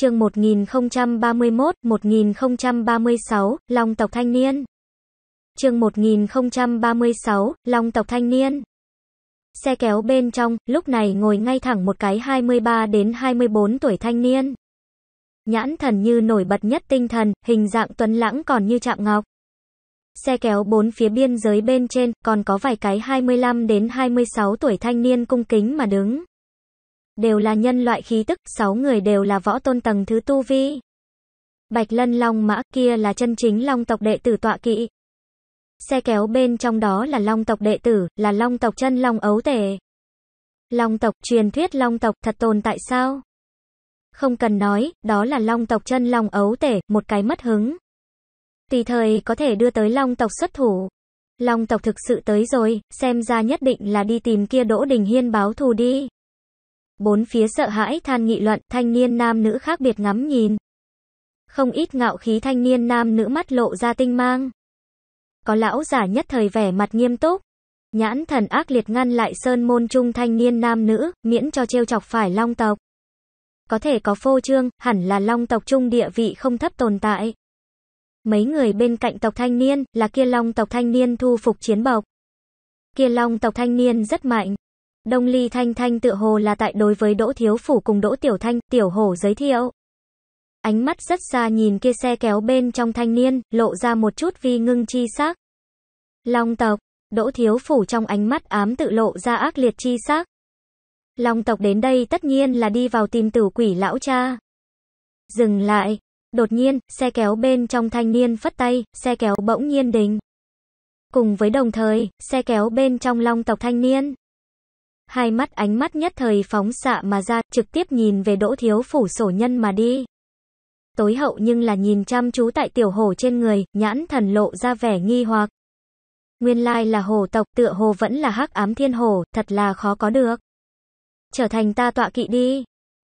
chương 1031-1036, Long tộc thanh niên. chương 1036, Long tộc thanh niên. Xe kéo bên trong, lúc này ngồi ngay thẳng một cái 23 đến 24 tuổi thanh niên. Nhãn thần như nổi bật nhất tinh thần, hình dạng tuấn lãng còn như chạm ngọc. Xe kéo bốn phía biên giới bên trên, còn có vài cái 25 đến 26 tuổi thanh niên cung kính mà đứng đều là nhân loại khí tức, sáu người đều là võ tôn tầng thứ tu vi. Bạch Lân Long Mã kia là chân chính Long tộc đệ tử tọa kỵ. Xe kéo bên trong đó là Long tộc đệ tử, là Long tộc chân Long ấu tể Long tộc, truyền thuyết Long tộc thật tồn tại sao? Không cần nói, đó là Long tộc chân Long ấu tể, một cái mất hứng. Tùy thời có thể đưa tới Long tộc xuất thủ. Long tộc thực sự tới rồi, xem ra nhất định là đi tìm kia Đỗ Đình Hiên báo thù đi bốn phía sợ hãi than nghị luận, thanh niên nam nữ khác biệt ngắm nhìn. Không ít ngạo khí thanh niên nam nữ mắt lộ ra tinh mang. Có lão giả nhất thời vẻ mặt nghiêm túc. Nhãn thần ác liệt ngăn lại sơn môn trung thanh niên nam nữ, miễn cho trêu chọc phải long tộc. Có thể có phô trương, hẳn là long tộc trung địa vị không thấp tồn tại. Mấy người bên cạnh tộc thanh niên, là kia long tộc thanh niên thu phục chiến bộc. Kia long tộc thanh niên rất mạnh, Đông Ly Thanh Thanh tự hồ là tại đối với Đỗ Thiếu Phủ cùng Đỗ Tiểu Thanh, Tiểu Hổ giới thiệu. Ánh mắt rất xa nhìn kia xe kéo bên trong thanh niên, lộ ra một chút vi ngưng chi sắc. Long tộc, Đỗ Thiếu Phủ trong ánh mắt ám tự lộ ra ác liệt chi sắc. Long tộc đến đây tất nhiên là đi vào tìm tử quỷ lão cha. Dừng lại, đột nhiên, xe kéo bên trong thanh niên phất tay, xe kéo bỗng nhiên đình. Cùng với đồng thời, xe kéo bên trong long tộc thanh niên hai mắt ánh mắt nhất thời phóng xạ mà ra, trực tiếp nhìn về đỗ thiếu phủ sổ nhân mà đi. Tối hậu nhưng là nhìn chăm chú tại tiểu hồ trên người, nhãn thần lộ ra vẻ nghi hoặc. Nguyên lai là hồ tộc, tựa hồ vẫn là hắc ám thiên hồ, thật là khó có được. Trở thành ta tọa kỵ đi.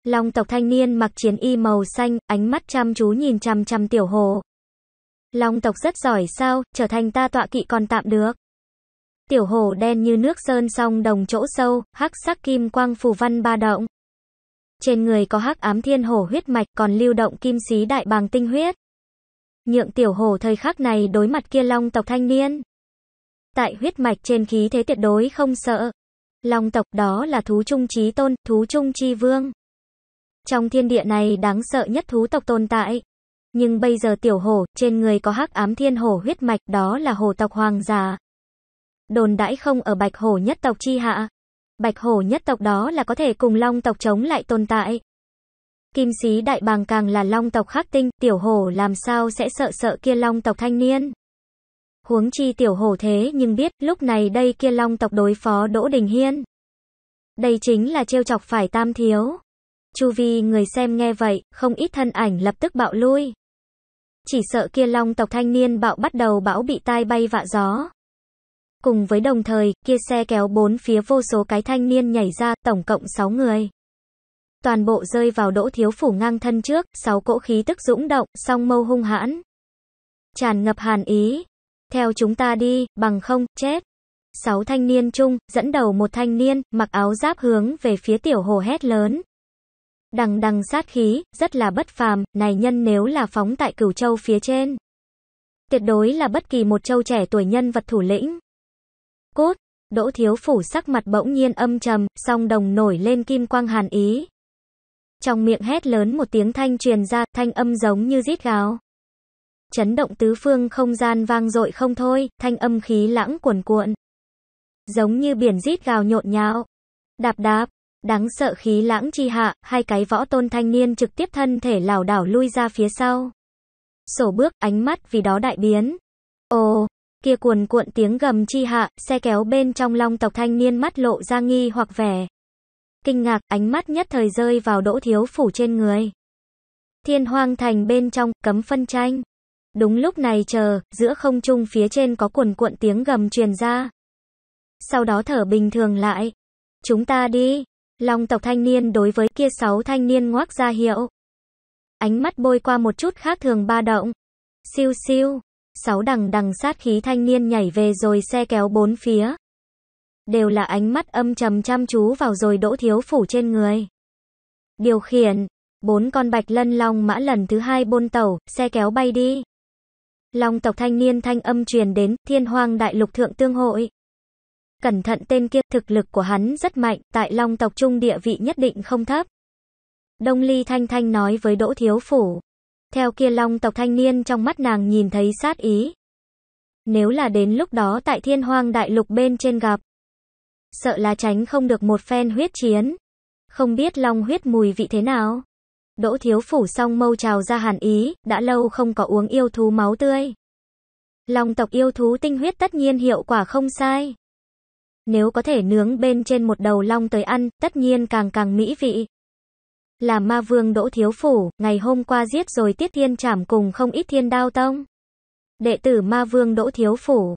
Long tộc thanh niên mặc chiến y màu xanh, ánh mắt chăm chú nhìn chăm chăm tiểu hồ. Long tộc rất giỏi sao, trở thành ta tọa kỵ còn tạm được tiểu hổ đen như nước sơn song đồng chỗ sâu, hắc sắc kim quang phù văn ba động. Trên người có hắc ám thiên hổ huyết mạch còn lưu động kim xí đại bàng tinh huyết. Nhượng tiểu hổ thời khắc này đối mặt kia long tộc thanh niên. Tại huyết mạch trên khí thế tuyệt đối không sợ. Long tộc đó là thú trung trí tôn, thú trung chi vương. Trong thiên địa này đáng sợ nhất thú tộc tồn tại. Nhưng bây giờ tiểu hổ, trên người có hắc ám thiên hổ huyết mạch, đó là hổ tộc hoàng giả đồn đãi không ở Bạch Hổ nhất tộc chi hạ. Bạch Hổ nhất tộc đó là có thể cùng Long tộc chống lại tồn tại. Kim sĩ đại bàng càng là Long tộc khắc tinh, tiểu hổ làm sao sẽ sợ sợ kia Long tộc thanh niên. Huống chi tiểu hổ thế nhưng biết, lúc này đây kia Long tộc đối phó Đỗ Đình Hiên. Đây chính là trêu chọc phải tam thiếu. Chu vi người xem nghe vậy, không ít thân ảnh lập tức bạo lui. Chỉ sợ kia long tộc thanh niên bạo bắt đầu bão bị tai bay vạ gió. Cùng với đồng thời, kia xe kéo bốn phía vô số cái thanh niên nhảy ra, tổng cộng 6 người. Toàn bộ rơi vào đỗ thiếu phủ ngang thân trước, 6 cỗ khí tức dũng động, song mâu hung hãn. Tràn ngập hàn ý. Theo chúng ta đi, bằng không, chết. Sáu thanh niên chung, dẫn đầu một thanh niên, mặc áo giáp hướng về phía tiểu hồ hét lớn. Đằng đằng sát khí, rất là bất phàm, này nhân nếu là phóng tại cửu châu phía trên. Tuyệt đối là bất kỳ một châu trẻ tuổi nhân vật thủ lĩnh. Cốt, Đỗ Thiếu Phủ sắc mặt bỗng nhiên âm trầm, song đồng nổi lên kim quang hàn ý. Trong miệng hét lớn một tiếng thanh truyền ra, thanh âm giống như rít gào. Chấn động tứ phương không gian vang dội không thôi, thanh âm khí lãng cuồn cuộn. Giống như biển rít gào nhộn nhạo. Đạp đạp, đáng sợ khí lãng chi hạ, hai cái võ tôn thanh niên trực tiếp thân thể lảo đảo lui ra phía sau. Sổ bước, ánh mắt vì đó đại biến. Ồ, kia cuồn cuộn tiếng gầm chi hạ, xe kéo bên trong long tộc thanh niên mắt lộ ra nghi hoặc vẻ. Kinh ngạc, ánh mắt nhất thời rơi vào đỗ thiếu phủ trên người. Thiên hoang thành bên trong, cấm phân tranh. Đúng lúc này chờ, giữa không trung phía trên có cuồn cuộn tiếng gầm truyền ra. Sau đó thở bình thường lại. Chúng ta đi. Long tộc thanh niên đối với kia sáu thanh niên ngoác ra hiệu. Ánh mắt bôi qua một chút khác thường ba động. Siêu siêu sáu đằng đằng sát khí thanh niên nhảy về rồi xe kéo bốn phía. Đều là ánh mắt âm trầm chăm chú vào rồi đỗ thiếu phủ trên người. Điều khiển, bốn con bạch lân long mã lần thứ hai bôn tàu, xe kéo bay đi. Long tộc thanh niên thanh âm truyền đến thiên hoang đại lục thượng tương hội. Cẩn thận tên kia, thực lực của hắn rất mạnh, tại long tộc trung địa vị nhất định không thấp. Đông Ly Thanh Thanh nói với Đỗ Thiếu Phủ. Theo kia long tộc thanh niên trong mắt nàng nhìn thấy sát ý. Nếu là đến lúc đó tại thiên hoang đại lục bên trên gặp, sợ là tránh không được một phen huyết chiến. Không biết long huyết mùi vị thế nào? Đỗ thiếu phủ xong mâu trào ra hàn ý, đã lâu không có uống yêu thú máu tươi. Long tộc yêu thú tinh huyết tất nhiên hiệu quả không sai. Nếu có thể nướng bên trên một đầu long tới ăn, tất nhiên càng càng mỹ vị là ma vương Đỗ Thiếu Phủ, ngày hôm qua giết rồi Tiết Thiên Trảm cùng không ít thiên đao tông. Đệ tử ma vương Đỗ Thiếu Phủ.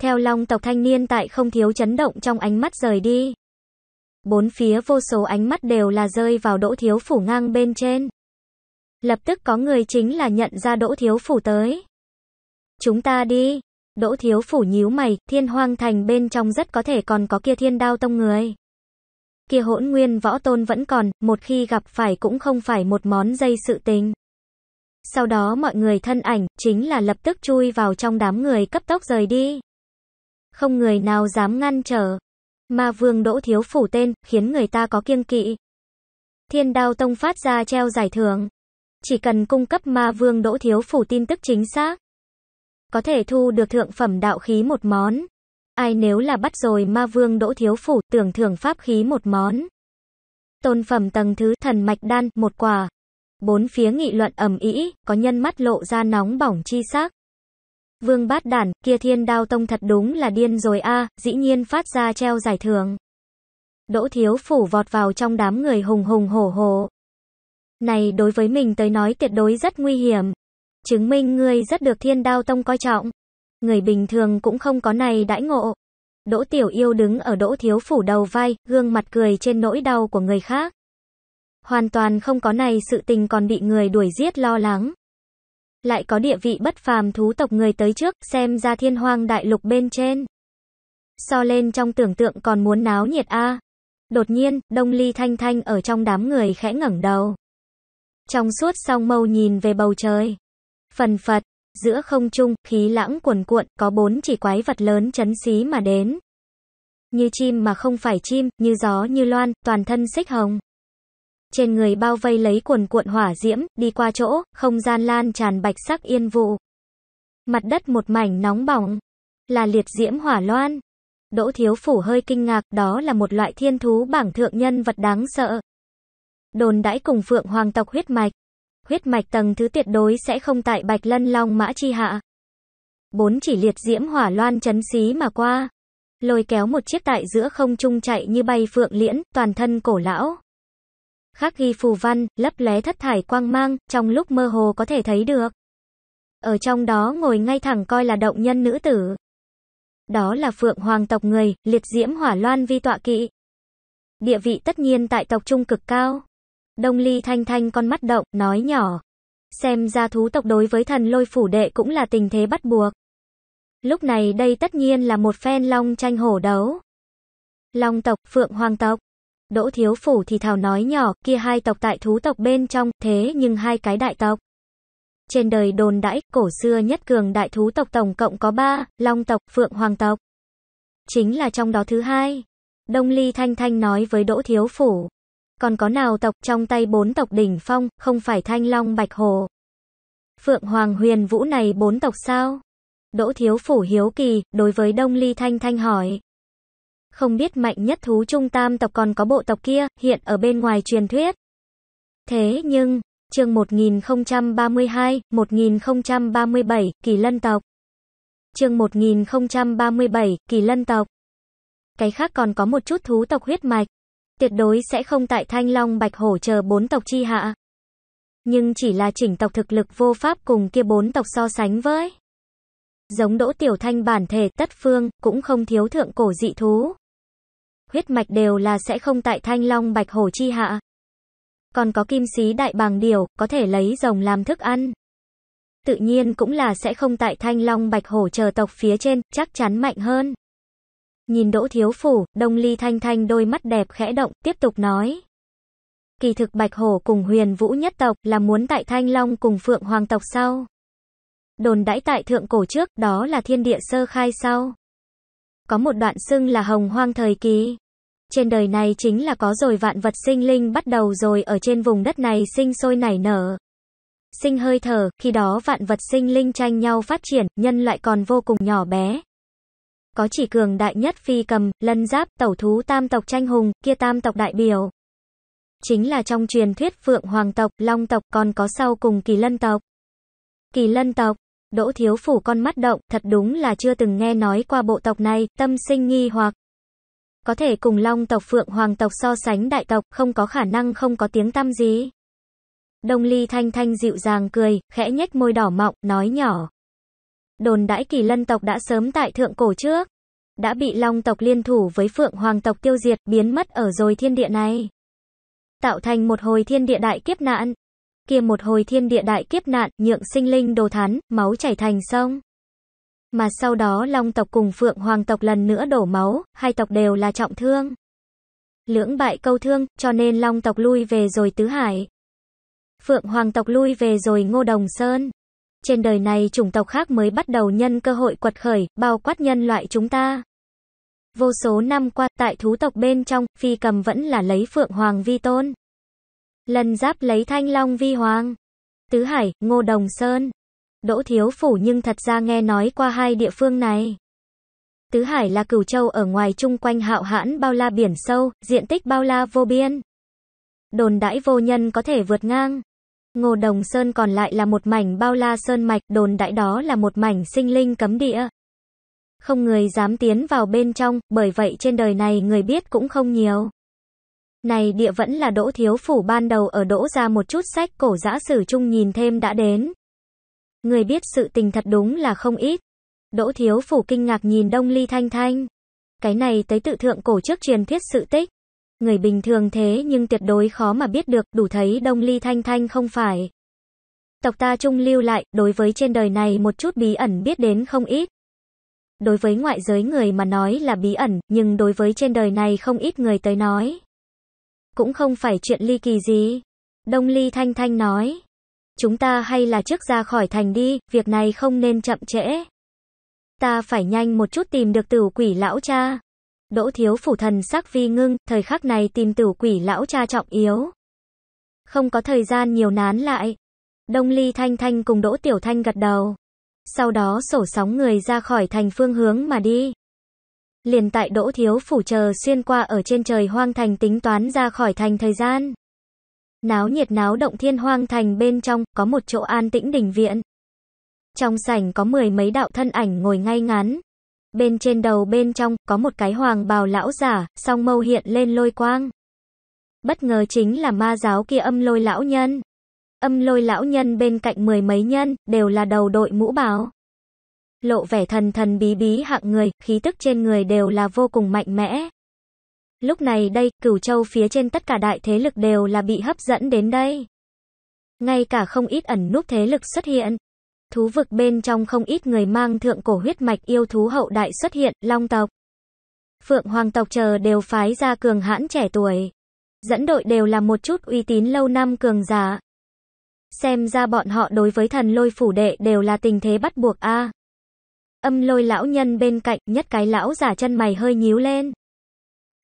Theo long tộc thanh niên tại không thiếu chấn động trong ánh mắt rời đi. Bốn phía vô số ánh mắt đều là rơi vào Đỗ Thiếu Phủ ngang bên trên. Lập tức có người chính là nhận ra Đỗ Thiếu Phủ tới. Chúng ta đi. Đỗ Thiếu Phủ nhíu mày, thiên hoang thành bên trong rất có thể còn có kia thiên đao tông người kia hỗn nguyên võ tôn vẫn còn, một khi gặp phải cũng không phải một món dây sự tình. Sau đó mọi người thân ảnh, chính là lập tức chui vào trong đám người cấp tốc rời đi. Không người nào dám ngăn trở. Mà vương đỗ thiếu phủ tên, khiến người ta có kiêng kỵ. Thiên đao tông phát ra treo giải thưởng. Chỉ cần cung cấp ma vương đỗ thiếu phủ tin tức chính xác. Có thể thu được thượng phẩm đạo khí một món. Ai nếu là bắt rồi ma vương đỗ thiếu phủ tưởng thưởng pháp khí một món. Tôn phẩm tầng thứ thần mạch đan một quả. Bốn phía nghị luận ầm ĩ, có nhân mắt lộ ra nóng bỏng chi sắc. Vương bát đản, kia thiên đao tông thật đúng là điên rồi a dĩ nhiên phát ra treo giải thưởng. Đỗ thiếu phủ vọt vào trong đám người hùng hùng hổ hổ. Này đối với mình tới nói tuyệt đối rất nguy hiểm. Chứng minh ngươi rất được thiên đao tông coi trọng người bình thường cũng không có này đãi ngộ. Đỗ Tiểu Yêu đứng ở Đỗ Thiếu Phủ đầu vai, gương mặt cười trên nỗi đau của người khác. Hoàn toàn không có này sự tình còn bị người đuổi giết lo lắng. Lại có địa vị bất phàm thú tộc người tới trước, xem ra thiên hoang đại lục bên trên. So lên trong tưởng tượng còn muốn náo nhiệt a. Đột nhiên, Đông Ly Thanh Thanh ở trong đám người khẽ ngẩng đầu. Trong suốt song mâu nhìn về bầu trời. Phần phật, giữa không trung, khí lãng cuồn cuộn, có bốn chỉ quái vật lớn chấn xí mà đến. Như chim mà không phải chim, như gió như loan, toàn thân xích hồng. Trên người bao vây lấy cuồn cuộn hỏa diễm, đi qua chỗ, không gian lan tràn bạch sắc yên vụ. Mặt đất một mảnh nóng bỏng, là liệt diễm hỏa loan. Đỗ Thiếu Phủ hơi kinh ngạc, đó là một loại thiên thú bảng thượng nhân vật đáng sợ. Đồn đãi cùng phượng hoàng tộc huyết mạch. Huyết mạch tầng thứ tuyệt đối sẽ không tại Bạch Lân Long Mã Chi Hạ. Bốn chỉ liệt diễm hỏa loan chấn xí mà qua. Lôi kéo một chiếc tại giữa không trung chạy như bay phượng liễn, toàn thân cổ lão. Khắc ghi phù văn, lấp lóe thất thải quang mang, trong lúc mơ hồ có thể thấy được. Ở trong đó ngồi ngay thẳng coi là động nhân nữ tử. Đó là phượng hoàng tộc người, liệt diễm hỏa loan vi tọa kỵ. Địa vị tất nhiên tại tộc trung cực cao. Đông Ly Thanh Thanh con mắt động, nói nhỏ. Xem ra thú tộc đối với thần lôi phủ đệ cũng là tình thế bắt buộc. Lúc này đây tất nhiên là một phen long tranh hổ đấu. Long tộc, phượng hoàng tộc. Đỗ thiếu phủ thì thảo nói nhỏ, kia hai tộc tại thú tộc bên trong, thế nhưng hai cái đại tộc. Trên đời đồn đãi, cổ xưa nhất cường đại thú tộc tổng cộng có ba, long tộc, phượng hoàng tộc. Chính là trong đó thứ hai. Đông Ly Thanh Thanh nói với Đỗ Thiếu Phủ còn có nào tộc trong tay bốn tộc đỉnh phong, không phải Thanh Long Bạch Hồ. Phượng Hoàng Huyền Vũ này bốn tộc sao? Đỗ Thiếu Phủ Hiếu Kỳ, đối với Đông Ly Thanh Thanh hỏi. Không biết mạnh nhất thú trung tam tộc còn có bộ tộc kia, hiện ở bên ngoài truyền thuyết. Thế nhưng, chương 1032, 1037, Kỳ Lân Tộc. chương 1037, Kỳ Lân Tộc. Cái khác còn có một chút thú tộc huyết mạch tuyệt đối sẽ không tại Thanh Long Bạch Hổ chờ bốn tộc chi hạ. Nhưng chỉ là chỉnh tộc thực lực vô pháp cùng kia bốn tộc so sánh với. Giống Đỗ Tiểu Thanh bản thể tất phương, cũng không thiếu thượng cổ dị thú. Huyết mạch đều là sẽ không tại Thanh Long Bạch Hổ chi hạ. Còn có kim xí đại bàng điều, có thể lấy rồng làm thức ăn. Tự nhiên cũng là sẽ không tại Thanh Long Bạch Hổ chờ tộc phía trên, chắc chắn mạnh hơn. Nhìn Đỗ Thiếu Phủ, Đông Ly Thanh Thanh đôi mắt đẹp khẽ động, tiếp tục nói. Kỳ thực Bạch Hổ cùng huyền vũ nhất tộc là muốn tại Thanh Long cùng Phượng Hoàng tộc sau. Đồn đãi tại thượng cổ trước, đó là thiên địa sơ khai sau. Có một đoạn xưng là hồng hoang thời kỳ. Trên đời này chính là có rồi vạn vật sinh linh bắt đầu rồi ở trên vùng đất này sinh sôi nảy nở. Sinh hơi thở, khi đó vạn vật sinh linh tranh nhau phát triển, nhân loại còn vô cùng nhỏ bé, có chỉ cường đại nhất phi cầm, lân giáp, tẩu thú tam tộc tranh hùng, kia tam tộc đại biểu. Chính là trong truyền thuyết phượng hoàng tộc, long tộc, còn có sau cùng kỳ lân tộc. Kỳ lân tộc, đỗ thiếu phủ con mắt động, thật đúng là chưa từng nghe nói qua bộ tộc này, tâm sinh nghi hoặc. Có thể cùng long tộc phượng hoàng tộc so sánh đại tộc, không có khả năng không có tiếng tăm gì. Đông ly thanh thanh dịu dàng cười, khẽ nhếch môi đỏ mọng, nói nhỏ đồn đãi kỳ lân tộc đã sớm tại thượng cổ trước, đã bị long tộc liên thủ với phượng hoàng tộc tiêu diệt, biến mất ở rồi thiên địa này. Tạo thành một hồi thiên địa đại kiếp nạn. Kia một hồi thiên địa đại kiếp nạn, nhượng sinh linh đồ thán, máu chảy thành sông. Mà sau đó long tộc cùng phượng hoàng tộc lần nữa đổ máu, hai tộc đều là trọng thương. Lưỡng bại câu thương, cho nên long tộc lui về rồi tứ hải. Phượng hoàng tộc lui về rồi ngô đồng sơn. Trên đời này chủng tộc khác mới bắt đầu nhân cơ hội quật khởi, bao quát nhân loại chúng ta. Vô số năm qua, tại thú tộc bên trong, phi cầm vẫn là lấy phượng hoàng vi tôn. Lần giáp lấy thanh long vi hoàng. Tứ Hải, Ngô Đồng Sơn. Đỗ Thiếu Phủ nhưng thật ra nghe nói qua hai địa phương này. Tứ Hải là cửu châu ở ngoài chung quanh hạo hãn bao la biển sâu, diện tích bao la vô biên. Đồn đãi vô nhân có thể vượt ngang. Ngô Đồng Sơn còn lại là một mảnh bao la sơn mạch, đồn đại đó là một mảnh sinh linh cấm địa. Không người dám tiến vào bên trong, bởi vậy trên đời này người biết cũng không nhiều. Này địa vẫn là đỗ thiếu phủ ban đầu ở đỗ ra một chút sách cổ giã sử chung nhìn thêm đã đến. Người biết sự tình thật đúng là không ít. Đỗ thiếu phủ kinh ngạc nhìn đông ly thanh thanh. Cái này tới tự thượng cổ trước truyền thuyết sự tích người bình thường thế nhưng tuyệt đối khó mà biết được, đủ thấy Đông Ly Thanh Thanh không phải. Tộc ta trung lưu lại, đối với trên đời này một chút bí ẩn biết đến không ít. Đối với ngoại giới người mà nói là bí ẩn, nhưng đối với trên đời này không ít người tới nói. Cũng không phải chuyện ly kỳ gì. Đông Ly Thanh Thanh nói. Chúng ta hay là trước ra khỏi thành đi, việc này không nên chậm trễ. Ta phải nhanh một chút tìm được tử quỷ lão cha. Đỗ thiếu phủ thần sắc vi ngưng, thời khắc này tìm tử quỷ lão cha trọng yếu. Không có thời gian nhiều nán lại. Đông ly thanh thanh cùng đỗ tiểu thanh gật đầu. Sau đó sổ sóng người ra khỏi thành phương hướng mà đi. Liền tại đỗ thiếu phủ chờ xuyên qua ở trên trời hoang thành tính toán ra khỏi thành thời gian. Náo nhiệt náo động thiên hoang thành bên trong, có một chỗ an tĩnh đình viện. Trong sảnh có mười mấy đạo thân ảnh ngồi ngay ngắn, Bên trên đầu bên trong, có một cái hoàng bào lão giả, song mâu hiện lên lôi quang. Bất ngờ chính là ma giáo kia âm lôi lão nhân. Âm lôi lão nhân bên cạnh mười mấy nhân, đều là đầu đội mũ bảo. Lộ vẻ thần thần bí bí hạng người, khí tức trên người đều là vô cùng mạnh mẽ. Lúc này đây, cửu châu phía trên tất cả đại thế lực đều là bị hấp dẫn đến đây. Ngay cả không ít ẩn núp thế lực xuất hiện thú vực bên trong không ít người mang thượng cổ huyết mạch yêu thú hậu đại xuất hiện, long tộc, phượng hoàng tộc chờ đều phái ra cường hãn trẻ tuổi. Dẫn đội đều là một chút uy tín lâu năm cường giả. Xem ra bọn họ đối với thần lôi phủ đệ đều là tình thế bắt buộc a. Âm lôi lão nhân bên cạnh, nhất cái lão giả chân mày hơi nhíu lên.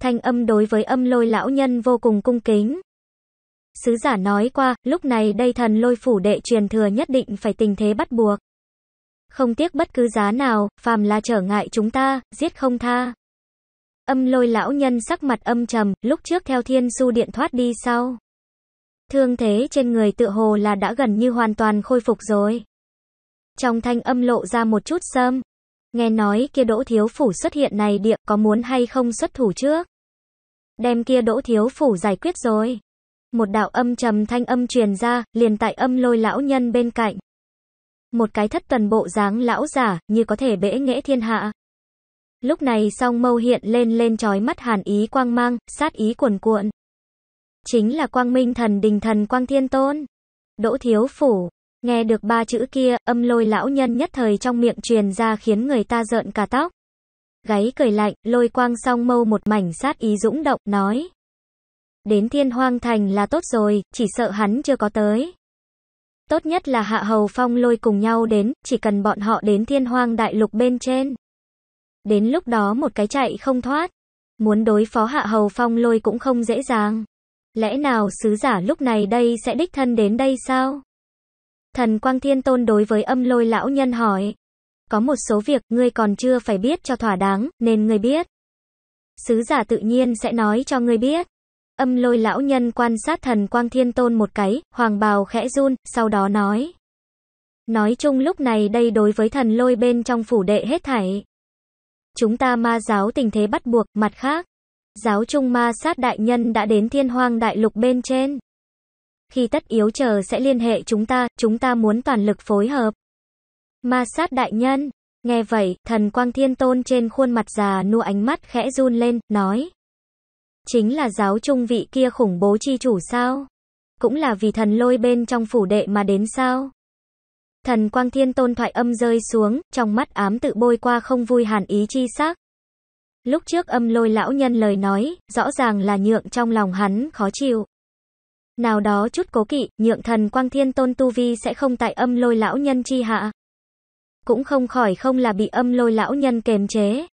Thanh âm đối với âm lôi lão nhân vô cùng cung kính sứ giả nói qua, lúc này đây thần lôi phủ đệ truyền thừa nhất định phải tình thế bắt buộc. Không tiếc bất cứ giá nào, phàm là trở ngại chúng ta, giết không tha. Âm lôi lão nhân sắc mặt âm trầm, lúc trước theo thiên su điện thoát đi sau. Thương thế trên người tự hồ là đã gần như hoàn toàn khôi phục rồi. Trong thanh âm lộ ra một chút sâm. Nghe nói kia đỗ thiếu phủ xuất hiện này địa có muốn hay không xuất thủ trước. Đem kia đỗ thiếu phủ giải quyết rồi. Một đạo âm trầm thanh âm truyền ra, liền tại âm lôi lão nhân bên cạnh. Một cái thất tần bộ dáng lão giả, như có thể bể nghễ thiên hạ. Lúc này song mâu hiện lên lên trói mắt hàn ý quang mang, sát ý cuồn cuộn. Chính là quang minh thần đình thần quang thiên tôn. Đỗ thiếu phủ, nghe được ba chữ kia, âm lôi lão nhân nhất thời trong miệng truyền ra khiến người ta rợn cả tóc gáy cười lạnh, lôi quang song mâu một mảnh sát ý dũng động, nói. Đến thiên hoang thành là tốt rồi, chỉ sợ hắn chưa có tới. Tốt nhất là hạ hầu phong lôi cùng nhau đến, chỉ cần bọn họ đến thiên hoang đại lục bên trên. Đến lúc đó một cái chạy không thoát. Muốn đối phó hạ hầu phong lôi cũng không dễ dàng. Lẽ nào sứ giả lúc này đây sẽ đích thân đến đây sao? Thần Quang Thiên Tôn đối với âm lôi lão nhân hỏi. Có một số việc ngươi còn chưa phải biết cho thỏa đáng, nên ngươi biết. Sứ giả tự nhiên sẽ nói cho ngươi biết. Âm lôi lão nhân quan sát thần quang thiên tôn một cái, hoàng bào khẽ run, sau đó nói. Nói chung lúc này đây đối với thần lôi bên trong phủ đệ hết thảy. Chúng ta ma giáo tình thế bắt buộc, mặt khác. Giáo trung ma sát đại nhân đã đến thiên hoang đại lục bên trên. Khi tất yếu chờ sẽ liên hệ chúng ta, chúng ta muốn toàn lực phối hợp. Ma sát đại nhân, nghe vậy, thần quang thiên tôn trên khuôn mặt già nua ánh mắt khẽ run lên, nói chính là giáo trung vị kia khủng bố chi chủ sao? Cũng là vì thần lôi bên trong phủ đệ mà đến sao? Thần quang thiên tôn thoại âm rơi xuống, trong mắt ám tự bôi qua không vui hàn ý chi sắc. Lúc trước âm lôi lão nhân lời nói, rõ ràng là nhượng trong lòng hắn khó chịu. Nào đó chút cố kỵ, nhượng thần quang thiên tôn tu vi sẽ không tại âm lôi lão nhân chi hạ. Cũng không khỏi không là bị âm lôi lão nhân kềm chế.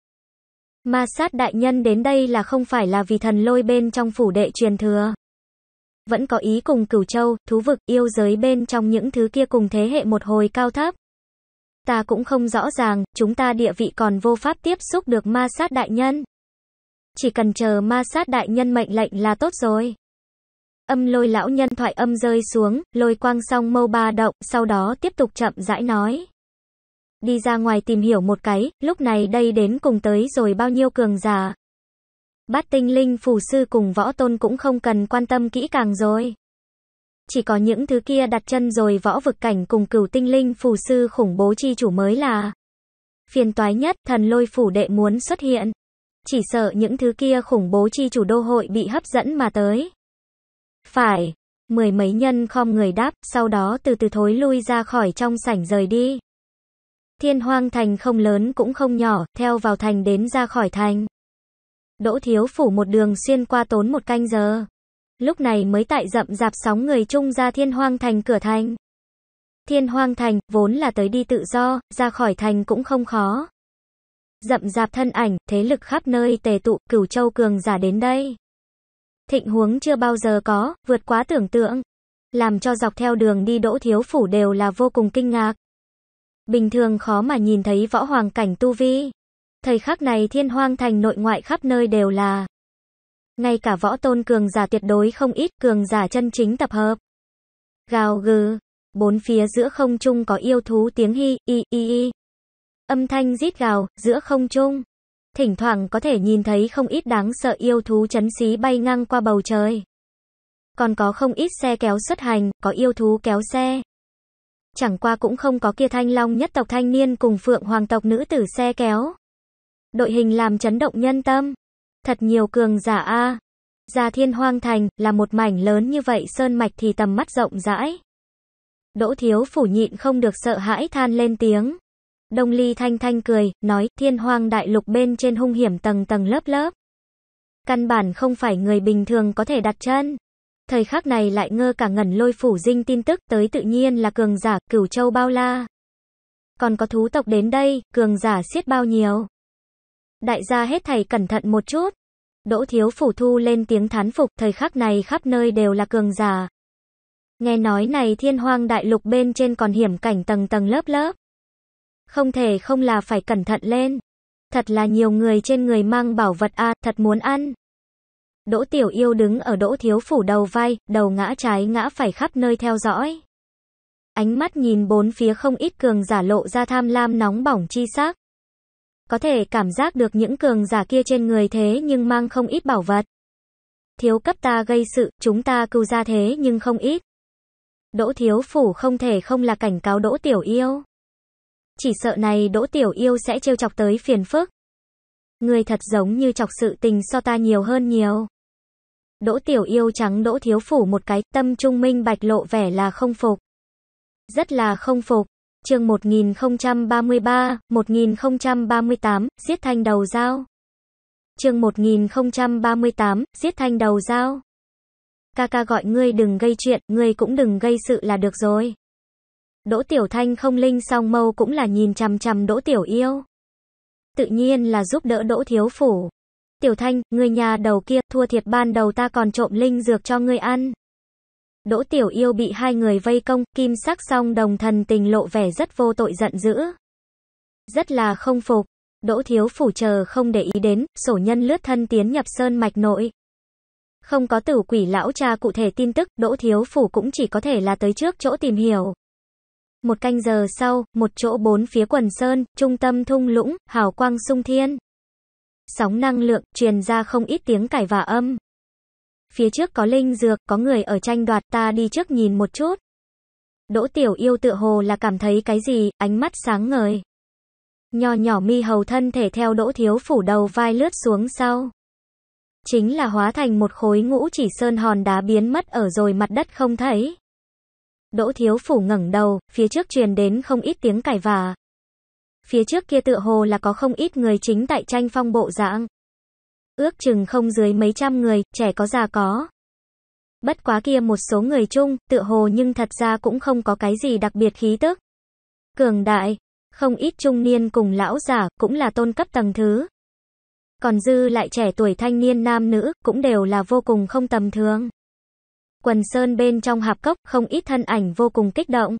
Ma sát đại nhân đến đây là không phải là vì thần lôi bên trong phủ đệ truyền thừa. Vẫn có ý cùng cửu châu, thú vực, yêu giới bên trong những thứ kia cùng thế hệ một hồi cao thấp. Ta cũng không rõ ràng, chúng ta địa vị còn vô pháp tiếp xúc được ma sát đại nhân. Chỉ cần chờ ma sát đại nhân mệnh lệnh là tốt rồi. Âm lôi lão nhân thoại âm rơi xuống, lôi quang song mâu ba động, sau đó tiếp tục chậm rãi nói đi ra ngoài tìm hiểu một cái, lúc này đây đến cùng tới rồi bao nhiêu cường giả. Bát tinh linh phù sư cùng võ tôn cũng không cần quan tâm kỹ càng rồi. Chỉ có những thứ kia đặt chân rồi võ vực cảnh cùng cửu tinh linh phù sư khủng bố chi chủ mới là phiền toái nhất, thần lôi phủ đệ muốn xuất hiện. Chỉ sợ những thứ kia khủng bố chi chủ đô hội bị hấp dẫn mà tới. Phải, mười mấy nhân khom người đáp, sau đó từ từ thối lui ra khỏi trong sảnh rời đi. Thiên hoang thành không lớn cũng không nhỏ, theo vào thành đến ra khỏi thành. Đỗ thiếu phủ một đường xuyên qua tốn một canh giờ. Lúc này mới tại rậm rạp sóng người chung ra thiên hoang thành cửa thành. Thiên hoang thành, vốn là tới đi tự do, ra khỏi thành cũng không khó. Rậm rạp thân ảnh, thế lực khắp nơi tề tụ, cửu châu cường giả đến đây. Thịnh huống chưa bao giờ có, vượt quá tưởng tượng. Làm cho dọc theo đường đi đỗ thiếu phủ đều là vô cùng kinh ngạc. Bình thường khó mà nhìn thấy võ hoàng cảnh tu vi. Thời khắc này thiên hoang thành nội ngoại khắp nơi đều là. Ngay cả võ tôn cường giả tuyệt đối không ít cường giả chân chính tập hợp. Gào gừ. Bốn phía giữa không trung có yêu thú tiếng hi, y, y, y. Âm thanh rít gào, giữa không trung. Thỉnh thoảng có thể nhìn thấy không ít đáng sợ yêu thú chấn xí bay ngang qua bầu trời. Còn có không ít xe kéo xuất hành, có yêu thú kéo xe chẳng qua cũng không có kia thanh long nhất tộc thanh niên cùng phượng hoàng tộc nữ tử xe kéo. Đội hình làm chấn động nhân tâm. Thật nhiều cường giả a. À. Gia thiên hoang thành, là một mảnh lớn như vậy sơn mạch thì tầm mắt rộng rãi. Đỗ thiếu phủ nhịn không được sợ hãi than lên tiếng. Đông ly thanh thanh cười, nói, thiên hoang đại lục bên trên hung hiểm tầng tầng lớp lớp. Căn bản không phải người bình thường có thể đặt chân. Thời khắc này lại ngơ cả ngẩn lôi phủ dinh tin tức tới tự nhiên là cường giả, cửu châu bao la. Còn có thú tộc đến đây, cường giả siết bao nhiêu. Đại gia hết thầy cẩn thận một chút. Đỗ thiếu phủ thu lên tiếng thán phục, thời khắc này khắp nơi đều là cường giả. Nghe nói này thiên hoang đại lục bên trên còn hiểm cảnh tầng tầng lớp lớp. Không thể không là phải cẩn thận lên. Thật là nhiều người trên người mang bảo vật a thật muốn ăn. Đỗ Tiểu Yêu đứng ở Đỗ Thiếu Phủ đầu vai, đầu ngã trái ngã phải khắp nơi theo dõi. Ánh mắt nhìn bốn phía không ít cường giả lộ ra tham lam nóng bỏng chi sắc. Có thể cảm giác được những cường giả kia trên người thế nhưng mang không ít bảo vật. Thiếu cấp ta gây sự, chúng ta cưu ra thế nhưng không ít. Đỗ Thiếu Phủ không thể không là cảnh cáo Đỗ Tiểu Yêu. Chỉ sợ này Đỗ Tiểu Yêu sẽ trêu chọc tới phiền phức. Người thật giống như chọc sự tình so ta nhiều hơn nhiều. Đỗ Tiểu Yêu trắng Đỗ Thiếu Phủ một cái, tâm trung minh bạch lộ vẻ là không phục. Rất là không phục. chương 1033, 1038, giết thanh đầu dao. chương 1038, giết thanh đầu dao. Ca ca gọi ngươi đừng gây chuyện, ngươi cũng đừng gây sự là được rồi. Đỗ Tiểu Thanh không linh song mâu cũng là nhìn chằm chằm Đỗ Tiểu Yêu. Tự nhiên là giúp đỡ Đỗ Thiếu Phủ. Tiểu Thanh, người nhà đầu kia, thua thiệt ban đầu ta còn trộm linh dược cho ngươi ăn. Đỗ Tiểu Yêu bị hai người vây công, kim sắc song đồng thần tình lộ vẻ rất vô tội giận dữ. Rất là không phục, Đỗ Thiếu Phủ chờ không để ý đến, sổ nhân lướt thân tiến nhập sơn mạch nội. Không có tử quỷ lão cha cụ thể tin tức, Đỗ Thiếu Phủ cũng chỉ có thể là tới trước chỗ tìm hiểu. Một canh giờ sau, một chỗ bốn phía quần sơn, trung tâm thung lũng, hào quang sung thiên sóng năng lượng, truyền ra không ít tiếng cải và âm. Phía trước có linh dược, có người ở tranh đoạt ta đi trước nhìn một chút. Đỗ tiểu yêu tựa hồ là cảm thấy cái gì, ánh mắt sáng ngời. Nho nhỏ mi hầu thân thể theo đỗ thiếu phủ đầu vai lướt xuống sau. Chính là hóa thành một khối ngũ chỉ sơn hòn đá biến mất ở rồi mặt đất không thấy. Đỗ thiếu phủ ngẩng đầu, phía trước truyền đến không ít tiếng cải và Phía trước kia tựa hồ là có không ít người chính tại tranh phong bộ dạng. Ước chừng không dưới mấy trăm người, trẻ có già có. Bất quá kia một số người chung, tựa hồ nhưng thật ra cũng không có cái gì đặc biệt khí tức. Cường đại, không ít trung niên cùng lão giả, cũng là tôn cấp tầng thứ. Còn dư lại trẻ tuổi thanh niên nam nữ, cũng đều là vô cùng không tầm thường. Quần sơn bên trong hạp cốc, không ít thân ảnh vô cùng kích động.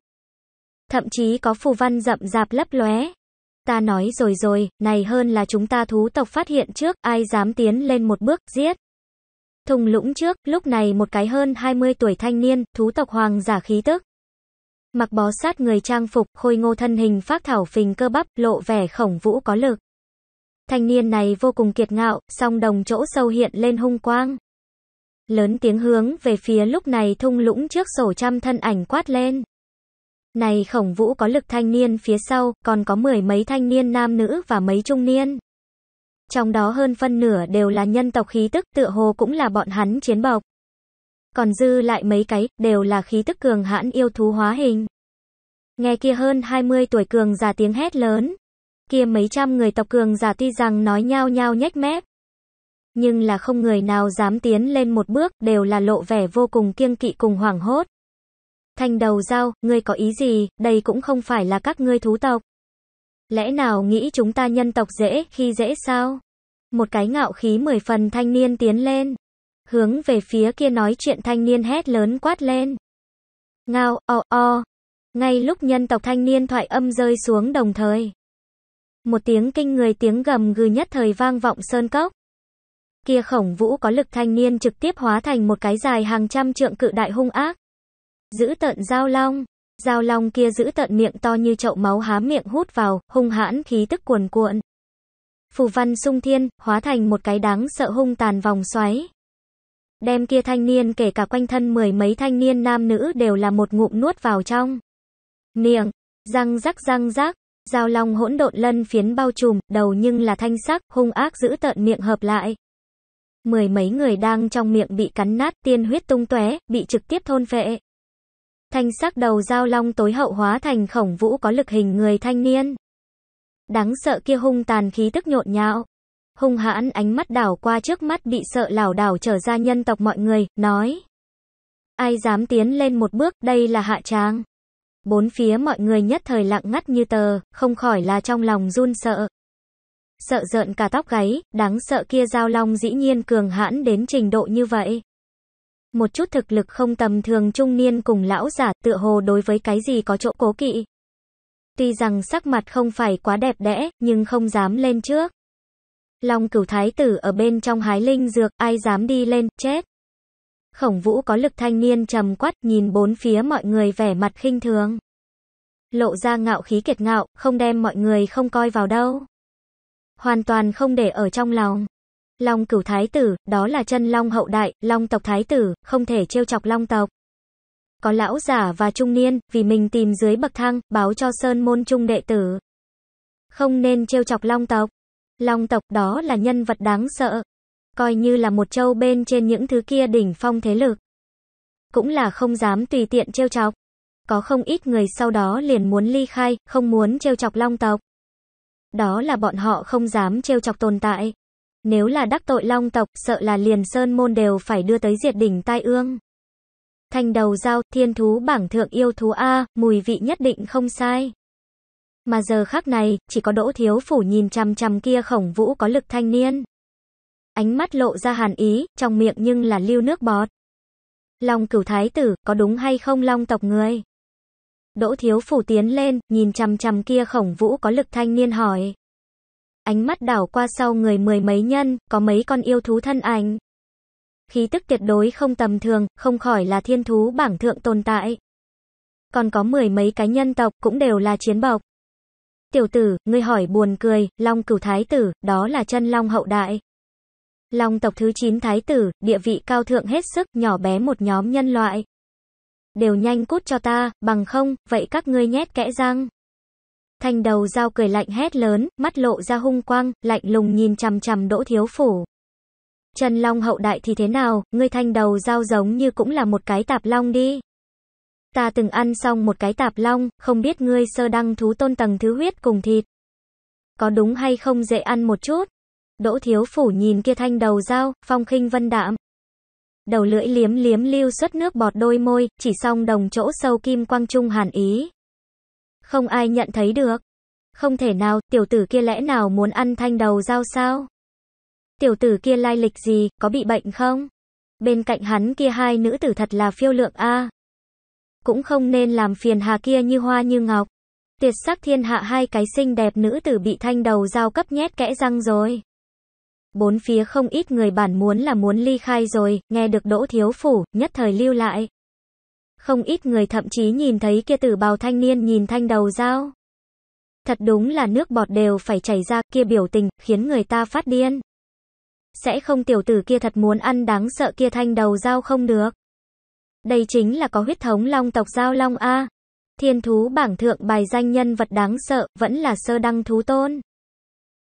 Thậm chí có phù văn rậm rạp lấp lóe. Ta nói rồi rồi, này hơn là chúng ta thú tộc phát hiện trước, ai dám tiến lên một bước, giết. Thùng lũng trước, lúc này một cái hơn 20 tuổi thanh niên, thú tộc hoàng giả khí tức. Mặc bó sát người trang phục, khôi ngô thân hình phát thảo phình cơ bắp, lộ vẻ khổng vũ có lực. Thanh niên này vô cùng kiệt ngạo, song đồng chỗ sâu hiện lên hung quang. Lớn tiếng hướng về phía lúc này thung lũng trước sổ trăm thân ảnh quát lên. Này khổng vũ có lực thanh niên phía sau, còn có mười mấy thanh niên nam nữ và mấy trung niên. Trong đó hơn phân nửa đều là nhân tộc khí tức tựa hồ cũng là bọn hắn chiến bộc Còn dư lại mấy cái, đều là khí tức cường hãn yêu thú hóa hình. Nghe kia hơn 20 tuổi cường già tiếng hét lớn. Kia mấy trăm người tộc cường già tuy rằng nói nhau nhau nhếch mép. Nhưng là không người nào dám tiến lên một bước, đều là lộ vẻ vô cùng kiêng kỵ cùng hoảng hốt. Thanh đầu dao, ngươi có ý gì, đây cũng không phải là các ngươi thú tộc. Lẽ nào nghĩ chúng ta nhân tộc dễ, khi dễ sao? Một cái ngạo khí mười phần thanh niên tiến lên. Hướng về phía kia nói chuyện thanh niên hét lớn quát lên. Ngao, o, o. Ngay lúc nhân tộc thanh niên thoại âm rơi xuống đồng thời. Một tiếng kinh người tiếng gầm gừ nhất thời vang vọng sơn cốc. Kia khổng vũ có lực thanh niên trực tiếp hóa thành một cái dài hàng trăm trượng cự đại hung ác. Giữ tận giao long. Giao long kia giữ tận miệng to như chậu máu há miệng hút vào, hung hãn khí tức cuồn cuộn. Phù văn sung thiên, hóa thành một cái đáng sợ hung tàn vòng xoáy. Đem kia thanh niên kể cả quanh thân mười mấy thanh niên nam nữ đều là một ngụm nuốt vào trong. Miệng, răng rắc răng rắc, giao long hỗn độn lân phiến bao trùm, đầu nhưng là thanh sắc, hung ác giữ tợn miệng hợp lại. Mười mấy người đang trong miệng bị cắn nát tiên huyết tung tóe bị trực tiếp thôn phệ thanh sắc đầu giao long tối hậu hóa thành khổng vũ có lực hình người thanh niên. Đáng sợ kia hung tàn khí tức nhộn nhạo. Hung hãn ánh mắt đảo qua trước mắt bị sợ lảo đảo trở ra nhân tộc mọi người, nói. Ai dám tiến lên một bước, đây là hạ tràng. Bốn phía mọi người nhất thời lặng ngắt như tờ, không khỏi là trong lòng run sợ. Sợ rợn cả tóc gáy, đáng sợ kia giao long dĩ nhiên cường hãn đến trình độ như vậy. Một chút thực lực không tầm thường trung niên cùng lão giả tựa hồ đối với cái gì có chỗ cố kỵ. Tuy rằng sắc mặt không phải quá đẹp đẽ, nhưng không dám lên trước. Long cửu thái tử ở bên trong hái linh dược, ai dám đi lên, chết. Khổng vũ có lực thanh niên trầm quát, nhìn bốn phía mọi người vẻ mặt khinh thường. Lộ ra ngạo khí kiệt ngạo, không đem mọi người không coi vào đâu. Hoàn toàn không để ở trong lòng. Long cửu thái tử, đó là chân long hậu đại, long tộc thái tử, không thể trêu chọc long tộc. Có lão giả và trung niên, vì mình tìm dưới bậc thang, báo cho sơn môn trung đệ tử. Không nên trêu chọc long tộc. Long tộc đó là nhân vật đáng sợ. Coi như là một châu bên trên những thứ kia đỉnh phong thế lực. Cũng là không dám tùy tiện trêu chọc. Có không ít người sau đó liền muốn ly khai, không muốn trêu chọc long tộc. Đó là bọn họ không dám trêu chọc tồn tại. Nếu là đắc tội long tộc, sợ là liền sơn môn đều phải đưa tới diệt đỉnh tai ương. Thành đầu giao, thiên thú bảng thượng yêu thú A, mùi vị nhất định không sai. Mà giờ khác này, chỉ có đỗ thiếu phủ nhìn chằm chằm kia khổng vũ có lực thanh niên. Ánh mắt lộ ra hàn ý, trong miệng nhưng là lưu nước bọt. Long cửu thái tử, có đúng hay không long tộc người? Đỗ thiếu phủ tiến lên, nhìn chằm chằm kia khổng vũ có lực thanh niên hỏi ánh mắt đảo qua sau người mười mấy nhân, có mấy con yêu thú thân ảnh. Khí tức tuyệt đối không tầm thường, không khỏi là thiên thú bảng thượng tồn tại. Còn có mười mấy cái nhân tộc cũng đều là chiến bọc. Tiểu tử, ngươi hỏi buồn cười, Long cửu thái tử, đó là chân Long hậu đại. Long tộc thứ 9 thái tử, địa vị cao thượng hết sức, nhỏ bé một nhóm nhân loại. Đều nhanh cút cho ta, bằng không, vậy các ngươi nhét kẽ răng. Thành đầu dao cười lạnh hét lớn, mắt lộ ra hung quang, lạnh lùng nhìn chằm chằm Đỗ Thiếu Phủ. Trần Long hậu đại thì thế nào, ngươi thanh đầu dao giống như cũng là một cái tạp long đi. Ta từng ăn xong một cái tạp long, không biết ngươi sơ đăng thú tôn tầng thứ huyết cùng thịt. Có đúng hay không dễ ăn một chút? Đỗ Thiếu Phủ nhìn kia thanh đầu dao, phong khinh vân đạm. Đầu lưỡi liếm liếm lưu xuất nước bọt đôi môi, chỉ song đồng chỗ sâu kim quang trung hàn ý, không ai nhận thấy được. Không thể nào, tiểu tử kia lẽ nào muốn ăn thanh đầu dao sao? Tiểu tử kia lai lịch gì, có bị bệnh không? Bên cạnh hắn kia hai nữ tử thật là phiêu lượng a. Cũng không nên làm phiền hà kia như hoa như ngọc. Tuyệt sắc thiên hạ hai cái xinh đẹp nữ tử bị thanh đầu dao cấp nhét kẽ răng rồi. Bốn phía không ít người bản muốn là muốn ly khai rồi, nghe được đỗ thiếu phủ, nhất thời lưu lại. Không ít người thậm chí nhìn thấy kia tử bào thanh niên nhìn thanh đầu dao. Thật đúng là nước bọt đều phải chảy ra kia biểu tình, khiến người ta phát điên. Sẽ không tiểu tử kia thật muốn ăn đáng sợ kia thanh đầu dao không được. Đây chính là có huyết thống long tộc giao long A. Thiên thú bảng thượng bài danh nhân vật đáng sợ, vẫn là sơ đăng thú tôn.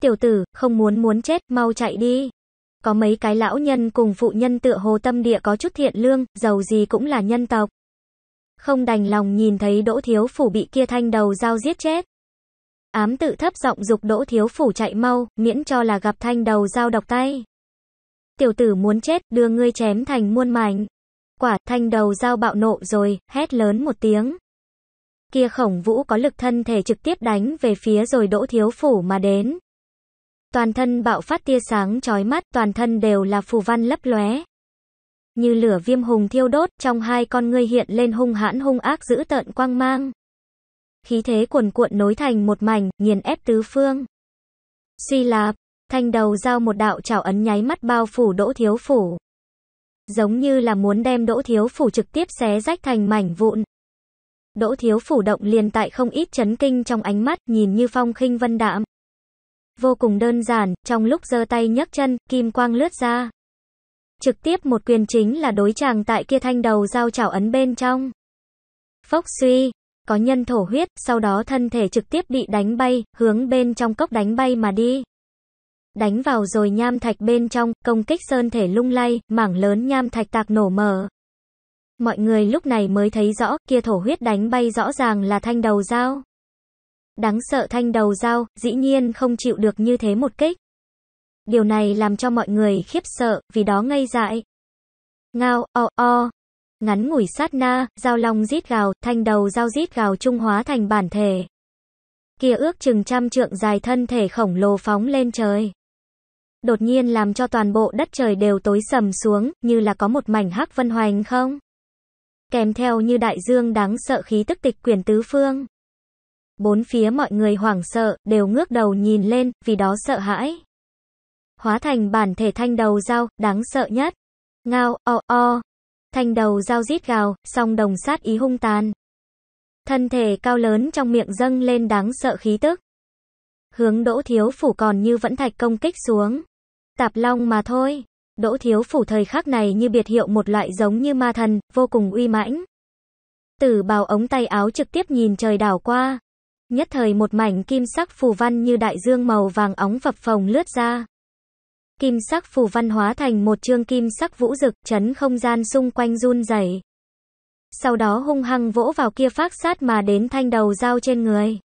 Tiểu tử, không muốn muốn chết, mau chạy đi. Có mấy cái lão nhân cùng phụ nhân tựa hồ tâm địa có chút thiện lương, giàu gì cũng là nhân tộc không đành lòng nhìn thấy Đỗ Thiếu Phủ bị kia thanh đầu dao giết chết. Ám tự thấp giọng dục Đỗ Thiếu Phủ chạy mau, miễn cho là gặp thanh đầu dao độc tay. Tiểu tử muốn chết, đưa ngươi chém thành muôn mảnh. Quả, thanh đầu dao bạo nộ rồi, hét lớn một tiếng. Kia khổng vũ có lực thân thể trực tiếp đánh về phía rồi Đỗ Thiếu Phủ mà đến. Toàn thân bạo phát tia sáng chói mắt, toàn thân đều là phù văn lấp lóe, như lửa viêm hùng thiêu đốt, trong hai con ngươi hiện lên hung hãn hung ác giữ tợn quang mang. Khí thế cuồn cuộn nối thành một mảnh, nghiền ép tứ phương. Suy lạp, thanh đầu giao một đạo chảo ấn nháy mắt bao phủ đỗ thiếu phủ. Giống như là muốn đem đỗ thiếu phủ trực tiếp xé rách thành mảnh vụn. Đỗ thiếu phủ động liền tại không ít chấn kinh trong ánh mắt nhìn như phong khinh vân đạm. Vô cùng đơn giản, trong lúc giơ tay nhấc chân, kim quang lướt ra. Trực tiếp một quyền chính là đối chàng tại kia thanh đầu dao chảo ấn bên trong. Phốc suy, có nhân thổ huyết, sau đó thân thể trực tiếp bị đánh bay, hướng bên trong cốc đánh bay mà đi. Đánh vào rồi nham thạch bên trong, công kích sơn thể lung lay, mảng lớn nham thạch tạc nổ mở. Mọi người lúc này mới thấy rõ, kia thổ huyết đánh bay rõ ràng là thanh đầu dao. Đáng sợ thanh đầu dao, dĩ nhiên không chịu được như thế một kích điều này làm cho mọi người khiếp sợ, vì đó ngây dại. Ngao, o, o. Ngắn ngủi sát na, giao long rít gào, thanh đầu giao rít gào trung hóa thành bản thể. Kia ước chừng trăm trượng dài thân thể khổng lồ phóng lên trời. Đột nhiên làm cho toàn bộ đất trời đều tối sầm xuống, như là có một mảnh hắc vân hoành không? Kèm theo như đại dương đáng sợ khí tức tịch quyển tứ phương. Bốn phía mọi người hoảng sợ, đều ngước đầu nhìn lên, vì đó sợ hãi hóa thành bản thể thanh đầu dao, đáng sợ nhất. Ngao, o, o. Thanh đầu dao rít gào, song đồng sát ý hung tàn. Thân thể cao lớn trong miệng dâng lên đáng sợ khí tức. Hướng đỗ thiếu phủ còn như vẫn thạch công kích xuống. Tạp long mà thôi. Đỗ thiếu phủ thời khắc này như biệt hiệu một loại giống như ma thần, vô cùng uy mãnh. Tử bào ống tay áo trực tiếp nhìn trời đảo qua. Nhất thời một mảnh kim sắc phù văn như đại dương màu vàng óng phập phồng lướt ra kim sắc phù văn hóa thành một chương kim sắc vũ rực chấn không gian xung quanh run rẩy. Sau đó hung hăng vỗ vào kia phát sát mà đến thanh đầu dao trên người.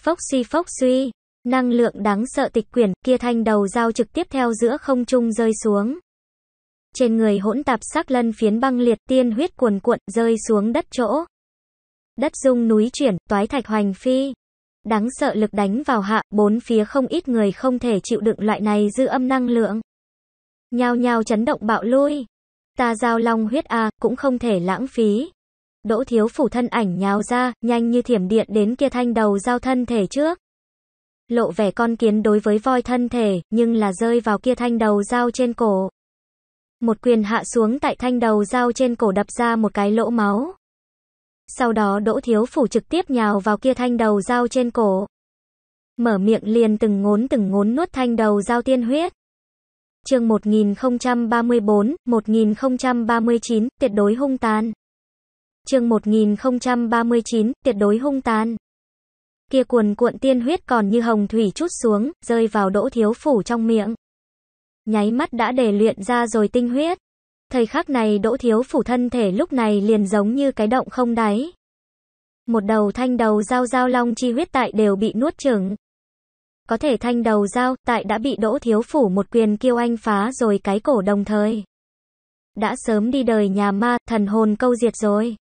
Phốc suy phốc suy, năng lượng đáng sợ tịch quyển, kia thanh đầu dao trực tiếp theo giữa không trung rơi xuống. Trên người hỗn tạp sắc lân phiến băng liệt tiên huyết cuồn cuộn rơi xuống đất chỗ. Đất rung núi chuyển, toái thạch hoành phi. Đáng sợ lực đánh vào hạ, bốn phía không ít người không thể chịu đựng loại này dư âm năng lượng. Nhao nhao chấn động bạo lui. Ta giao long huyết a, cũng không thể lãng phí. Đỗ thiếu phủ thân ảnh nhào ra, nhanh như thiểm điện đến kia thanh đầu giao thân thể trước. Lộ vẻ con kiến đối với voi thân thể, nhưng là rơi vào kia thanh đầu giao trên cổ. Một quyền hạ xuống tại thanh đầu giao trên cổ đập ra một cái lỗ máu. Sau đó Đỗ Thiếu Phủ trực tiếp nhào vào kia thanh đầu dao trên cổ. Mở miệng liền từng ngốn từng ngốn nuốt thanh đầu dao tiên huyết. chương 1034, 1039, tuyệt đối hung tàn. chương 1039, tuyệt đối hung tàn. Kia cuồn cuộn tiên huyết còn như hồng thủy chút xuống, rơi vào Đỗ Thiếu Phủ trong miệng. Nháy mắt đã để luyện ra rồi tinh huyết. Thời khắc này Đỗ Thiếu Phủ thân thể lúc này liền giống như cái động không đáy. Một đầu thanh đầu dao dao long chi huyết tại đều bị nuốt chửng. Có thể thanh đầu dao tại đã bị Đỗ Thiếu Phủ một quyền kiêu anh phá rồi cái cổ đồng thời. Đã sớm đi đời nhà ma, thần hồn câu diệt rồi.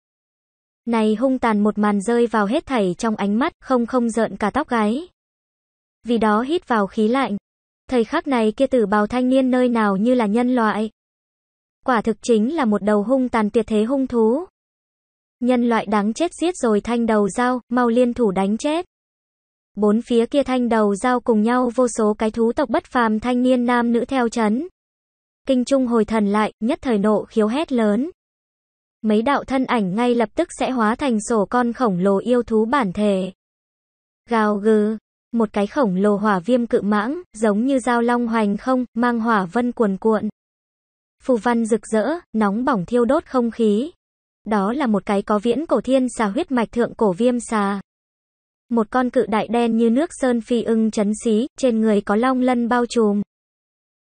Này hung tàn một màn rơi vào hết thảy trong ánh mắt, không không giận cả tóc gáy. Vì đó hít vào khí lạnh. Thời khắc này kia tử bào thanh niên nơi nào như là nhân loại, quả thực chính là một đầu hung tàn tuyệt thế hung thú. Nhân loại đáng chết giết rồi thanh đầu dao, mau liên thủ đánh chết. Bốn phía kia thanh đầu dao cùng nhau vô số cái thú tộc bất phàm thanh niên nam nữ theo chấn. Kinh Trung hồi thần lại, nhất thời nộ khiếu hét lớn. Mấy đạo thân ảnh ngay lập tức sẽ hóa thành sổ con khổng lồ yêu thú bản thể. Gào gừ, một cái khổng lồ hỏa viêm cự mãng, giống như dao long hoành không, mang hỏa vân cuồn cuộn phù văn rực rỡ, nóng bỏng thiêu đốt không khí. Đó là một cái có viễn cổ thiên xà huyết mạch thượng cổ viêm xà. Một con cự đại đen như nước sơn phi ưng chấn xí, trên người có long lân bao trùm.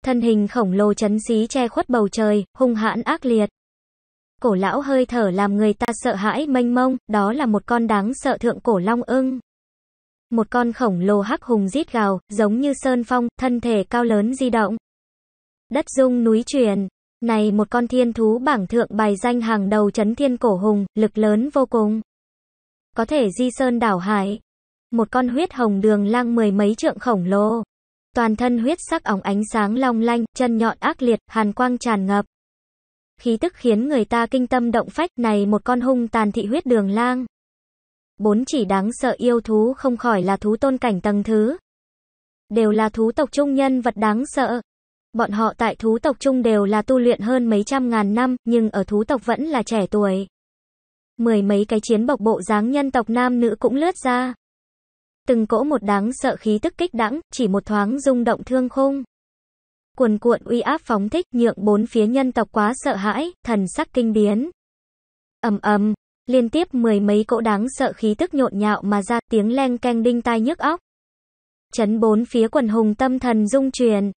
Thân hình khổng lồ chấn xí che khuất bầu trời, hung hãn ác liệt. Cổ lão hơi thở làm người ta sợ hãi mênh mông, đó là một con đáng sợ thượng cổ long ưng. Một con khổng lồ hắc hùng rít gào, giống như sơn phong, thân thể cao lớn di động. Đất rung núi chuyển, này một con thiên thú bảng thượng bài danh hàng đầu chấn thiên cổ hùng, lực lớn vô cùng. Có thể di sơn đảo hải. Một con huyết hồng đường lang mười mấy trượng khổng lồ. Toàn thân huyết sắc óng ánh sáng long lanh, chân nhọn ác liệt, hàn quang tràn ngập. Khí tức khiến người ta kinh tâm động phách này một con hung tàn thị huyết đường lang. Bốn chỉ đáng sợ yêu thú không khỏi là thú tôn cảnh tầng thứ. Đều là thú tộc trung nhân vật đáng sợ. Bọn họ tại thú tộc chung đều là tu luyện hơn mấy trăm ngàn năm, nhưng ở thú tộc vẫn là trẻ tuổi. Mười mấy cái chiến bộc bộ dáng nhân tộc nam nữ cũng lướt ra. Từng cỗ một đáng sợ khí tức kích đãng, chỉ một thoáng rung động thương khung. Cuồn cuộn uy áp phóng thích nhượng bốn phía nhân tộc quá sợ hãi, thần sắc kinh biến. ầm ầm liên tiếp mười mấy cỗ đáng sợ khí tức nhộn nhạo mà ra tiếng leng keng đinh tai nhức óc chấn bốn phía quần hùng tâm thần rung truyền.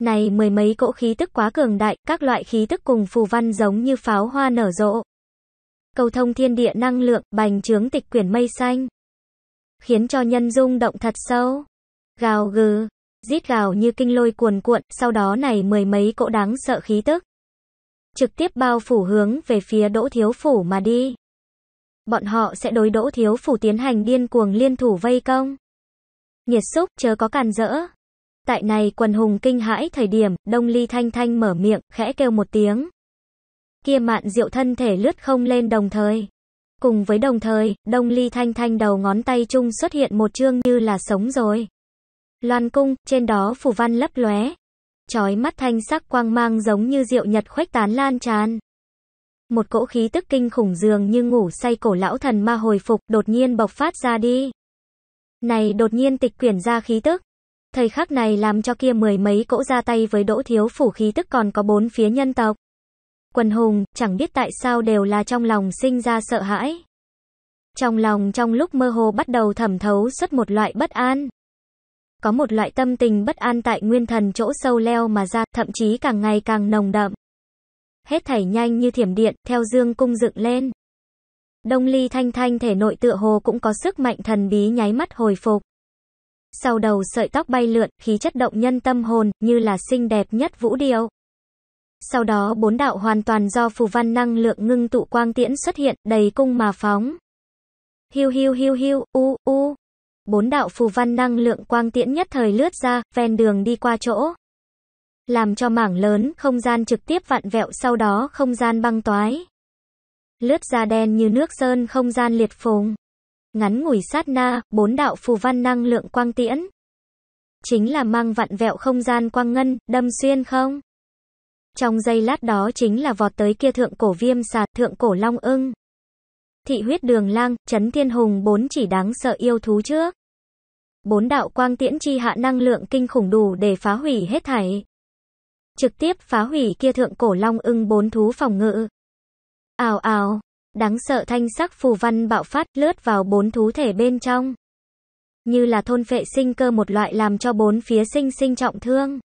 Này mười mấy cỗ khí tức quá cường đại, các loại khí tức cùng phù văn giống như pháo hoa nở rộ. Cầu thông thiên địa năng lượng, bành trướng tịch quyển mây xanh. Khiến cho nhân dung động thật sâu. Gào gừ, rít gào như kinh lôi cuồn cuộn, sau đó này mười mấy cỗ đáng sợ khí tức. Trực tiếp bao phủ hướng về phía đỗ thiếu phủ mà đi. Bọn họ sẽ đối đỗ thiếu phủ tiến hành điên cuồng liên thủ vây công. Nhiệt xúc chớ có càn rỡ, Tại này quần hùng kinh hãi thời điểm, Đông Ly Thanh Thanh mở miệng, khẽ kêu một tiếng. Kia mạn rượu thân thể lướt không lên đồng thời. Cùng với đồng thời, Đông Ly Thanh Thanh đầu ngón tay chung xuất hiện một chương như là sống rồi. Loan cung, trên đó phủ văn lấp lóe. Chói mắt thanh sắc quang mang giống như rượu nhật khuếch tán lan tràn. Một cỗ khí tức kinh khủng dường như ngủ say cổ lão thần ma hồi phục đột nhiên bộc phát ra đi. Này đột nhiên tịch quyển ra khí tức. Thời khắc này làm cho kia mười mấy cỗ ra tay với đỗ thiếu phủ khí tức còn có bốn phía nhân tộc. Quần hùng, chẳng biết tại sao đều là trong lòng sinh ra sợ hãi. Trong lòng trong lúc mơ hồ bắt đầu thẩm thấu xuất một loại bất an. Có một loại tâm tình bất an tại nguyên thần chỗ sâu leo mà ra, thậm chí càng ngày càng nồng đậm. Hết thảy nhanh như thiểm điện, theo dương cung dựng lên. Đông ly thanh thanh thể nội tựa hồ cũng có sức mạnh thần bí nháy mắt hồi phục sau đầu sợi tóc bay lượn, khí chất động nhân tâm hồn, như là xinh đẹp nhất vũ điệu Sau đó bốn đạo hoàn toàn do phù văn năng lượng ngưng tụ quang tiễn xuất hiện, đầy cung mà phóng. Hiu hiu hiu hiu, u u. Bốn đạo phù văn năng lượng quang tiễn nhất thời lướt ra, ven đường đi qua chỗ. Làm cho mảng lớn, không gian trực tiếp vặn vẹo sau đó không gian băng toái. Lướt ra đen như nước sơn không gian liệt phùng. Ngắn ngủi sát na, bốn đạo phù văn năng lượng quang tiễn. Chính là mang vặn vẹo không gian quang ngân, đâm xuyên không? Trong giây lát đó chính là vọt tới kia thượng cổ viêm xà, thượng cổ long ưng. Thị huyết đường lang, chấn thiên hùng bốn chỉ đáng sợ yêu thú trước. Bốn đạo quang tiễn chi hạ năng lượng kinh khủng đủ để phá hủy hết thảy. Trực tiếp phá hủy kia thượng cổ long ưng bốn thú phòng ngự. Ào ào. Đáng sợ thanh sắc phù văn bạo phát lướt vào bốn thú thể bên trong. Như là thôn phệ sinh cơ một loại làm cho bốn phía sinh sinh trọng thương.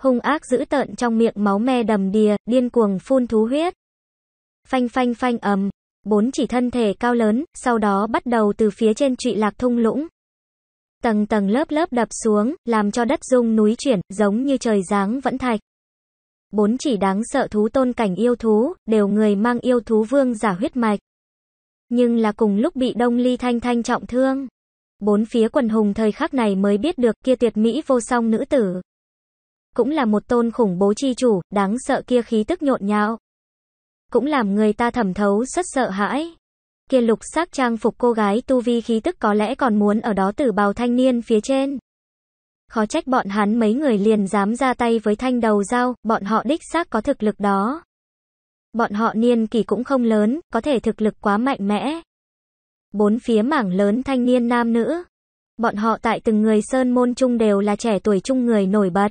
Hung ác giữ tợn trong miệng máu me đầm đìa, điên cuồng phun thú huyết. Phanh phanh phanh ầm, bốn chỉ thân thể cao lớn, sau đó bắt đầu từ phía trên trụy lạc thung lũng. Tầng tầng lớp lớp đập xuống, làm cho đất rung núi chuyển, giống như trời giáng vẫn thạch. Bốn chỉ đáng sợ thú tôn cảnh yêu thú, đều người mang yêu thú vương giả huyết mạch. Nhưng là cùng lúc bị Đông Ly Thanh Thanh trọng thương. Bốn phía quần hùng thời khắc này mới biết được kia tuyệt mỹ vô song nữ tử. Cũng là một tôn khủng bố chi chủ, đáng sợ kia khí tức nhộn nhạo. Cũng làm người ta thẩm thấu rất sợ hãi. Kia lục sắc trang phục cô gái tu vi khí tức có lẽ còn muốn ở đó tử bào thanh niên phía trên. Khó trách bọn hắn mấy người liền dám ra tay với thanh đầu dao, bọn họ đích xác có thực lực đó. Bọn họ niên kỷ cũng không lớn, có thể thực lực quá mạnh mẽ. Bốn phía mảng lớn thanh niên nam nữ. Bọn họ tại từng người sơn môn chung đều là trẻ tuổi chung người nổi bật.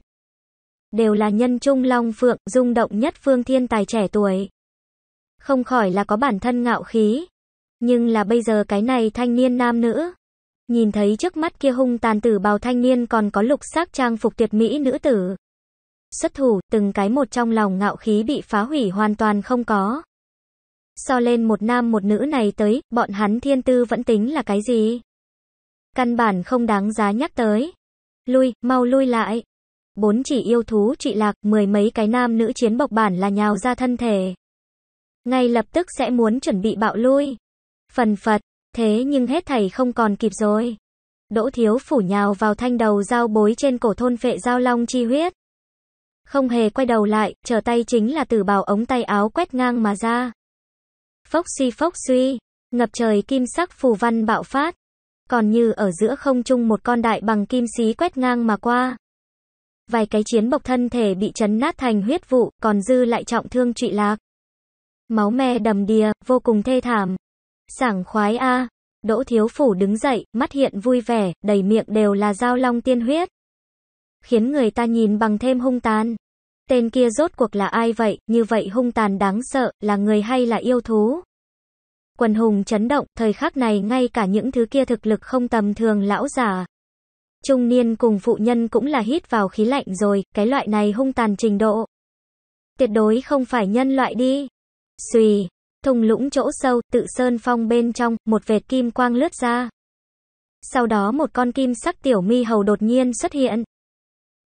Đều là nhân trung long phượng, rung động nhất phương thiên tài trẻ tuổi. Không khỏi là có bản thân ngạo khí. Nhưng là bây giờ cái này thanh niên nam nữ, Nhìn thấy trước mắt kia hung tàn tử bào thanh niên còn có lục sắc trang phục tuyệt mỹ nữ tử. Xuất thủ, từng cái một trong lòng ngạo khí bị phá hủy hoàn toàn không có. So lên một nam một nữ này tới, bọn hắn thiên tư vẫn tính là cái gì? Căn bản không đáng giá nhắc tới. Lui, mau lui lại. Bốn chỉ yêu thú trị lạc, mười mấy cái nam nữ chiến bộc bản là nhào ra thân thể. Ngay lập tức sẽ muốn chuẩn bị bạo lui. Phần phật, Thế nhưng hết thầy không còn kịp rồi. Đỗ Thiếu phủ nhào vào thanh đầu dao bối trên cổ thôn phệ dao long chi huyết. Không hề quay đầu lại, trở tay chính là tử bào ống tay áo quét ngang mà ra. Phốc suy phốc suy, ngập trời kim sắc phù văn bạo phát. Còn như ở giữa không trung một con đại bằng kim xí quét ngang mà qua. Vài cái chiến bộc thân thể bị chấn nát thành huyết vụ, còn dư lại trọng thương trụy lạc. Máu me đầm đìa, vô cùng thê thảm. Sảng khoái a. Đỗ Thiếu Phủ đứng dậy, mắt hiện vui vẻ, đầy miệng đều là dao long tiên huyết. Khiến người ta nhìn bằng thêm hung tàn. Tên kia rốt cuộc là ai vậy, như vậy hung tàn đáng sợ, là người hay là yêu thú? Quần hùng chấn động, thời khắc này ngay cả những thứ kia thực lực không tầm thường lão giả. Trung niên cùng phụ nhân cũng là hít vào khí lạnh rồi, cái loại này hung tàn trình độ. Tuyệt đối không phải nhân loại đi. Xùy, thung lũng chỗ sâu, tự sơn phong bên trong, một vệt kim quang lướt ra. Sau đó một con kim sắc tiểu mi hầu đột nhiên xuất hiện.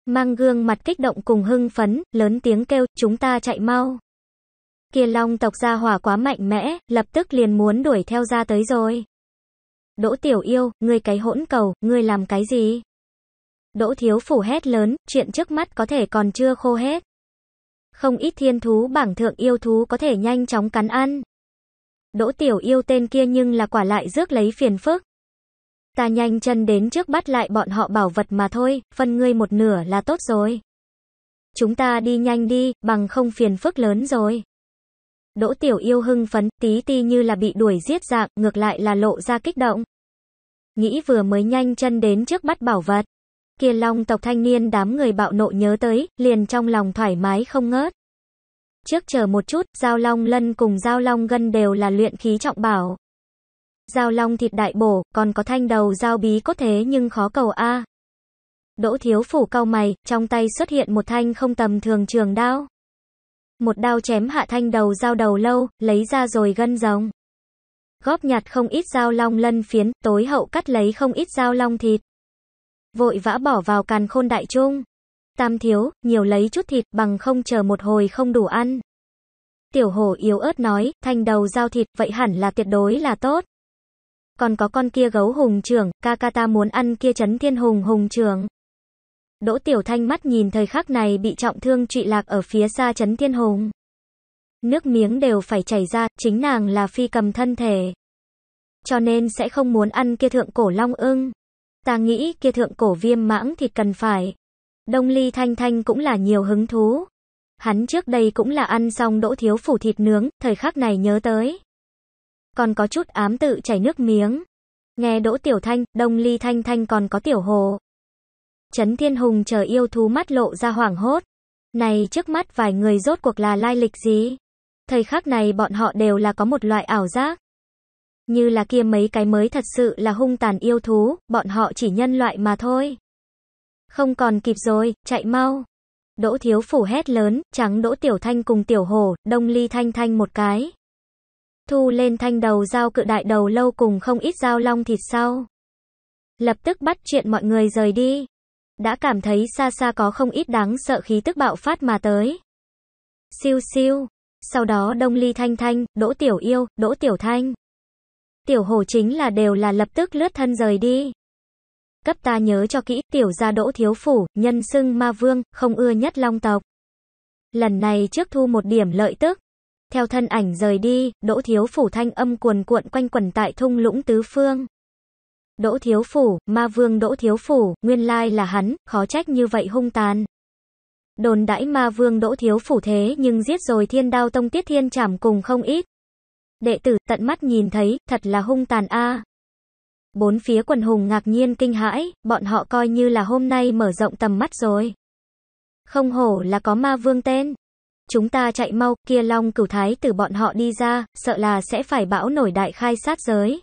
Mang gương mặt kích động cùng hưng phấn, lớn tiếng kêu, chúng ta chạy mau. Kìa long tộc gia hỏa quá mạnh mẽ, lập tức liền muốn đuổi theo ra tới rồi. Đỗ tiểu yêu, ngươi cái hỗn cầu, ngươi làm cái gì? Đỗ thiếu phủ hét lớn, chuyện trước mắt có thể còn chưa khô hết không ít thiên thú bảng thượng yêu thú có thể nhanh chóng cắn ăn. Đỗ tiểu yêu tên kia nhưng là quả lại rước lấy phiền phức. Ta nhanh chân đến trước bắt lại bọn họ bảo vật mà thôi, phân ngươi một nửa là tốt rồi. Chúng ta đi nhanh đi, bằng không phiền phức lớn rồi. Đỗ tiểu yêu hưng phấn, tí ti như là bị đuổi giết dạng, ngược lại là lộ ra kích động. Nghĩ vừa mới nhanh chân đến trước bắt bảo vật. Kia long tộc thanh niên đám người bạo nộ nhớ tới, liền trong lòng thoải mái không ngớt. Trước chờ một chút, giao long lân cùng giao long gân đều là luyện khí trọng bảo. Giao long thịt đại bổ, còn có thanh đầu giao bí có thế nhưng khó cầu a. Đỗ thiếu phủ cau mày, trong tay xuất hiện một thanh không tầm thường trường đao. Một đao chém hạ thanh đầu giao đầu lâu, lấy ra rồi gân rồng. Góp nhặt không ít giao long lân phiến, tối hậu cắt lấy không ít giao long thịt vội vã bỏ vào càn khôn đại trung. Tam thiếu, nhiều lấy chút thịt bằng không chờ một hồi không đủ ăn. Tiểu hổ yếu ớt nói, thanh đầu giao thịt, vậy hẳn là tuyệt đối là tốt. Còn có con kia gấu hùng trưởng, ca ca ta muốn ăn kia chấn thiên hùng hùng trưởng. Đỗ Tiểu Thanh mắt nhìn thời khắc này bị trọng thương trụy lạc ở phía xa chấn thiên hùng. Nước miếng đều phải chảy ra, chính nàng là phi cầm thân thể. Cho nên sẽ không muốn ăn kia thượng cổ long ưng. Ta nghĩ kia thượng cổ viêm mãng thịt cần phải. Đông Ly Thanh Thanh cũng là nhiều hứng thú. Hắn trước đây cũng là ăn xong đỗ thiếu phủ thịt nướng, thời khắc này nhớ tới. Còn có chút ám tự chảy nước miếng. Nghe đỗ tiểu thanh, đông ly thanh thanh còn có tiểu hồ. Trấn Thiên Hùng chờ yêu thú mắt lộ ra hoảng hốt. Này trước mắt vài người rốt cuộc là lai lịch gì? Thời khắc này bọn họ đều là có một loại ảo giác. Như là kia mấy cái mới thật sự là hung tàn yêu thú, bọn họ chỉ nhân loại mà thôi. Không còn kịp rồi, chạy mau. Đỗ thiếu phủ hét lớn, trắng đỗ tiểu thanh cùng tiểu Hổ đông ly thanh thanh một cái. Thu lên thanh đầu dao cự đại đầu lâu cùng không ít dao long thịt sau. Lập tức bắt chuyện mọi người rời đi. Đã cảm thấy xa xa có không ít đáng sợ khí tức bạo phát mà tới. Siêu siêu. Sau đó đông ly thanh thanh, đỗ tiểu yêu, đỗ tiểu thanh tiểu hồ chính là đều là lập tức lướt thân rời đi. Cấp ta nhớ cho kỹ, tiểu gia đỗ thiếu phủ, nhân xưng ma vương, không ưa nhất long tộc. Lần này trước thu một điểm lợi tức. Theo thân ảnh rời đi, đỗ thiếu phủ thanh âm cuồn cuộn quanh quẩn tại thung lũng tứ phương. Đỗ thiếu phủ, ma vương đỗ thiếu phủ, nguyên lai là hắn, khó trách như vậy hung tàn. Đồn đãi ma vương đỗ thiếu phủ thế nhưng giết rồi thiên đao tông tiết thiên chảm cùng không ít. Đệ tử tận mắt nhìn thấy, thật là hung tàn a. Bốn phía quần hùng ngạc nhiên kinh hãi, bọn họ coi như là hôm nay mở rộng tầm mắt rồi. Không hổ là có ma vương tên. Chúng ta chạy mau, kia long cửu thái từ bọn họ đi ra, sợ là sẽ phải bão nổi đại khai sát giới.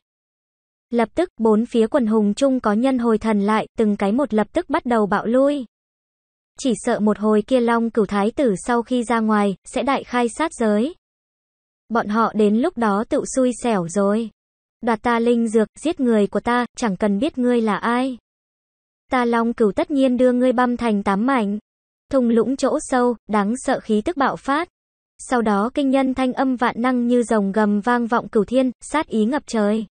Lập tức, bốn phía quần hùng chung có nhân hồi thần lại, từng cái một lập tức bắt đầu bạo lui. Chỉ sợ một hồi kia long cửu thái tử sau khi ra ngoài, sẽ đại khai sát giới bọn họ đến lúc đó tự xui xẻo rồi. Đoạt ta linh dược, giết người của ta, chẳng cần biết ngươi là ai. Ta Long Cửu tất nhiên đưa ngươi băm thành tám mảnh. Thùng lũng chỗ sâu, đáng sợ khí tức bạo phát. Sau đó kinh nhân thanh âm vạn năng như rồng gầm vang vọng cửu thiên, sát ý ngập trời.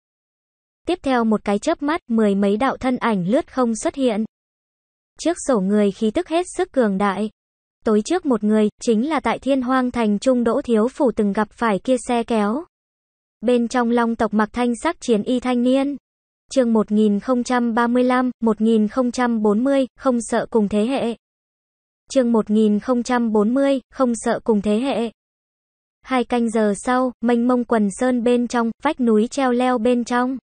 Tiếp theo một cái chớp mắt, mười mấy đạo thân ảnh lướt không xuất hiện. Trước sổ người khí tức hết sức cường đại, Tối trước một người, chính là tại thiên hoang thành trung đỗ thiếu phủ từng gặp phải kia xe kéo. Bên trong long tộc mặc thanh sắc chiến y thanh niên. chương 1035, 1040, không sợ cùng thế hệ. chương 1040, không sợ cùng thế hệ. Hai canh giờ sau, mênh mông quần sơn bên trong, vách núi treo leo bên trong.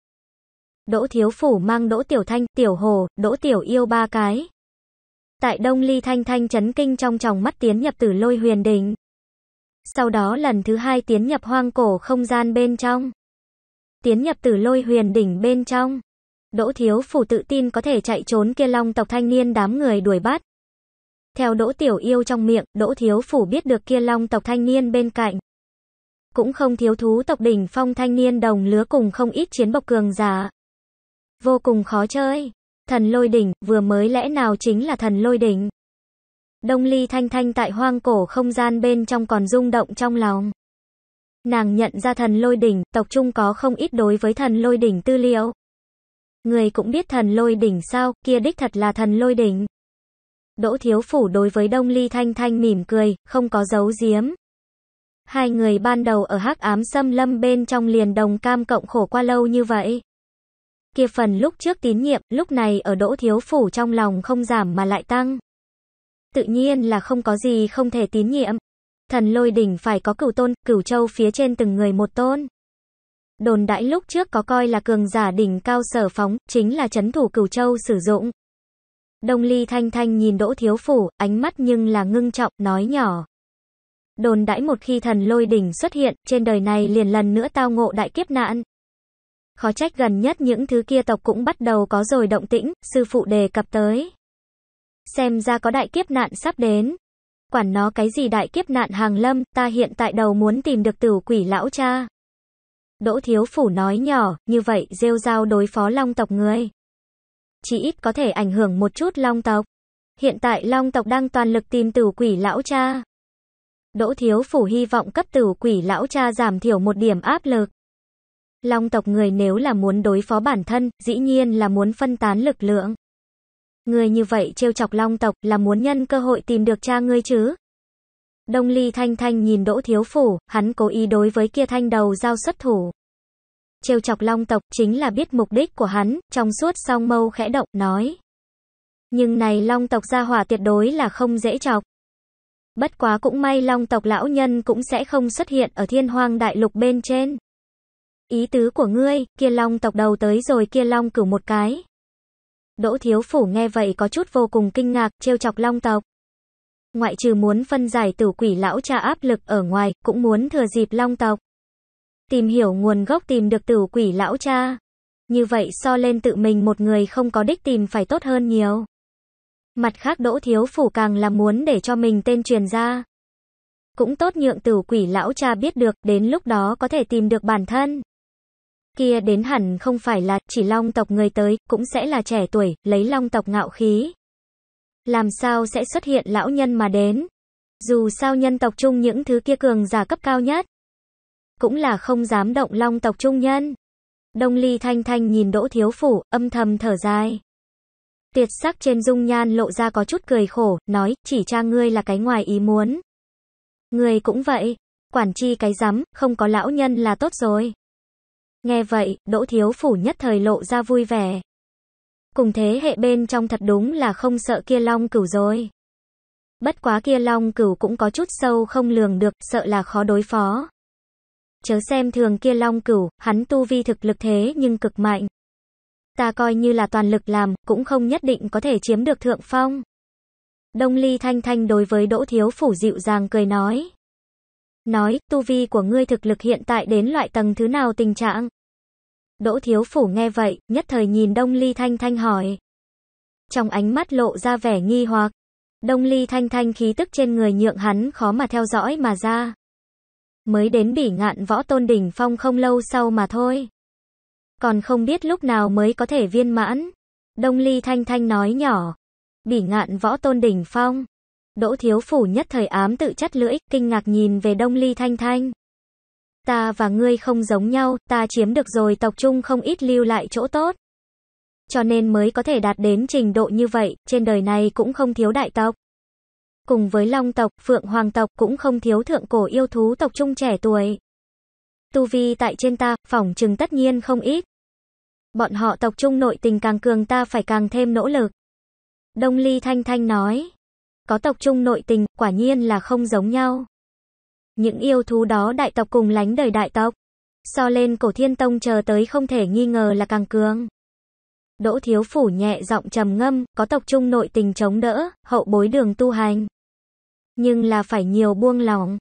Đỗ Thiếu Phủ mang Đỗ Tiểu Thanh, Tiểu Hồ, Đỗ Tiểu Yêu ba cái. Tại Đông Ly Thanh Thanh chấn kinh trong tròng mắt tiến nhập tử lôi huyền đỉnh. Sau đó lần thứ hai tiến nhập hoang cổ không gian bên trong. Tiến nhập tử lôi huyền đỉnh bên trong. Đỗ Thiếu Phủ tự tin có thể chạy trốn kia long tộc thanh niên đám người đuổi bắt. Theo Đỗ Tiểu Yêu trong miệng, Đỗ Thiếu Phủ biết được kia long tộc thanh niên bên cạnh. Cũng không thiếu thú tộc đỉnh phong thanh niên đồng lứa cùng không ít chiến bộc cường giả. Vô cùng khó chơi. Thần lôi đỉnh, vừa mới lẽ nào chính là thần lôi đỉnh? Đông ly thanh thanh tại hoang cổ không gian bên trong còn rung động trong lòng. Nàng nhận ra thần lôi đỉnh, tộc trung có không ít đối với thần lôi đỉnh tư liệu. Người cũng biết thần lôi đỉnh sao, kia đích thật là thần lôi đỉnh. Đỗ Thiếu Phủ đối với Đông Ly Thanh Thanh mỉm cười, không có giấu giếm. Hai người ban đầu ở hắc ám xâm lâm bên trong liền đồng cam cộng khổ qua lâu như vậy kia phần lúc trước tín nhiệm, lúc này ở đỗ thiếu phủ trong lòng không giảm mà lại tăng. Tự nhiên là không có gì không thể tín nhiệm. Thần lôi đỉnh phải có cửu tôn, cửu châu phía trên từng người một tôn. Đồn đãi lúc trước có coi là cường giả đỉnh cao sở phóng, chính là chấn thủ cửu châu sử dụng. Đông ly thanh thanh nhìn đỗ thiếu phủ, ánh mắt nhưng là ngưng trọng, nói nhỏ. Đồn đãi một khi thần lôi đỉnh xuất hiện, trên đời này liền lần nữa tao ngộ đại kiếp nạn, khó trách gần nhất những thứ kia tộc cũng bắt đầu có rồi động tĩnh, sư phụ đề cập tới. Xem ra có đại kiếp nạn sắp đến. Quản nó cái gì đại kiếp nạn hàng lâm, ta hiện tại đầu muốn tìm được tử quỷ lão cha. Đỗ Thiếu Phủ nói nhỏ, như vậy rêu rao đối phó long tộc người. Chỉ ít có thể ảnh hưởng một chút long tộc. Hiện tại long tộc đang toàn lực tìm tử quỷ lão cha. Đỗ Thiếu Phủ hy vọng cấp tử quỷ lão cha giảm thiểu một điểm áp lực. Long tộc người nếu là muốn đối phó bản thân, dĩ nhiên là muốn phân tán lực lượng. Người như vậy trêu chọc long tộc là muốn nhân cơ hội tìm được cha ngươi chứ. Đông Ly Thanh Thanh nhìn Đỗ Thiếu Phủ, hắn cố ý đối với kia thanh đầu giao xuất thủ. Trêu chọc long tộc chính là biết mục đích của hắn, trong suốt song mâu khẽ động, nói. Nhưng này long tộc gia hỏa tuyệt đối là không dễ chọc. Bất quá cũng may long tộc lão nhân cũng sẽ không xuất hiện ở thiên hoang đại lục bên trên. Ý tứ của ngươi, kia long tộc đầu tới rồi kia long cử một cái. Đỗ thiếu phủ nghe vậy có chút vô cùng kinh ngạc, trêu chọc long tộc. Ngoại trừ muốn phân giải tử quỷ lão cha áp lực ở ngoài, cũng muốn thừa dịp long tộc. Tìm hiểu nguồn gốc tìm được tử quỷ lão cha. Như vậy so lên tự mình một người không có đích tìm phải tốt hơn nhiều. Mặt khác đỗ thiếu phủ càng là muốn để cho mình tên truyền ra. Cũng tốt nhượng tử quỷ lão cha biết được, đến lúc đó có thể tìm được bản thân kia đến hẳn không phải là chỉ long tộc người tới, cũng sẽ là trẻ tuổi, lấy long tộc ngạo khí. Làm sao sẽ xuất hiện lão nhân mà đến? Dù sao nhân tộc chung những thứ kia cường giả cấp cao nhất, cũng là không dám động long tộc trung nhân. Đông Ly Thanh Thanh nhìn Đỗ Thiếu Phủ, âm thầm thở dài. Tiệt sắc trên dung nhan lộ ra có chút cười khổ, nói, chỉ cha ngươi là cái ngoài ý muốn. Ngươi cũng vậy, quản chi cái rắm, không có lão nhân là tốt rồi. Nghe vậy, Đỗ Thiếu Phủ nhất thời lộ ra vui vẻ. Cùng thế hệ bên trong thật đúng là không sợ kia long cửu rồi. Bất quá kia long cửu cũng có chút sâu không lường được, sợ là khó đối phó. Chớ xem thường kia long cửu, hắn tu vi thực lực thế nhưng cực mạnh. Ta coi như là toàn lực làm, cũng không nhất định có thể chiếm được thượng phong. Đông Ly Thanh Thanh đối với Đỗ Thiếu Phủ dịu dàng cười nói. Nói, tu vi của ngươi thực lực hiện tại đến loại tầng thứ nào tình trạng? Đỗ Thiếu Phủ nghe vậy, nhất thời nhìn Đông Ly Thanh Thanh hỏi. Trong ánh mắt lộ ra vẻ nghi hoặc, Đông Ly Thanh Thanh khí tức trên người nhượng hắn khó mà theo dõi mà ra. Mới đến bỉ ngạn võ tôn đỉnh phong không lâu sau mà thôi. Còn không biết lúc nào mới có thể viên mãn. Đông Ly Thanh Thanh nói nhỏ. Bỉ ngạn võ tôn đỉnh phong. Đỗ Thiếu Phủ nhất thời ám tự chắt lưỡi, kinh ngạc nhìn về Đông Ly Thanh Thanh ta và ngươi không giống nhau, ta chiếm được rồi tộc trung không ít lưu lại chỗ tốt. Cho nên mới có thể đạt đến trình độ như vậy, trên đời này cũng không thiếu đại tộc. Cùng với long tộc, phượng hoàng tộc cũng không thiếu thượng cổ yêu thú tộc trung trẻ tuổi. Tu vi tại trên ta, phỏng chừng tất nhiên không ít. Bọn họ tộc trung nội tình càng cường ta phải càng thêm nỗ lực. Đông Ly Thanh Thanh nói. Có tộc trung nội tình, quả nhiên là không giống nhau. Những yêu thú đó đại tộc cùng lánh đời đại tộc. So lên cổ thiên tông chờ tới không thể nghi ngờ là càng cường. Đỗ thiếu phủ nhẹ giọng trầm ngâm, có tộc trung nội tình chống đỡ, hậu bối đường tu hành. Nhưng là phải nhiều buông lỏng.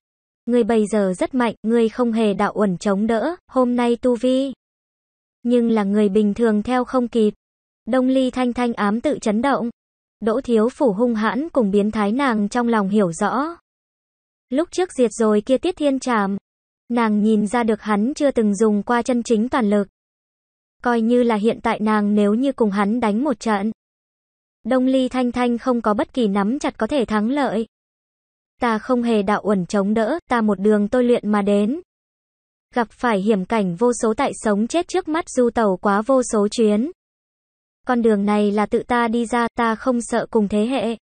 người bây giờ rất mạnh, người không hề đạo uẩn chống đỡ, hôm nay tu vi. Nhưng là người bình thường theo không kịp. Đông ly thanh thanh ám tự chấn động. Đỗ thiếu phủ hung hãn cùng biến thái nàng trong lòng hiểu rõ. Lúc trước diệt rồi kia tiết thiên tràm Nàng nhìn ra được hắn chưa từng dùng qua chân chính toàn lực. Coi như là hiện tại nàng nếu như cùng hắn đánh một trận. Đông ly thanh thanh không có bất kỳ nắm chặt có thể thắng lợi. Ta không hề đạo uẩn chống đỡ, ta một đường tôi luyện mà đến. Gặp phải hiểm cảnh vô số tại sống chết trước mắt du tàu quá vô số chuyến. Con đường này là tự ta đi ra, ta không sợ cùng thế hệ.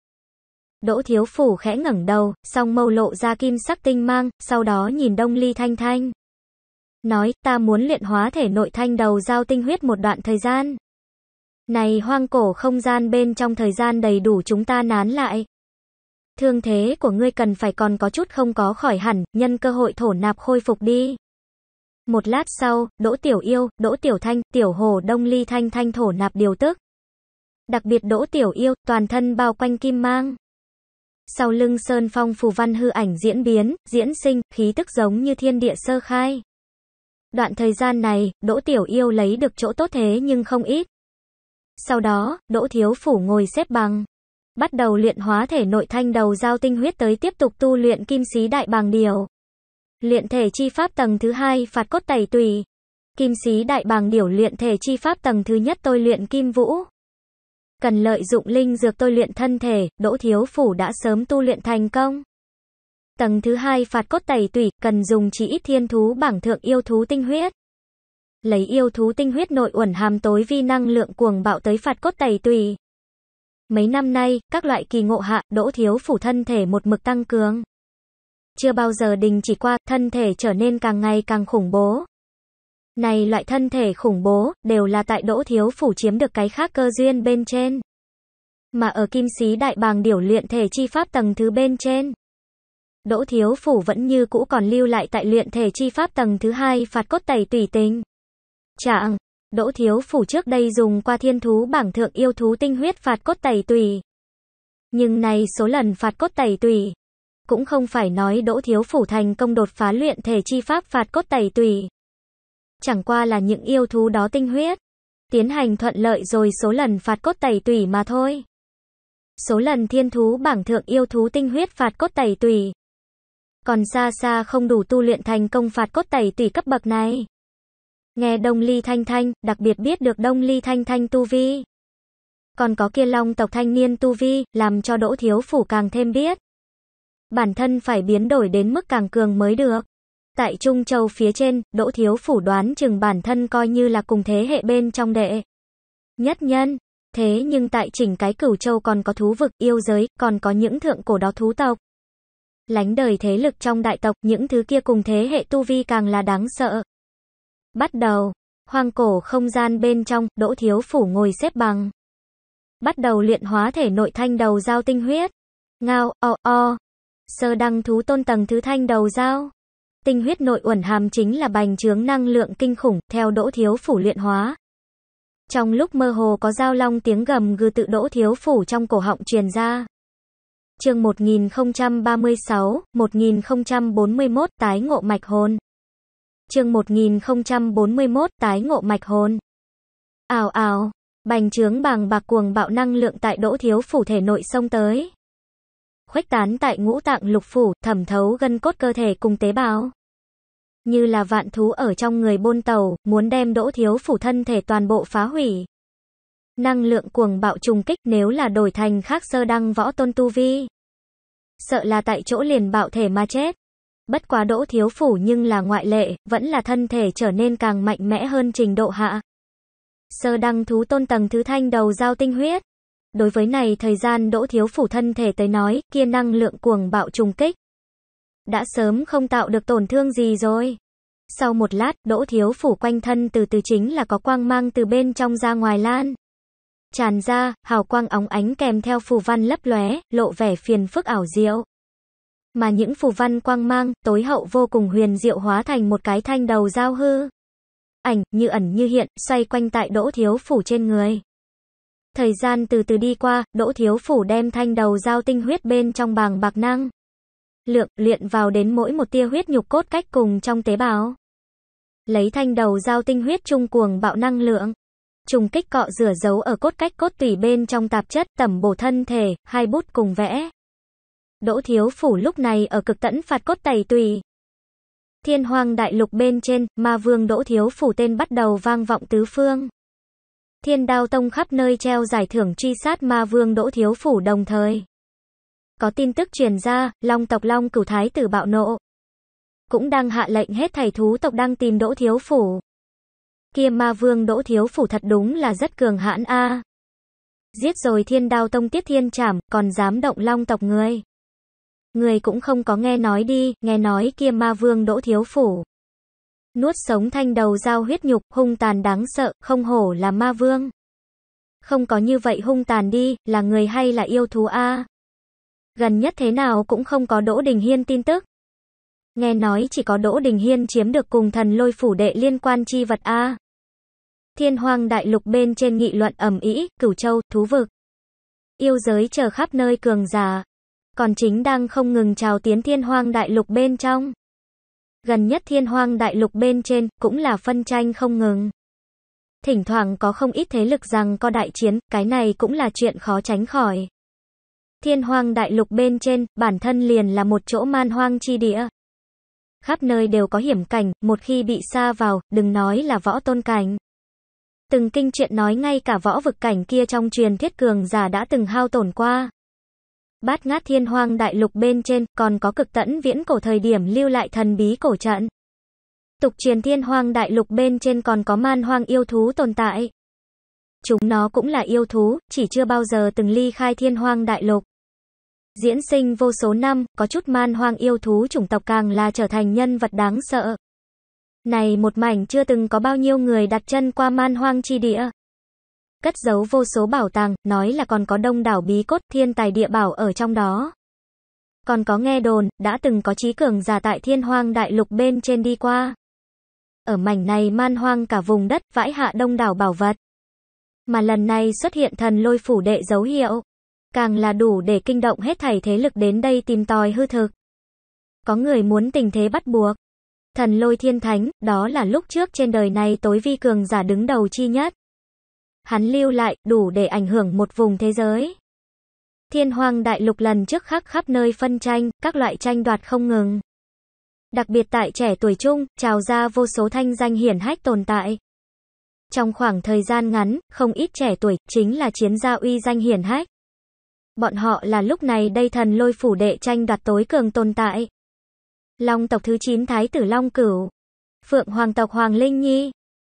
Đỗ Thiếu Phủ khẽ ngẩng đầu, song mâu lộ ra kim sắc tinh mang, sau đó nhìn Đông Ly Thanh Thanh. Nói, ta muốn luyện hóa thể nội thanh đầu giao tinh huyết một đoạn thời gian. Này hoang cổ không gian bên trong thời gian đầy đủ chúng ta nán lại. Thương thế của ngươi cần phải còn có chút không có khỏi hẳn, nhân cơ hội thổ nạp khôi phục đi. Một lát sau, Đỗ Tiểu Yêu, Đỗ Tiểu Thanh, Tiểu Hồ Đông Ly Thanh Thanh thổ nạp điều tức. Đặc biệt Đỗ Tiểu Yêu, toàn thân bao quanh kim mang sau lưng sơn phong phù văn hư ảnh diễn biến, diễn sinh, khí tức giống như thiên địa sơ khai. Đoạn thời gian này, Đỗ Tiểu Yêu lấy được chỗ tốt thế nhưng không ít. Sau đó, Đỗ Thiếu Phủ ngồi xếp bằng. Bắt đầu luyện hóa thể nội thanh đầu giao tinh huyết tới tiếp tục tu luyện kim sĩ đại bàng điều. Luyện thể chi pháp tầng thứ hai phạt cốt tẩy tùy. Kim sĩ đại bàng điều luyện thể chi pháp tầng thứ nhất tôi luyện kim vũ. Cần lợi dụng linh dược tôi luyện thân thể, Đỗ Thiếu Phủ đã sớm tu luyện thành công. Tầng thứ hai phạt cốt tẩy tủy, cần dùng chỉ ít thiên thú bảng thượng yêu thú tinh huyết. Lấy yêu thú tinh huyết nội uẩn hàm tối vi năng lượng cuồng bạo tới phạt cốt tẩy tủy. Mấy năm nay, các loại kỳ ngộ hạ, Đỗ Thiếu Phủ thân thể một mực tăng cường. Chưa bao giờ đình chỉ qua, thân thể trở nên càng ngày càng khủng bố. Này loại thân thể khủng bố, đều là tại đỗ thiếu phủ chiếm được cái khác cơ duyên bên trên. Mà ở kim sĩ đại bàng điểu luyện thể chi pháp tầng thứ bên trên. Đỗ thiếu phủ vẫn như cũ còn lưu lại tại luyện thể chi pháp tầng thứ hai phạt cốt tẩy tùy tình. Chẳng, Đỗ thiếu phủ trước đây dùng qua thiên thú bảng thượng yêu thú tinh huyết phạt cốt tẩy tùy. Nhưng này số lần phạt cốt tẩy tùy. Cũng không phải nói đỗ thiếu phủ thành công đột phá luyện thể chi pháp phạt cốt tẩy tùy chẳng qua là những yêu thú đó tinh huyết. Tiến hành thuận lợi rồi số lần phạt cốt tẩy tùy mà thôi. Số lần thiên thú bảng thượng yêu thú tinh huyết phạt cốt tẩy tùy. Còn xa xa không đủ tu luyện thành công phạt cốt tẩy tùy cấp bậc này. Nghe Đông Ly Thanh Thanh, đặc biệt biết được Đông Ly Thanh Thanh tu vi. Còn có kia long tộc thanh niên tu vi, làm cho Đỗ Thiếu Phủ càng thêm biết. Bản thân phải biến đổi đến mức càng cường mới được. Tại Trung Châu phía trên, Đỗ Thiếu Phủ đoán chừng bản thân coi như là cùng thế hệ bên trong đệ. Nhất nhân, thế nhưng tại chỉnh cái cửu châu còn có thú vực, yêu giới, còn có những thượng cổ đó thú tộc. Lánh đời thế lực trong đại tộc, những thứ kia cùng thế hệ tu vi càng là đáng sợ. Bắt đầu, hoang cổ không gian bên trong, Đỗ Thiếu Phủ ngồi xếp bằng. Bắt đầu luyện hóa thể nội thanh đầu giao tinh huyết. Ngao, o, o. Sơ đăng thú tôn tầng thứ thanh đầu giao. Tinh huyết nội uẩn hàm chính là bành trướng năng lượng kinh khủng, theo đỗ thiếu phủ luyện hóa. Trong lúc mơ hồ có giao long tiếng gầm gừ tự đỗ thiếu phủ trong cổ họng truyền ra. chương 1036, 1041 tái ngộ mạch hồn. chương 1041 tái ngộ mạch hồn. Ào ào, bành trướng bằng bạc cuồng bạo năng lượng tại đỗ thiếu phủ thể nội sông tới khuếch tán tại ngũ tạng lục phủ, thẩm thấu gân cốt cơ thể cùng tế bào. Như là vạn thú ở trong người bôn tàu, muốn đem đỗ thiếu phủ thân thể toàn bộ phá hủy. Năng lượng cuồng bạo trùng kích nếu là đổi thành khác sơ đăng võ tôn tu vi. Sợ là tại chỗ liền bạo thể mà chết. Bất quá đỗ thiếu phủ nhưng là ngoại lệ, vẫn là thân thể trở nên càng mạnh mẽ hơn trình độ hạ. Sơ đăng thú tôn tầng thứ thanh đầu giao tinh huyết. Đối với này thời gian đỗ thiếu phủ thân thể tới nói, kia năng lượng cuồng bạo trùng kích. Đã sớm không tạo được tổn thương gì rồi. Sau một lát, đỗ thiếu phủ quanh thân từ từ chính là có quang mang từ bên trong ra ngoài lan. Tràn ra, hào quang óng ánh kèm theo phù văn lấp lóe, lộ vẻ phiền phức ảo diệu. Mà những phù văn quang mang, tối hậu vô cùng huyền diệu hóa thành một cái thanh đầu giao hư. Ảnh, như ẩn như hiện, xoay quanh tại đỗ thiếu phủ trên người. Thời gian từ từ đi qua, Đỗ Thiếu Phủ đem thanh đầu dao tinh huyết bên trong bàng bạc năng. Lượng, luyện vào đến mỗi một tia huyết nhục cốt cách cùng trong tế bào. Lấy thanh đầu dao tinh huyết trung cuồng bạo năng lượng. Trùng kích cọ rửa dấu ở cốt cách cốt tủy bên trong tạp chất tẩm bổ thân thể, hai bút cùng vẽ. Đỗ Thiếu Phủ lúc này ở cực tẫn phạt cốt tẩy tùy. Thiên hoàng đại lục bên trên, ma vương Đỗ Thiếu Phủ tên bắt đầu vang vọng tứ phương. Thiên Đao Tông khắp nơi treo giải thưởng truy sát ma vương Đỗ Thiếu Phủ đồng thời. Có tin tức truyền ra, Long tộc Long cửu thái tử bạo nộ. Cũng đang hạ lệnh hết thầy thú tộc đang tìm Đỗ Thiếu Phủ. Kia ma vương Đỗ Thiếu Phủ thật đúng là rất cường hãn a Giết rồi thiên đao tông tiết thiên trảm, còn dám động long tộc người. Người cũng không có nghe nói đi, nghe nói kia ma vương Đỗ Thiếu Phủ nuốt sống thanh đầu dao huyết nhục, hung tàn đáng sợ, không hổ là ma vương. Không có như vậy hung tàn đi, là người hay là yêu thú a? Gần nhất thế nào cũng không có Đỗ Đình Hiên tin tức. Nghe nói chỉ có Đỗ Đình Hiên chiếm được cùng thần lôi phủ đệ liên quan chi vật a. Thiên Hoang đại lục bên trên nghị luận ẩm ý Cửu Châu, thú vực. Yêu giới chờ khắp nơi cường già còn chính đang không ngừng trào tiến Thiên Hoang đại lục bên trong. Gần nhất thiên hoang đại lục bên trên cũng là phân tranh không ngừng. Thỉnh thoảng có không ít thế lực rằng có đại chiến, cái này cũng là chuyện khó tránh khỏi. Thiên hoang đại lục bên trên, bản thân liền là một chỗ man hoang chi địa. Khắp nơi đều có hiểm cảnh, một khi bị xa vào, đừng nói là võ tôn cảnh. Từng kinh chuyện nói ngay cả võ vực cảnh kia trong truyền thiết cường giả đã từng hao tổn qua. Bát ngát thiên hoang đại lục bên trên còn có cực tẫn viễn cổ thời điểm lưu lại thần bí cổ trận. Tục truyền thiên hoang đại lục bên trên còn có man hoang yêu thú tồn tại. Chúng nó cũng là yêu thú, chỉ chưa bao giờ từng ly khai thiên hoang đại lục. Diễn sinh vô số năm, có chút man hoang yêu thú chủng tộc càng là trở thành nhân vật đáng sợ. Này một mảnh chưa từng có bao nhiêu người đặt chân qua man hoang chi địa cất giấu vô số bảo tàng, nói là còn có đông đảo bí cốt thiên tài địa bảo ở trong đó. Còn có nghe đồn, đã từng có trí cường giả tại thiên hoang đại lục bên trên đi qua. Ở mảnh này man hoang cả vùng đất, vãi hạ đông đảo bảo vật. Mà lần này xuất hiện thần lôi phủ đệ dấu hiệu. Càng là đủ để kinh động hết thảy thế lực đến đây tìm tòi hư thực. Có người muốn tình thế bắt buộc. Thần lôi thiên thánh, đó là lúc trước trên đời này tối vi cường giả đứng đầu chi nhất hắn lưu lại đủ để ảnh hưởng một vùng thế giới. Thiên Hoàng Đại Lục lần trước khắc khắp nơi phân tranh, các loại tranh đoạt không ngừng. Đặc biệt tại trẻ tuổi trung, trào ra vô số thanh danh hiển hách tồn tại. Trong khoảng thời gian ngắn, không ít trẻ tuổi chính là chiến gia uy danh hiển hách. Bọn họ là lúc này đây thần lôi phủ đệ tranh đoạt tối cường tồn tại. Long tộc thứ 9 Thái tử Long Cửu. Phượng Hoàng tộc Hoàng Linh Nhi.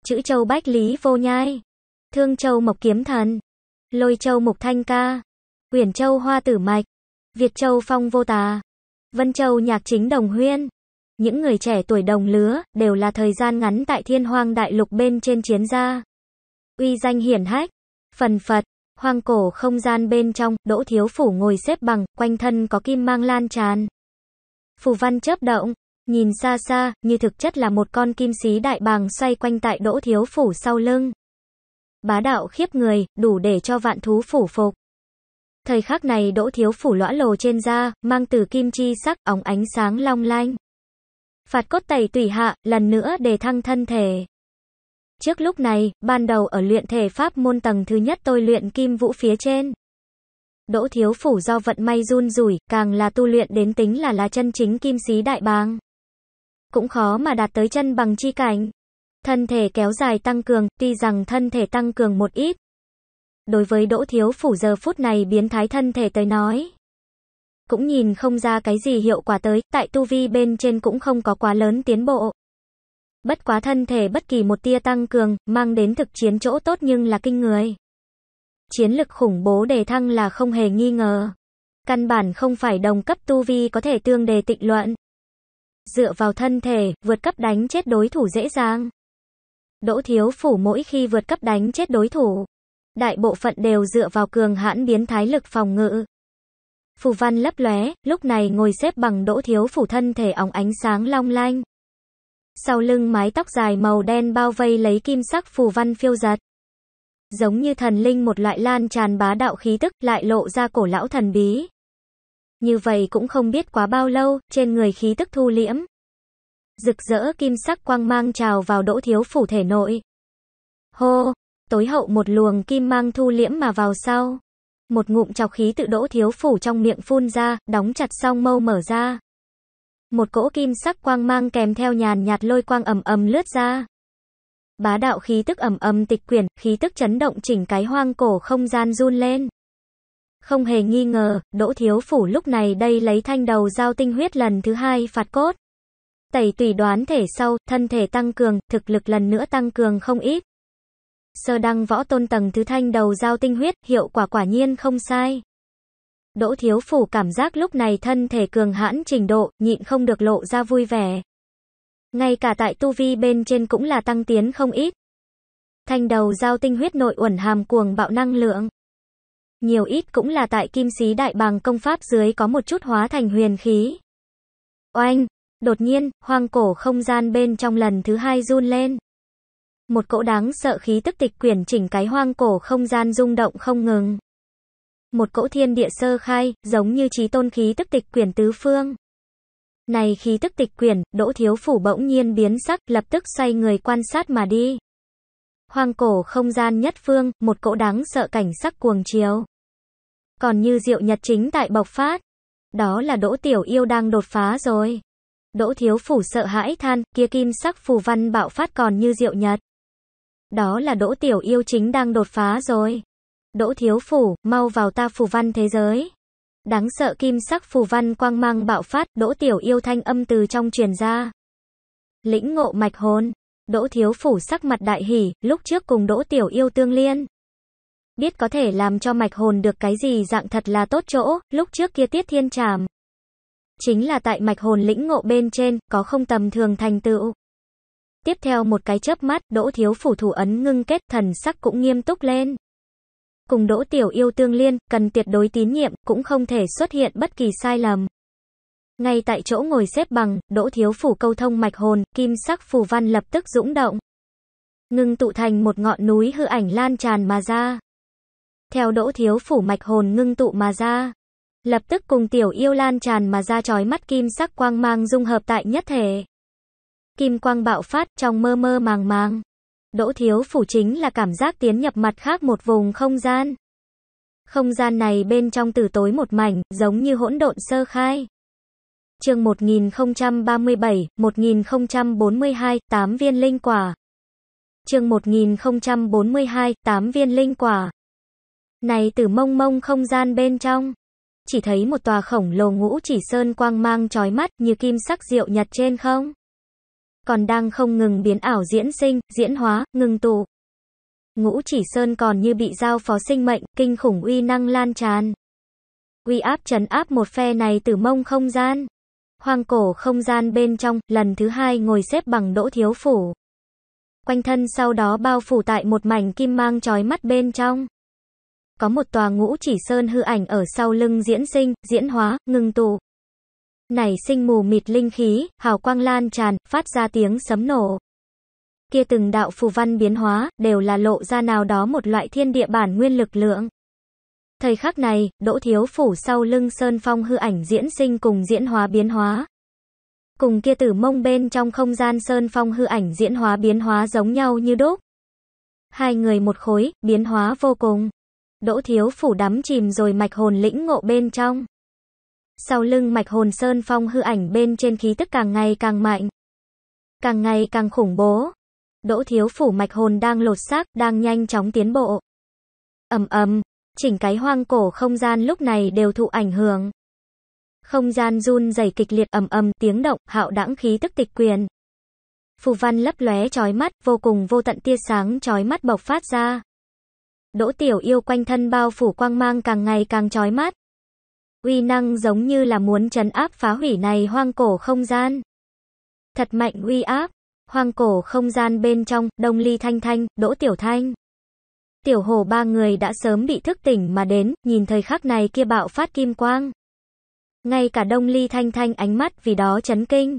Chữ Châu Bách Lý Vô Nhai. Thương Châu Mộc Kiếm Thần, Lôi Châu Mộc Thanh Ca, Uyển Châu Hoa Tử Mạch, Việt Châu Phong Vô Tà, Vân Châu Nhạc Chính Đồng Huyên. Những người trẻ tuổi đồng lứa đều là thời gian ngắn tại Thiên Hoang Đại Lục bên trên chiến gia. Uy danh hiển hách, phần phật, hoang cổ không gian bên trong, Đỗ Thiếu Phủ ngồi xếp bằng, quanh thân có kim mang lan tràn. Phù văn chớp động, nhìn xa xa, như thực chất là một con kim xí đại bàng xoay quanh tại Đỗ Thiếu Phủ sau lưng. Bá đạo khiếp người, đủ để cho vạn thú phủ phục. Thời khắc này đỗ thiếu phủ lõa lồ trên da, mang từ kim chi sắc, óng ánh sáng long lanh. Phạt cốt tẩy tùy hạ, lần nữa đề thăng thân thể. Trước lúc này, ban đầu ở luyện thể pháp môn tầng thứ nhất tôi luyện kim vũ phía trên. Đỗ thiếu phủ do vận may run rủi, càng là tu luyện đến tính là là chân chính kim sĩ đại bàng. Cũng khó mà đạt tới chân bằng chi cảnh. Thân thể kéo dài tăng cường, tuy rằng thân thể tăng cường một ít. Đối với Đỗ Thiếu Phủ giờ phút này biến thái thân thể tới nói. Cũng nhìn không ra cái gì hiệu quả tới, tại tu vi bên trên cũng không có quá lớn tiến bộ. Bất quá thân thể bất kỳ một tia tăng cường, mang đến thực chiến chỗ tốt nhưng là kinh người. Chiến lực khủng bố đề thăng là không hề nghi ngờ. Căn bản không phải đồng cấp tu vi có thể tương đề tịnh luận. Dựa vào thân thể, vượt cấp đánh chết đối thủ dễ dàng. Đỗ Thiếu Phủ mỗi khi vượt cấp đánh chết đối thủ, đại bộ phận đều dựa vào cường hãn biến thái lực phòng ngự. Phù văn lấp lóe, lúc này ngồi xếp bằng Đỗ Thiếu Phủ thân thể óng ánh sáng long lanh. Sau lưng mái tóc dài màu đen bao vây lấy kim sắc phù văn phiêu giật. Giống như thần linh một loại lan tràn bá đạo khí tức lại lộ ra cổ lão thần bí. Như vậy cũng không biết quá bao lâu, trên người khí tức thu liễm, rực rỡ kim sắc quang mang trào vào đỗ thiếu phủ thể nội. Hô, tối hậu một luồng kim mang thu liễm mà vào sau. Một ngụm chọc khí tự đỗ thiếu phủ trong miệng phun ra, đóng chặt song mâu mở ra. Một cỗ kim sắc quang mang kèm theo nhàn nhạt lôi quang ầm ầm lướt ra. Bá đạo khí tức ầm ầm tịch quyển, khí tức chấn động chỉnh cái hoang cổ không gian run lên. Không hề nghi ngờ, Đỗ Thiếu Phủ lúc này đây lấy thanh đầu giao tinh huyết lần thứ hai phạt cốt. Tẩy tùy đoán thể sau, thân thể tăng cường, thực lực lần nữa tăng cường không ít. Sơ đăng võ tôn tầng thứ thanh đầu giao tinh huyết, hiệu quả quả nhiên không sai. Đỗ thiếu phủ cảm giác lúc này thân thể cường hãn trình độ, nhịn không được lộ ra vui vẻ. Ngay cả tại tu vi bên trên cũng là tăng tiến không ít. Thanh đầu giao tinh huyết nội uẩn hàm cuồng bạo năng lượng. Nhiều ít cũng là tại kim sĩ đại bàng công pháp dưới có một chút hóa thành huyền khí. Oanh, Đột nhiên, hoang cổ không gian bên trong lần thứ hai run lên. Một cỗ đáng sợ khí tức tịch quyển chỉnh cái hoang cổ không gian rung động không ngừng. Một cỗ thiên địa sơ khai, giống như trí tôn khí tức tịch quyển tứ phương. Này khí tức tịch quyển, đỗ thiếu phủ bỗng nhiên biến sắc, lập tức xoay người quan sát mà đi. Hoang cổ không gian nhất phương, một cỗ đáng sợ cảnh sắc cuồng chiếu. Còn như diệu nhật chính tại bộc phát. Đó là đỗ tiểu yêu đang đột phá rồi. Đỗ thiếu phủ sợ hãi than, kia kim sắc phù văn bạo phát còn như diệu nhật. Đó là đỗ tiểu yêu chính đang đột phá rồi. Đỗ thiếu phủ, mau vào ta phù văn thế giới. Đáng sợ kim sắc phù văn quang mang bạo phát, đỗ tiểu yêu thanh âm từ trong truyền ra. Lĩnh ngộ mạch hồn. Đỗ thiếu phủ sắc mặt đại hỉ, lúc trước cùng đỗ tiểu yêu tương liên. Biết có thể làm cho mạch hồn được cái gì dạng thật là tốt chỗ, lúc trước kia tiết thiên tràm chính là tại mạch hồn lĩnh ngộ bên trên, có không tầm thường thành tựu. Tiếp theo một cái chớp mắt, Đỗ Thiếu Phủ thủ ấn ngưng kết thần sắc cũng nghiêm túc lên. Cùng Đỗ Tiểu Yêu tương liên, cần tuyệt đối tín nhiệm, cũng không thể xuất hiện bất kỳ sai lầm. Ngay tại chỗ ngồi xếp bằng, Đỗ Thiếu Phủ câu thông mạch hồn, kim sắc phù văn lập tức dũng động. Ngưng tụ thành một ngọn núi hư ảnh lan tràn mà ra. Theo Đỗ Thiếu Phủ mạch hồn ngưng tụ mà ra. Lập tức cùng tiểu yêu lan tràn mà ra chói mắt kim sắc quang mang dung hợp tại nhất thể. Kim quang bạo phát trong mơ mơ màng màng. Đỗ thiếu phủ chính là cảm giác tiến nhập mặt khác một vùng không gian. Không gian này bên trong từ tối một mảnh, giống như hỗn độn sơ khai. chương 1037, 1042, 8 viên linh quả. chương 1042, 8 viên linh quả. Này tử mông mông không gian bên trong chỉ thấy một tòa khổng lồ ngũ chỉ sơn quang mang chói mắt như kim sắc rượu nhật trên không. Còn đang không ngừng biến ảo diễn sinh, diễn hóa, ngừng tụ. Ngũ chỉ sơn còn như bị giao phó sinh mệnh, kinh khủng uy năng lan tràn. Uy áp trấn áp một phe này từ mông không gian. Hoang cổ không gian bên trong, lần thứ hai ngồi xếp bằng đỗ thiếu phủ. Quanh thân sau đó bao phủ tại một mảnh kim mang chói mắt bên trong có một tòa ngũ chỉ sơn hư ảnh ở sau lưng diễn sinh, diễn hóa, ngưng tụ. Nảy sinh mù mịt linh khí, hào quang lan tràn, phát ra tiếng sấm nổ. Kia từng đạo phù văn biến hóa, đều là lộ ra nào đó một loại thiên địa bản nguyên lực lượng. Thời khắc này, đỗ thiếu phủ sau lưng sơn phong hư ảnh diễn sinh cùng diễn hóa biến hóa. Cùng kia tử mông bên trong không gian sơn phong hư ảnh diễn hóa biến hóa giống nhau như đúc. Hai người một khối, biến hóa vô cùng. Đỗ Thiếu Phủ đắm chìm rồi mạch hồn lĩnh ngộ bên trong. Sau lưng mạch hồn sơn phong hư ảnh bên trên khí tức càng ngày càng mạnh. Càng ngày càng khủng bố. Đỗ Thiếu Phủ mạch hồn đang lột xác, đang nhanh chóng tiến bộ. ầm ầm, chỉnh cái hoang cổ không gian lúc này đều thụ ảnh hưởng. Không gian run rẩy kịch liệt ầm ầm tiếng động, hạo đãng khí tức tịch quyền. Phù văn lấp lóe chói mắt, vô cùng vô tận tia sáng chói mắt bộc phát ra. Đỗ Tiểu Yêu quanh thân bao phủ quang mang càng ngày càng chói mắt. Uy năng giống như là muốn trấn áp phá hủy này hoang cổ không gian. Thật mạnh uy áp, hoang cổ không gian bên trong, Đông Ly Thanh Thanh, Đỗ Tiểu Thanh. Tiểu hồ ba người đã sớm bị thức tỉnh mà đến, nhìn thời khắc này kia bạo phát kim quang. Ngay cả Đông Ly Thanh Thanh ánh mắt vì đó chấn kinh.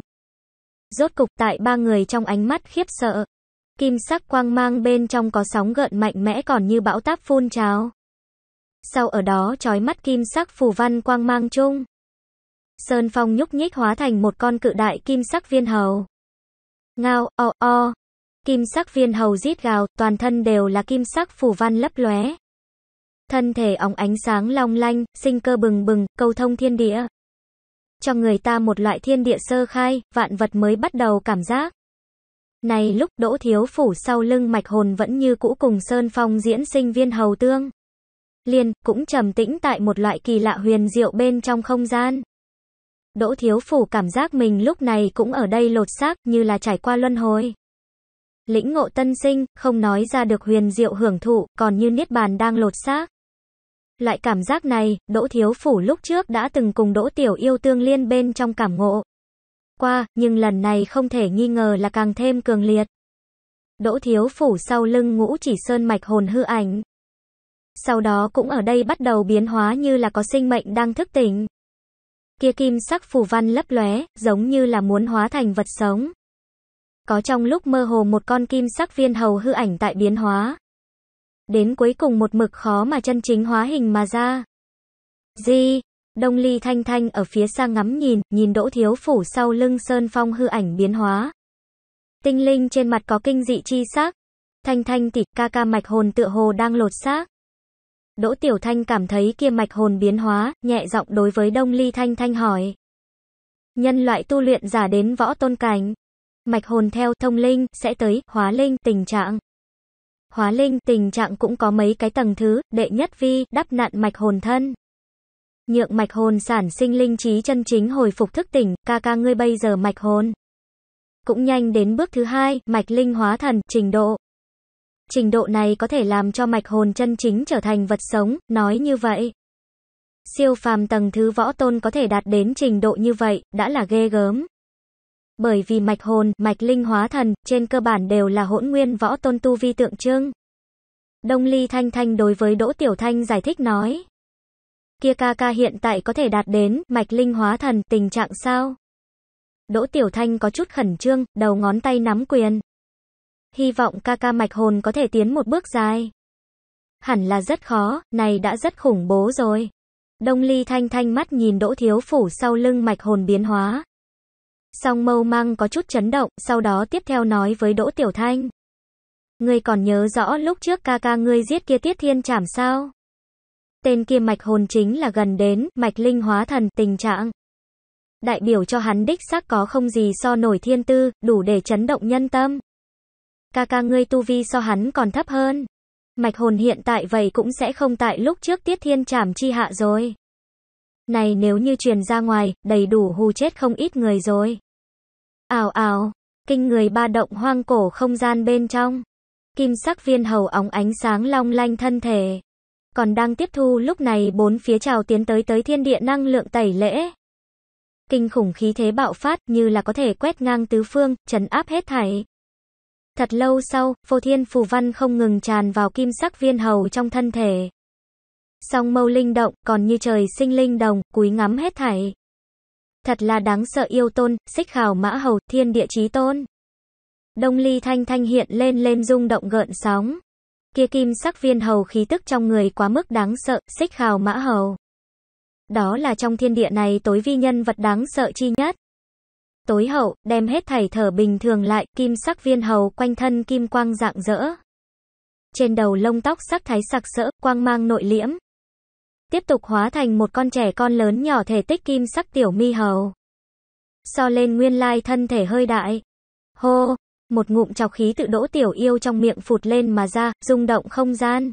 Rốt cục tại ba người trong ánh mắt khiếp sợ, Kim sắc quang mang bên trong có sóng gợn mạnh mẽ còn như bão táp phun trào. Sau ở đó trói mắt kim sắc phù văn quang mang chung. Sơn phong nhúc nhích hóa thành một con cự đại kim sắc viên hầu. Ngao, o, o. Kim sắc viên hầu rít gào, toàn thân đều là kim sắc phù văn lấp lóe. Thân thể óng ánh sáng long lanh, sinh cơ bừng bừng, câu thông thiên địa. Cho người ta một loại thiên địa sơ khai, vạn vật mới bắt đầu cảm giác. Này lúc Đỗ Thiếu Phủ sau lưng mạch hồn vẫn như cũ cùng Sơn Phong diễn sinh viên hầu tương. Liên, cũng trầm tĩnh tại một loại kỳ lạ huyền diệu bên trong không gian. Đỗ Thiếu Phủ cảm giác mình lúc này cũng ở đây lột xác như là trải qua luân hồi. Lĩnh ngộ tân sinh, không nói ra được huyền diệu hưởng thụ, còn như Niết Bàn đang lột xác. Loại cảm giác này, Đỗ Thiếu Phủ lúc trước đã từng cùng Đỗ Tiểu Yêu tương liên bên trong cảm ngộ qua, nhưng lần này không thể nghi ngờ là càng thêm cường liệt. Đỗ Thiếu Phủ sau lưng ngũ chỉ sơn mạch hồn hư ảnh. Sau đó cũng ở đây bắt đầu biến hóa như là có sinh mệnh đang thức tỉnh. Kia kim sắc phù văn lấp lóe, giống như là muốn hóa thành vật sống. Có trong lúc mơ hồ một con kim sắc viên hầu hư ảnh tại biến hóa. Đến cuối cùng một mực khó mà chân chính hóa hình mà ra. Gì? Đông Ly Thanh Thanh ở phía xa ngắm nhìn, nhìn Đỗ Thiếu Phủ sau lưng Sơn Phong hư ảnh biến hóa. Tinh linh trên mặt có kinh dị chi sắc. Thanh Thanh tịch ca ca mạch hồn tựa hồ đang lột xác. Đỗ Tiểu Thanh cảm thấy kia mạch hồn biến hóa, nhẹ giọng đối với Đông Ly Thanh Thanh hỏi. Nhân loại tu luyện giả đến võ tôn cảnh. Mạch hồn theo thông linh, sẽ tới, hóa linh, tình trạng. Hóa linh, tình trạng cũng có mấy cái tầng thứ, đệ nhất vi, đắp nạn mạch hồn thân. Nhượng mạch hồn sản sinh linh trí chân chính hồi phục thức tỉnh, ca ca ngươi bây giờ mạch hồn. Cũng nhanh đến bước thứ hai, mạch linh hóa thần, trình độ. Trình độ này có thể làm cho mạch hồn chân chính trở thành vật sống, nói như vậy. Siêu phàm tầng thứ võ tôn có thể đạt đến trình độ như vậy, đã là ghê gớm. Bởi vì mạch hồn, mạch linh hóa thần, trên cơ bản đều là hỗn nguyên võ tôn tu vi tượng trưng. Đông Ly Thanh Thanh đối với Đỗ Tiểu Thanh giải thích nói kia ca ca hiện tại có thể đạt đến mạch linh hóa thần tình trạng sao? Đỗ Tiểu Thanh có chút khẩn trương, đầu ngón tay nắm quyền. Hy vọng ca ca mạch hồn có thể tiến một bước dài. Hẳn là rất khó, này đã rất khủng bố rồi. Đông Ly Thanh Thanh mắt nhìn Đỗ Thiếu Phủ sau lưng mạch hồn biến hóa. Song mâu mang có chút chấn động, sau đó tiếp theo nói với Đỗ Tiểu Thanh. Ngươi còn nhớ rõ lúc trước ca ca ngươi giết kia tiết thiên chảm sao? tên kia mạch hồn chính là gần đến, mạch linh hóa thần, tình trạng. Đại biểu cho hắn đích xác có không gì so nổi thiên tư, đủ để chấn động nhân tâm. Ca ca ngươi tu vi so hắn còn thấp hơn. Mạch hồn hiện tại vậy cũng sẽ không tại lúc trước tiết thiên trảm chi hạ rồi. Này nếu như truyền ra ngoài, đầy đủ hù chết không ít người rồi. Ào ào, kinh người ba động hoang cổ không gian bên trong. Kim sắc viên hầu óng ánh sáng long lanh thân thể còn đang tiếp thu lúc này bốn phía trào tiến tới tới thiên địa năng lượng tẩy lễ. Kinh khủng khí thế bạo phát như là có thể quét ngang tứ phương, trấn áp hết thảy. Thật lâu sau, phô thiên phù văn không ngừng tràn vào kim sắc viên hầu trong thân thể. Song mâu linh động, còn như trời sinh linh đồng, cúi ngắm hết thảy. Thật là đáng sợ yêu tôn, xích khảo mã hầu, thiên địa chí tôn. Đông ly thanh thanh hiện lên lên rung động gợn sóng kia kim sắc viên hầu khí tức trong người quá mức đáng sợ, xích hào mã hầu. Đó là trong thiên địa này tối vi nhân vật đáng sợ chi nhất. Tối hậu, đem hết thảy thở bình thường lại, kim sắc viên hầu quanh thân kim quang dạng dỡ. Trên đầu lông tóc sắc thái sặc sỡ, quang mang nội liễm. Tiếp tục hóa thành một con trẻ con lớn nhỏ thể tích kim sắc tiểu mi hầu. So lên nguyên lai thân thể hơi đại. Hô! một ngụm chọc khí tự đỗ tiểu yêu trong miệng phụt lên mà ra, rung động không gian.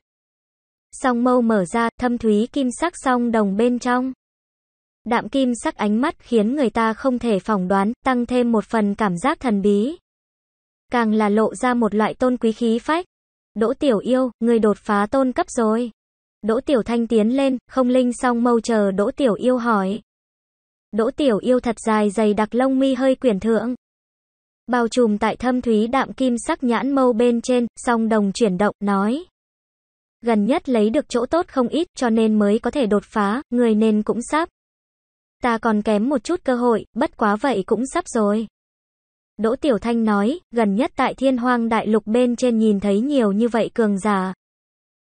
Song mâu mở ra, thâm thúy kim sắc song đồng bên trong. Đạm kim sắc ánh mắt khiến người ta không thể phỏng đoán, tăng thêm một phần cảm giác thần bí. Càng là lộ ra một loại tôn quý khí phách. Đỗ tiểu yêu, người đột phá tôn cấp rồi. Đỗ tiểu thanh tiến lên, không linh song mâu chờ đỗ tiểu yêu hỏi. Đỗ tiểu yêu thật dài dày đặc lông mi hơi quyển thượng bao trùm tại thâm thúy đạm kim sắc nhãn mâu bên trên, song đồng chuyển động, nói. Gần nhất lấy được chỗ tốt không ít cho nên mới có thể đột phá, người nên cũng sắp. Ta còn kém một chút cơ hội, bất quá vậy cũng sắp rồi. Đỗ Tiểu Thanh nói, gần nhất tại thiên hoang đại lục bên trên nhìn thấy nhiều như vậy cường giả.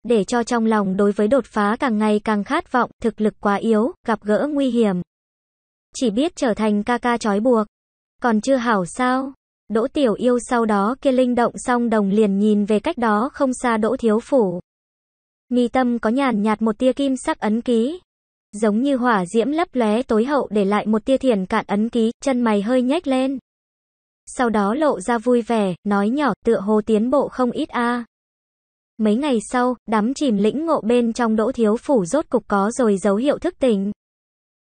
Để cho trong lòng đối với đột phá càng ngày càng khát vọng, thực lực quá yếu, gặp gỡ nguy hiểm. Chỉ biết trở thành ca ca chói buộc. Còn chưa hảo sao? Đỗ Tiểu Yêu sau đó kia linh động xong đồng liền nhìn về cách đó không xa Đỗ Thiếu Phủ. Mi tâm có nhàn nhạt một tia kim sắc ấn ký. Giống như hỏa diễm lấp lóe tối hậu để lại một tia thiền cạn ấn ký, chân mày hơi nhếch lên. Sau đó lộ ra vui vẻ, nói nhỏ tựa hồ tiến bộ không ít a. Mấy ngày sau, đắm chìm lĩnh ngộ bên trong Đỗ Thiếu Phủ rốt cục có rồi dấu hiệu thức tỉnh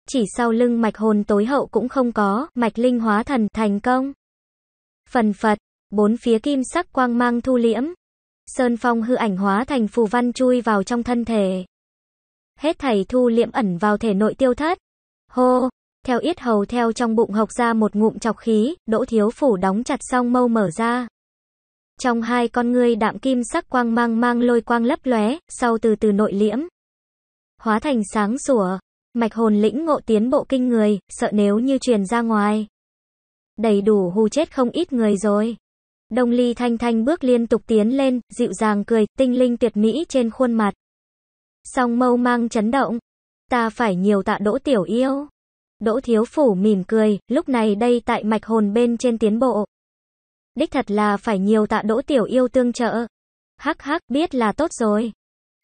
chỉ sau lưng mạch hồn tối hậu cũng không có, mạch linh hóa thần thành công. Phần Phật, bốn phía kim sắc quang mang thu liễm. Sơn phong hư ảnh hóa thành phù văn chui vào trong thân thể. Hết thầy thu liễm ẩn vào thể nội tiêu thất. Hô, theo yết hầu theo trong bụng hộc ra một ngụm chọc khí, đỗ thiếu phủ đóng chặt xong mâu mở ra. Trong hai con ngươi đạm kim sắc quang mang mang lôi quang lấp lóe, sau từ từ nội liễm. Hóa thành sáng sủa, mạch hồn lĩnh ngộ tiến bộ kinh người, sợ nếu như truyền ra ngoài. Đầy đủ hù chết không ít người rồi. Đông ly thanh thanh bước liên tục tiến lên, dịu dàng cười, tinh linh tuyệt mỹ trên khuôn mặt. Song mâu mang chấn động. Ta phải nhiều tạ đỗ tiểu yêu. Đỗ thiếu phủ mỉm cười, lúc này đây tại mạch hồn bên trên tiến bộ. Đích thật là phải nhiều tạ đỗ tiểu yêu tương trợ. Hắc hắc, biết là tốt rồi.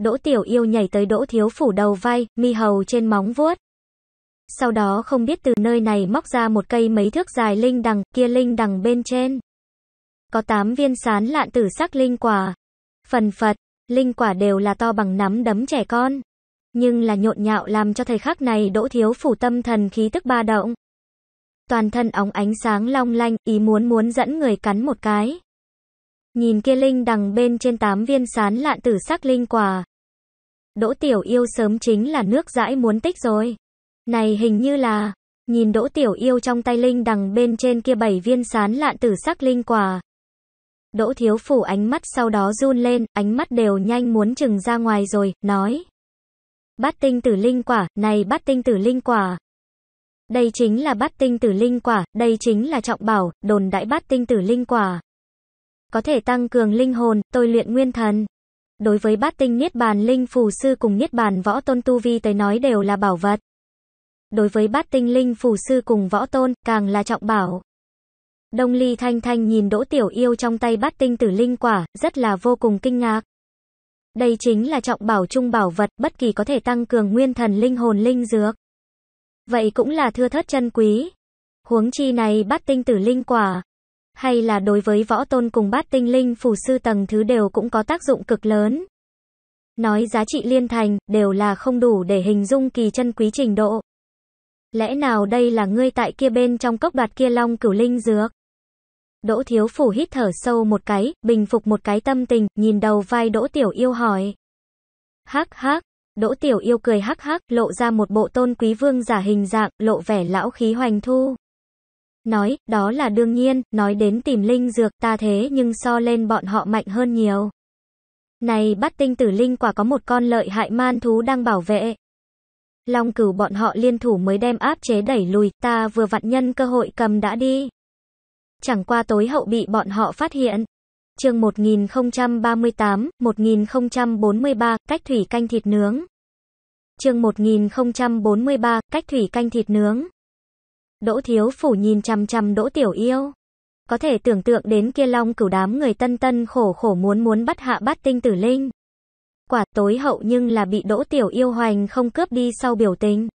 Đỗ Tiểu Yêu nhảy tới Đỗ Thiếu Phủ đầu vai, mi hầu trên móng vuốt. Sau đó không biết từ nơi này móc ra một cây mấy thước dài linh đằng, kia linh đằng bên trên. Có tám viên sán lạn tử sắc linh quả. Phần phật, linh quả đều là to bằng nắm đấm trẻ con. Nhưng là nhộn nhạo làm cho thời khắc này Đỗ Thiếu Phủ tâm thần khí tức ba động. Toàn thân óng ánh sáng long lanh, ý muốn muốn dẫn người cắn một cái. Nhìn kia linh đằng bên trên tám viên sán lạn tử sắc linh quả, Đỗ Tiểu Yêu sớm chính là nước dãi muốn tích rồi. Này hình như là, nhìn Đỗ Tiểu Yêu trong tay linh đằng bên trên kia bảy viên sán lạn tử sắc linh quả. Đỗ Thiếu Phủ ánh mắt sau đó run lên, ánh mắt đều nhanh muốn chừng ra ngoài rồi, nói. Bát tinh tử linh quả, này bát tinh tử linh quả. Đây chính là bát tinh tử linh quả, đây chính là trọng bảo, đồn đại bát tinh tử linh quả. Có thể tăng cường linh hồn, tôi luyện nguyên thần đối với bát tinh Niết Bàn Linh Phù Sư cùng Niết Bàn Võ Tôn Tu Vi tới nói đều là bảo vật. Đối với bát tinh Linh Phù Sư cùng Võ Tôn, càng là trọng bảo. Đông Ly Thanh Thanh nhìn Đỗ Tiểu Yêu trong tay bát tinh tử linh quả, rất là vô cùng kinh ngạc. Đây chính là trọng bảo trung bảo vật, bất kỳ có thể tăng cường nguyên thần linh hồn linh dược. Vậy cũng là thưa thất chân quý. Huống chi này bát tinh tử linh quả, hay là đối với võ tôn cùng bát tinh linh phù sư tầng thứ đều cũng có tác dụng cực lớn. Nói giá trị liên thành, đều là không đủ để hình dung kỳ chân quý trình độ. Lẽ nào đây là ngươi tại kia bên trong cốc đoạt kia long cửu linh dược? Đỗ thiếu phủ hít thở sâu một cái, bình phục một cái tâm tình, nhìn đầu vai đỗ tiểu yêu hỏi. Hắc hắc, đỗ tiểu yêu cười hắc hắc, lộ ra một bộ tôn quý vương giả hình dạng, lộ vẻ lão khí hoành thu. Nói, đó là đương nhiên, nói đến tìm linh dược ta thế nhưng so lên bọn họ mạnh hơn nhiều. Này bắt tinh tử linh quả có một con lợi hại man thú đang bảo vệ. Long cửu bọn họ liên thủ mới đem áp chế đẩy lùi, ta vừa vặn nhân cơ hội cầm đã đi. Chẳng qua tối hậu bị bọn họ phát hiện. chương 1038, 1043, cách thủy canh thịt nướng. chương 1043, cách thủy canh thịt nướng. Đỗ Thiếu Phủ nhìn chăm chăm Đỗ Tiểu Yêu. Có thể tưởng tượng đến kia long cửu đám người tân tân khổ khổ muốn muốn bắt hạ bát tinh tử linh. Quả tối hậu nhưng là bị Đỗ Tiểu Yêu hoành không cướp đi sau biểu tình.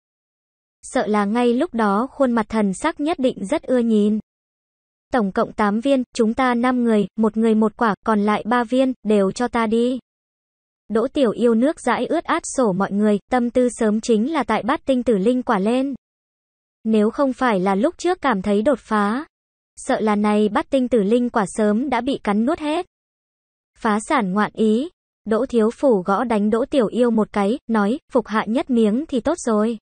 Sợ là ngay lúc đó khuôn mặt thần sắc nhất định rất ưa nhìn. Tổng cộng 8 viên, chúng ta 5 người, một người một quả, còn lại 3 viên, đều cho ta đi. Đỗ Tiểu Yêu nước dãi ướt át sổ mọi người, tâm tư sớm chính là tại bát tinh tử linh quả lên. Nếu không phải là lúc trước cảm thấy đột phá, sợ là này bắt tinh tử linh quả sớm đã bị cắn nuốt hết. Phá sản ngoạn ý, Đỗ Thiếu Phủ gõ đánh Đỗ Tiểu Yêu một cái, nói, phục hạ nhất miếng thì tốt rồi.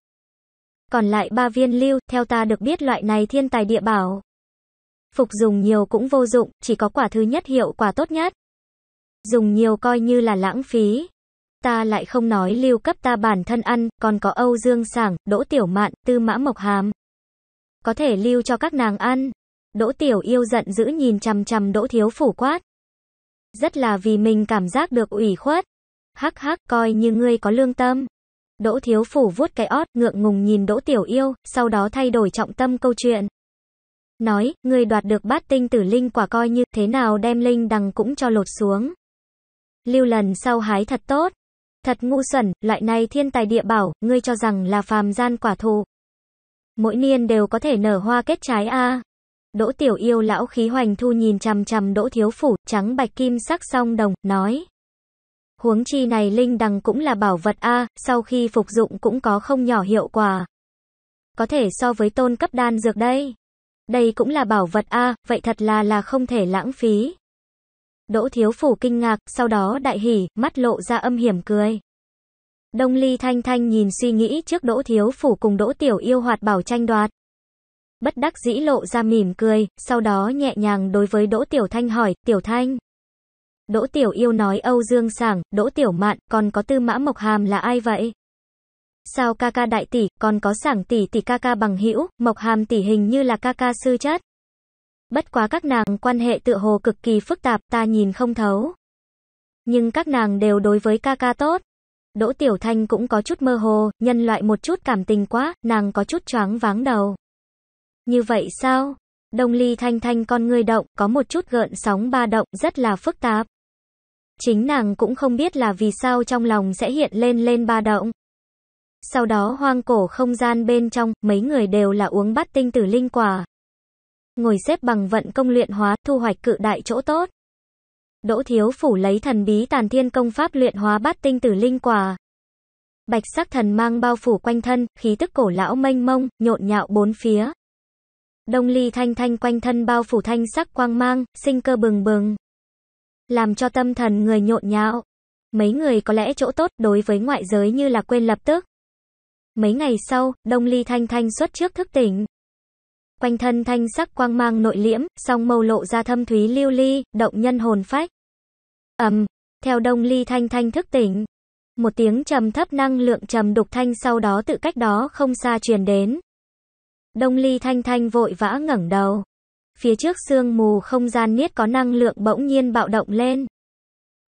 Còn lại ba viên lưu, theo ta được biết loại này thiên tài địa bảo. Phục dùng nhiều cũng vô dụng, chỉ có quả thứ nhất hiệu quả tốt nhất. Dùng nhiều coi như là lãng phí ta lại không nói lưu cấp ta bản thân ăn, còn có Âu Dương Sảng, Đỗ Tiểu Mạn, Tư Mã Mộc Hàm. Có thể lưu cho các nàng ăn. Đỗ Tiểu yêu giận dữ nhìn chằm chằm Đỗ Thiếu Phủ quát. Rất là vì mình cảm giác được ủy khuất. Hắc hắc coi như ngươi có lương tâm. Đỗ Thiếu Phủ vuốt cái ót ngượng ngùng nhìn Đỗ Tiểu yêu, sau đó thay đổi trọng tâm câu chuyện. Nói, ngươi đoạt được bát tinh tử linh quả coi như thế nào đem linh đằng cũng cho lột xuống. Lưu lần sau hái thật tốt. Thật ngu xuẩn, loại này thiên tài địa bảo, ngươi cho rằng là phàm gian quả thụ. Mỗi niên đều có thể nở hoa kết trái a. Đỗ tiểu yêu lão khí hoành thu nhìn chằm chằm đỗ thiếu phủ, trắng bạch kim sắc song đồng, nói. Huống chi này linh đằng cũng là bảo vật a, sau khi phục dụng cũng có không nhỏ hiệu quả. Có thể so với tôn cấp đan dược đây. Đây cũng là bảo vật a, vậy thật là là không thể lãng phí. Đỗ Thiếu Phủ kinh ngạc, sau đó đại hỉ, mắt lộ ra âm hiểm cười. Đông Ly Thanh Thanh nhìn suy nghĩ trước Đỗ Thiếu Phủ cùng Đỗ Tiểu Yêu hoạt bảo tranh đoạt. Bất đắc dĩ lộ ra mỉm cười, sau đó nhẹ nhàng đối với Đỗ Tiểu Thanh hỏi, Tiểu Thanh. Đỗ Tiểu Yêu nói Âu Dương Sảng, Đỗ Tiểu Mạn, còn có Tư Mã Mộc Hàm là ai vậy? Sao ca ca đại tỷ, còn có Sảng tỷ tỷ ca ca bằng hữu, Mộc Hàm tỷ hình như là ca ca sư chất. Bất quá các nàng quan hệ tựa hồ cực kỳ phức tạp, ta nhìn không thấu. Nhưng các nàng đều đối với ca ca tốt. Đỗ Tiểu Thanh cũng có chút mơ hồ, nhân loại một chút cảm tình quá, nàng có chút choáng váng đầu. Như vậy sao? Đông Ly Thanh Thanh con người động, có một chút gợn sóng ba động, rất là phức tạp. Chính nàng cũng không biết là vì sao trong lòng sẽ hiện lên lên ba động. Sau đó hoang cổ không gian bên trong, mấy người đều là uống bát tinh tử linh quả ngồi xếp bằng vận công luyện hóa, thu hoạch cự đại chỗ tốt. Đỗ Thiếu Phủ lấy thần bí tàn thiên công pháp luyện hóa bát tinh tử linh quả. Bạch sắc thần mang bao phủ quanh thân, khí tức cổ lão mênh mông, nhộn nhạo bốn phía. Đông ly thanh thanh quanh thân bao phủ thanh sắc quang mang, sinh cơ bừng bừng. Làm cho tâm thần người nhộn nhạo. Mấy người có lẽ chỗ tốt đối với ngoại giới như là quên lập tức. Mấy ngày sau, Đông ly thanh thanh xuất trước thức tỉnh quanh thân thanh sắc quang mang nội liễm, song mâu lộ ra thâm thúy lưu ly, động nhân hồn phách. Ầm, theo Đông Ly Thanh Thanh thức tỉnh, một tiếng trầm thấp năng lượng trầm đục thanh sau đó tự cách đó không xa truyền đến. Đông Ly Thanh Thanh vội vã ngẩng đầu. Phía trước sương mù không gian niết có năng lượng bỗng nhiên bạo động lên.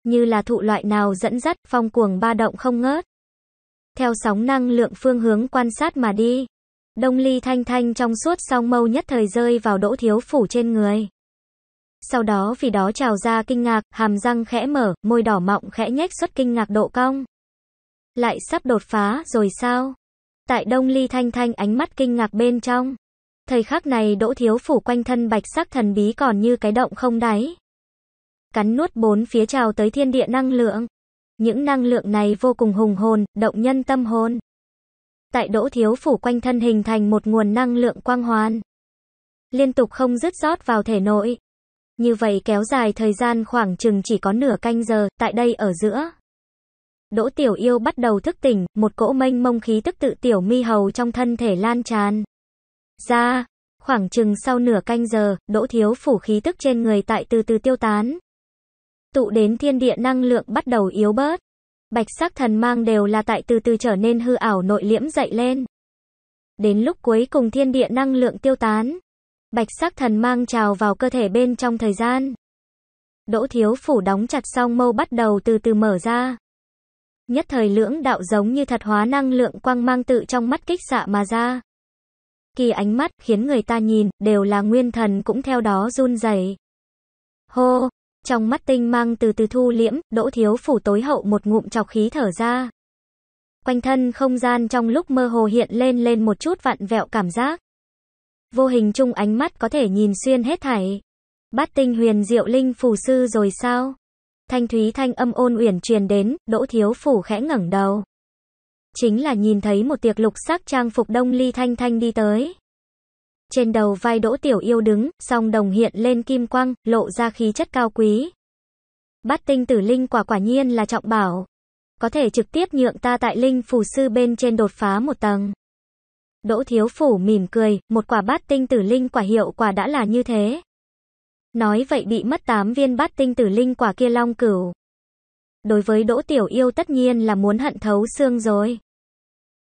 Như là thụ loại nào dẫn dắt phong cuồng ba động không ngớt. Theo sóng năng lượng phương hướng quan sát mà đi. Đông ly thanh thanh trong suốt song mâu nhất thời rơi vào đỗ thiếu phủ trên người. Sau đó vì đó trào ra kinh ngạc, hàm răng khẽ mở, môi đỏ mọng khẽ nhếch xuất kinh ngạc độ cong. Lại sắp đột phá rồi sao? Tại đông ly thanh thanh ánh mắt kinh ngạc bên trong. Thời khắc này đỗ thiếu phủ quanh thân bạch sắc thần bí còn như cái động không đáy. Cắn nuốt bốn phía trào tới thiên địa năng lượng. Những năng lượng này vô cùng hùng hồn, động nhân tâm hồn tại Đỗ Thiếu Phủ quanh thân hình thành một nguồn năng lượng quang hoàn. Liên tục không dứt rót vào thể nội. Như vậy kéo dài thời gian khoảng chừng chỉ có nửa canh giờ, tại đây ở giữa. Đỗ Tiểu Yêu bắt đầu thức tỉnh, một cỗ mênh mông khí tức tự tiểu mi hầu trong thân thể lan tràn. Ra, khoảng chừng sau nửa canh giờ, Đỗ Thiếu Phủ khí tức trên người tại từ từ tiêu tán. Tụ đến thiên địa năng lượng bắt đầu yếu bớt. Bạch sắc thần mang đều là tại từ từ trở nên hư ảo nội liễm dậy lên. Đến lúc cuối cùng thiên địa năng lượng tiêu tán, bạch sắc thần mang trào vào cơ thể bên trong thời gian. Đỗ thiếu phủ đóng chặt xong mâu bắt đầu từ từ mở ra. Nhất thời lưỡng đạo giống như thật hóa năng lượng quang mang tự trong mắt kích xạ mà ra. Kỳ ánh mắt khiến người ta nhìn, đều là nguyên thần cũng theo đó run rẩy. Hô, trong mắt tinh mang từ từ thu liễm, đỗ thiếu phủ tối hậu một ngụm chọc khí thở ra. Quanh thân không gian trong lúc mơ hồ hiện lên lên một chút vặn vẹo cảm giác. Vô hình chung ánh mắt có thể nhìn xuyên hết thảy. Bát tinh huyền diệu linh phù sư rồi sao? Thanh thúy thanh âm ôn uyển truyền đến, đỗ thiếu phủ khẽ ngẩng đầu. Chính là nhìn thấy một tiệc lục sắc trang phục đông ly thanh thanh đi tới. Trên đầu vai đỗ tiểu yêu đứng, song đồng hiện lên kim quang, lộ ra khí chất cao quý. Bát tinh tử linh quả quả nhiên là trọng bảo. Có thể trực tiếp nhượng ta tại linh phù sư bên trên đột phá một tầng. Đỗ thiếu phủ mỉm cười, một quả bát tinh tử linh quả hiệu quả đã là như thế. Nói vậy bị mất 8 viên bát tinh tử linh quả kia long cửu. Đối với đỗ tiểu yêu tất nhiên là muốn hận thấu xương rồi.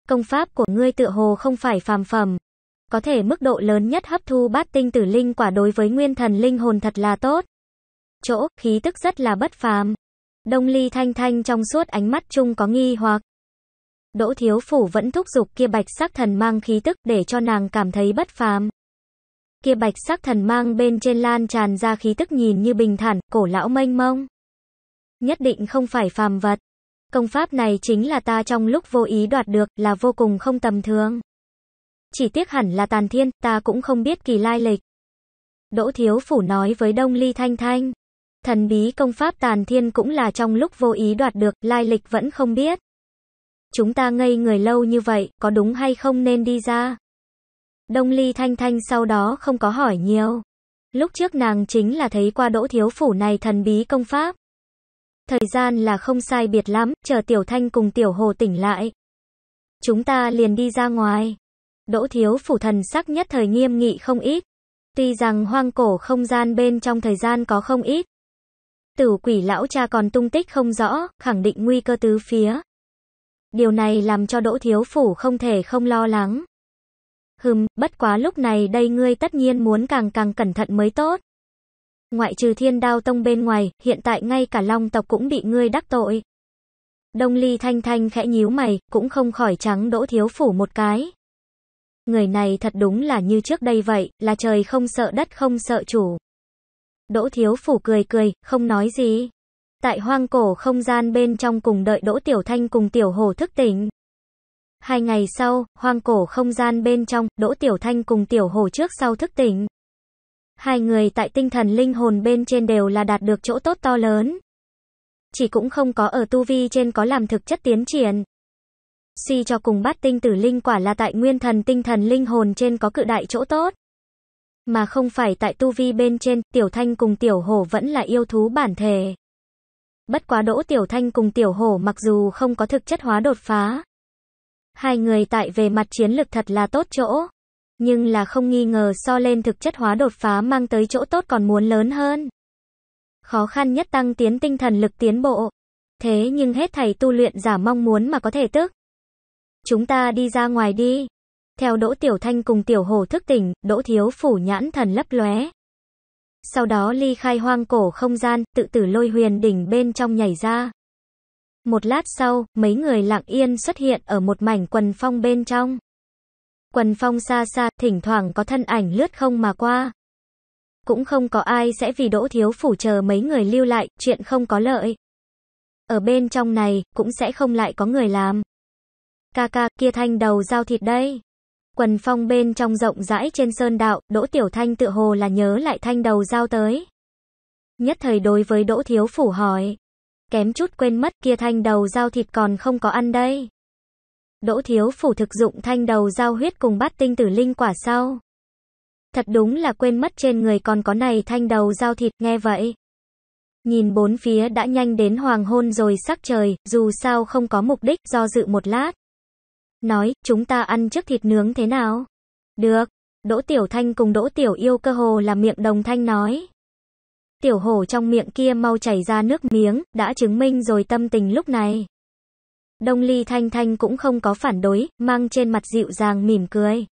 Công pháp của ngươi tựa hồ không phải phàm phẩm, có thể mức độ lớn nhất hấp thu bát tinh tử linh quả đối với nguyên thần linh hồn thật là tốt. Chỗ, khí tức rất là bất phàm. Đông ly thanh thanh trong suốt ánh mắt chung có nghi hoặc. Đỗ thiếu phủ vẫn thúc giục kia bạch sắc thần mang khí tức để cho nàng cảm thấy bất phàm. Kia bạch sắc thần mang bên trên lan tràn ra khí tức nhìn như bình thản, cổ lão mênh mông. Nhất định không phải phàm vật. Công pháp này chính là ta trong lúc vô ý đoạt được, là vô cùng không tầm thường chỉ tiếc hẳn là tàn thiên, ta cũng không biết kỳ lai lịch. Đỗ Thiếu Phủ nói với Đông Ly Thanh Thanh. Thần bí công pháp tàn thiên cũng là trong lúc vô ý đoạt được, lai lịch vẫn không biết. Chúng ta ngây người lâu như vậy, có đúng hay không nên đi ra? Đông Ly Thanh Thanh sau đó không có hỏi nhiều. Lúc trước nàng chính là thấy qua đỗ thiếu phủ này thần bí công pháp. Thời gian là không sai biệt lắm, chờ Tiểu Thanh cùng Tiểu Hồ tỉnh lại. Chúng ta liền đi ra ngoài. Đỗ Thiếu Phủ thần sắc nhất thời nghiêm nghị không ít. Tuy rằng hoang cổ không gian bên trong thời gian có không ít. Tử quỷ lão cha còn tung tích không rõ, khẳng định nguy cơ tứ phía. Điều này làm cho Đỗ Thiếu Phủ không thể không lo lắng. Hừm, bất quá lúc này đây ngươi tất nhiên muốn càng càng cẩn thận mới tốt. Ngoại trừ thiên đao tông bên ngoài, hiện tại ngay cả long tộc cũng bị ngươi đắc tội. Đông ly thanh thanh khẽ nhíu mày, cũng không khỏi trắng Đỗ Thiếu Phủ một cái. Người này thật đúng là như trước đây vậy, là trời không sợ đất không sợ chủ. Đỗ Thiếu Phủ cười cười, không nói gì. Tại hoang cổ không gian bên trong cùng đợi Đỗ Tiểu Thanh cùng Tiểu Hồ thức tỉnh. Hai ngày sau, hoang cổ không gian bên trong, Đỗ Tiểu Thanh cùng Tiểu Hồ trước sau thức tỉnh. Hai người tại tinh thần linh hồn bên trên đều là đạt được chỗ tốt to lớn. Chỉ cũng không có ở tu vi trên có làm thực chất tiến triển. Si cho cùng bát tinh tử linh quả là tại nguyên thần tinh thần linh hồn trên có cự đại chỗ tốt. Mà không phải tại tu vi bên trên, tiểu thanh cùng tiểu hổ vẫn là yêu thú bản thể. Bất quá đỗ tiểu thanh cùng tiểu hổ mặc dù không có thực chất hóa đột phá. Hai người tại về mặt chiến lực thật là tốt chỗ. Nhưng là không nghi ngờ so lên thực chất hóa đột phá mang tới chỗ tốt còn muốn lớn hơn. Khó khăn nhất tăng tiến tinh thần lực tiến bộ. Thế nhưng hết thầy tu luyện giả mong muốn mà có thể tức. Chúng ta đi ra ngoài đi. Theo Đỗ Tiểu Thanh cùng Tiểu Hồ thức tỉnh, Đỗ Thiếu Phủ nhãn thần lấp lóe. Sau đó ly khai hoang cổ không gian, tự tử lôi huyền đỉnh bên trong nhảy ra. Một lát sau, mấy người lặng yên xuất hiện ở một mảnh quần phong bên trong. Quần phong xa xa, thỉnh thoảng có thân ảnh lướt không mà qua. Cũng không có ai sẽ vì đỗ thiếu phủ chờ mấy người lưu lại, chuyện không có lợi. Ở bên trong này, cũng sẽ không lại có người làm. Ca ca, kia thanh đầu dao thịt đây. Quần phong bên trong rộng rãi trên sơn đạo, Đỗ Tiểu Thanh tự hồ là nhớ lại thanh đầu dao tới. Nhất thời đối với Đỗ Thiếu Phủ hỏi. Kém chút quên mất kia thanh đầu dao thịt còn không có ăn đây. Đỗ Thiếu Phủ thực dụng thanh đầu dao huyết cùng bát tinh tử linh quả sau. Thật đúng là quên mất trên người còn có này thanh đầu dao thịt nghe vậy. Nhìn bốn phía đã nhanh đến hoàng hôn rồi sắc trời, dù sao không có mục đích do dự một lát nói, chúng ta ăn trước thịt nướng thế nào? Được, Đỗ Tiểu Thanh cùng Đỗ Tiểu Yêu cơ hồ làm miệng đồng thanh nói. Tiểu hổ trong miệng kia mau chảy ra nước miếng, đã chứng minh rồi tâm tình lúc này. Đông Ly Thanh Thanh cũng không có phản đối, mang trên mặt dịu dàng mỉm cười.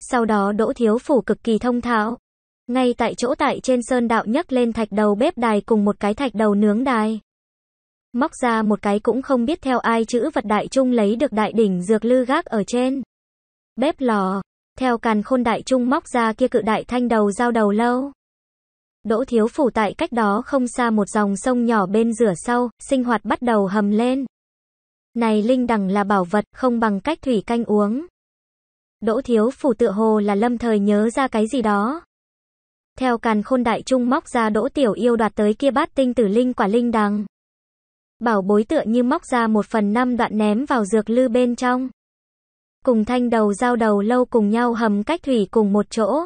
Sau đó Đỗ Thiếu Phủ cực kỳ thông thạo. Ngay tại chỗ tại trên sơn đạo nhấc lên thạch đầu bếp đài cùng một cái thạch đầu nướng đài móc ra một cái cũng không biết theo ai chữ vật đại trung lấy được đại đỉnh dược lư gác ở trên. Bếp lò, theo càn khôn đại trung móc ra kia cự đại thanh đầu dao đầu lâu. Đỗ thiếu phủ tại cách đó không xa một dòng sông nhỏ bên rửa sau, sinh hoạt bắt đầu hầm lên. Này linh đằng là bảo vật, không bằng cách thủy canh uống. Đỗ thiếu phủ tựa hồ là lâm thời nhớ ra cái gì đó. Theo càn khôn đại trung móc ra đỗ tiểu yêu đoạt tới kia bát tinh tử linh quả linh đằng bảo bối tựa như móc ra một phần năm đoạn ném vào dược lư bên trong. Cùng thanh đầu giao đầu lâu cùng nhau hầm cách thủy cùng một chỗ.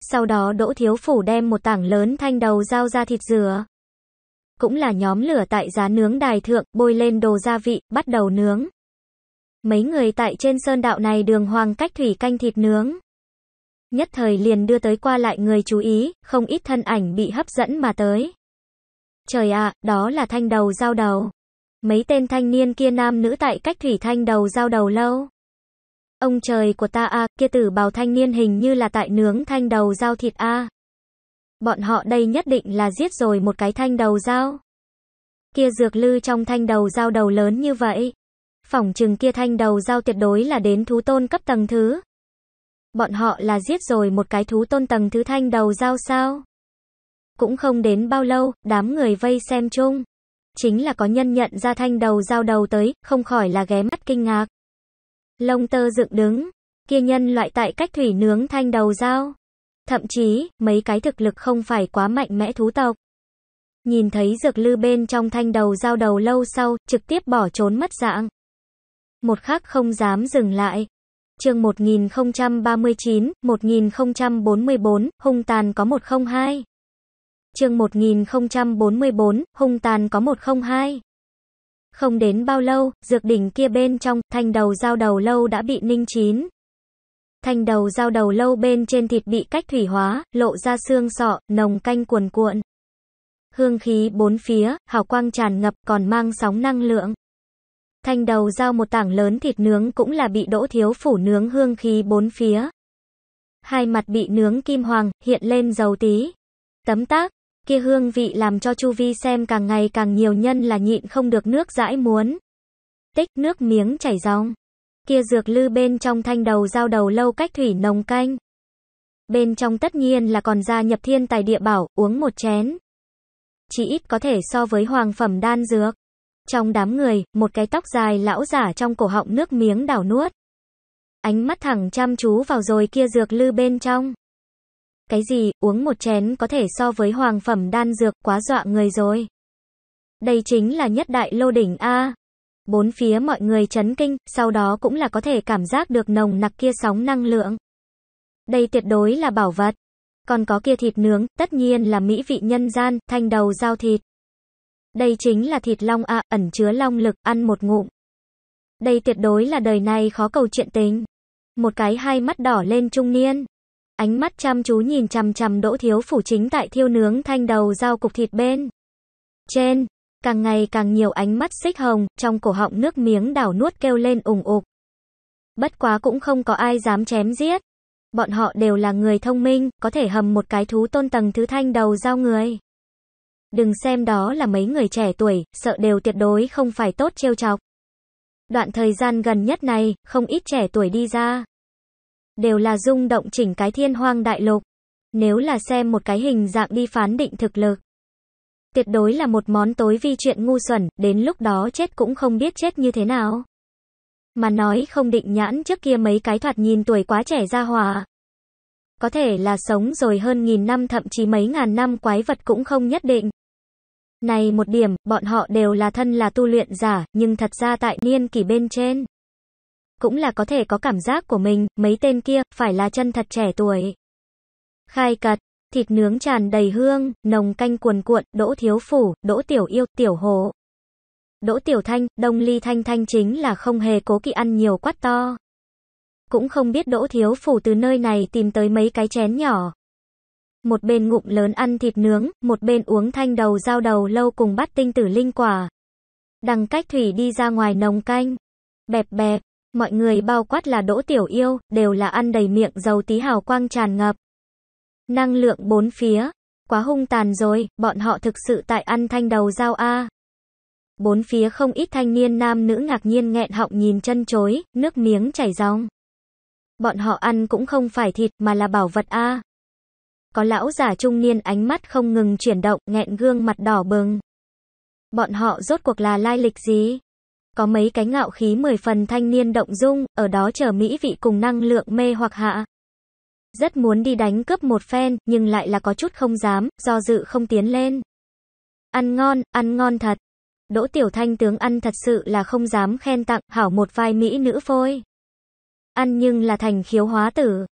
Sau đó Đỗ Thiếu Phủ đem một tảng lớn thanh đầu giao ra thịt dừa. Cũng là nhóm lửa tại giá nướng đài thượng, bôi lên đồ gia vị, bắt đầu nướng. Mấy người tại trên sơn đạo này đường hoàng cách thủy canh thịt nướng. Nhất thời liền đưa tới qua lại người chú ý, không ít thân ảnh bị hấp dẫn mà tới. Trời ạ, à, đó là thanh đầu giao đầu. Mấy tên thanh niên kia nam nữ tại cách thủy thanh đầu giao đầu lâu. Ông trời của ta a, à, kia tử bào thanh niên hình như là tại nướng thanh đầu giao thịt a. À. Bọn họ đây nhất định là giết rồi một cái thanh đầu giao. Kia dược lư trong thanh đầu giao đầu lớn như vậy. Phỏng chừng kia thanh đầu giao tuyệt đối là đến thú tôn cấp tầng thứ. Bọn họ là giết rồi một cái thú tôn tầng thứ thanh đầu giao sao? Cũng không đến bao lâu, đám người vây xem chung. Chính là có nhân nhận ra thanh đầu giao đầu tới, không khỏi là ghé mắt kinh ngạc. Lông tơ dựng đứng, kia nhân loại tại cách thủy nướng thanh đầu dao. Thậm chí, mấy cái thực lực không phải quá mạnh mẽ thú tộc. Nhìn thấy dược lư bên trong thanh đầu dao đầu lâu sau, trực tiếp bỏ trốn mất dạng. Một khắc không dám dừng lại. chương 1039, 1044, hung tàn có 102. Chương 1044, hung tàn có 102. Không đến bao lâu, dược đỉnh kia bên trong, thanh đầu dao đầu lâu đã bị ninh chín. Thanh đầu dao đầu lâu bên trên thịt bị cách thủy hóa, lộ ra xương sọ, nồng canh cuồn cuộn. Hương khí bốn phía, hào quang tràn ngập còn mang sóng năng lượng. Thanh đầu dao một tảng lớn thịt nướng cũng là bị đỗ thiếu phủ nướng hương khí bốn phía. Hai mặt bị nướng kim hoàng, hiện lên dầu tí. Tấm tác kia hương vị làm cho chu vi xem càng ngày càng nhiều nhân là nhịn không được nước dãi muốn. Tích nước miếng chảy ròng. Kia dược lư bên trong thanh đầu giao đầu lâu cách thủy nồng canh. Bên trong tất nhiên là còn gia nhập thiên tài địa bảo, uống một chén. Chỉ ít có thể so với hoàng phẩm đan dược. Trong đám người, một cái tóc dài lão giả trong cổ họng nước miếng đảo nuốt. Ánh mắt thẳng chăm chú vào rồi kia dược lư bên trong. Cái gì, uống một chén có thể so với hoàng phẩm đan dược, quá dọa người rồi. Đây chính là nhất đại lô đỉnh A. Bốn phía mọi người chấn kinh, sau đó cũng là có thể cảm giác được nồng nặc kia sóng năng lượng. Đây tuyệt đối là bảo vật. Còn có kia thịt nướng, tất nhiên là mỹ vị nhân gian, thanh đầu giao thịt. Đây chính là thịt long A, ẩn chứa long lực, ăn một ngụm. Đây tuyệt đối là đời này khó cầu chuyện tình. Một cái hai mắt đỏ lên trung niên. Ánh mắt chăm chú nhìn chằm chằm Đỗ Thiếu Phủ chính tại thiêu nướng thanh đầu dao cục thịt bên. Trên, càng ngày càng nhiều ánh mắt xích hồng, trong cổ họng nước miếng đảo nuốt kêu lên ủng ục. Bất quá cũng không có ai dám chém giết. Bọn họ đều là người thông minh, có thể hầm một cái thú tôn tầng thứ thanh đầu dao người. Đừng xem đó là mấy người trẻ tuổi, sợ đều tuyệt đối không phải tốt trêu chọc. Đoạn thời gian gần nhất này, không ít trẻ tuổi đi ra đều là rung động chỉnh cái thiên hoang đại lục. Nếu là xem một cái hình dạng đi phán định thực lực, tuyệt đối là một món tối vi chuyện ngu xuẩn, đến lúc đó chết cũng không biết chết như thế nào. Mà nói không định nhãn trước kia mấy cái thoạt nhìn tuổi quá trẻ ra hòa. Có thể là sống rồi hơn nghìn năm thậm chí mấy ngàn năm quái vật cũng không nhất định. Này một điểm, bọn họ đều là thân là tu luyện giả, nhưng thật ra tại niên kỷ bên trên cũng là có thể có cảm giác của mình, mấy tên kia, phải là chân thật trẻ tuổi. Khai cật, thịt nướng tràn đầy hương, nồng canh cuồn cuộn, đỗ thiếu phủ, đỗ tiểu yêu, tiểu hồ Đỗ tiểu thanh, đông ly thanh thanh chính là không hề cố kỵ ăn nhiều quát to. Cũng không biết đỗ thiếu phủ từ nơi này tìm tới mấy cái chén nhỏ. Một bên ngụm lớn ăn thịt nướng, một bên uống thanh đầu dao đầu lâu cùng bắt tinh tử linh quả. Đằng cách thủy đi ra ngoài nồng canh. Bẹp bẹp, Mọi người bao quát là Đỗ Tiểu Yêu, đều là ăn đầy miệng dầu tí hào quang tràn ngập. Năng lượng bốn phía. Quá hung tàn rồi, bọn họ thực sự tại ăn thanh đầu dao A. Bốn phía không ít thanh niên nam nữ ngạc nhiên nghẹn họng nhìn chân chối, nước miếng chảy ròng. Bọn họ ăn cũng không phải thịt mà là bảo vật A. Có lão giả trung niên ánh mắt không ngừng chuyển động, nghẹn gương mặt đỏ bừng. Bọn họ rốt cuộc là lai lịch gì? có mấy cái ngạo khí mười phần thanh niên động dung, ở đó chờ mỹ vị cùng năng lượng mê hoặc hạ. Rất muốn đi đánh cướp một phen, nhưng lại là có chút không dám, do dự không tiến lên. Ăn ngon, ăn ngon thật. Đỗ Tiểu Thanh tướng ăn thật sự là không dám khen tặng, hảo một vai mỹ nữ phôi. Ăn nhưng là thành khiếu hóa tử.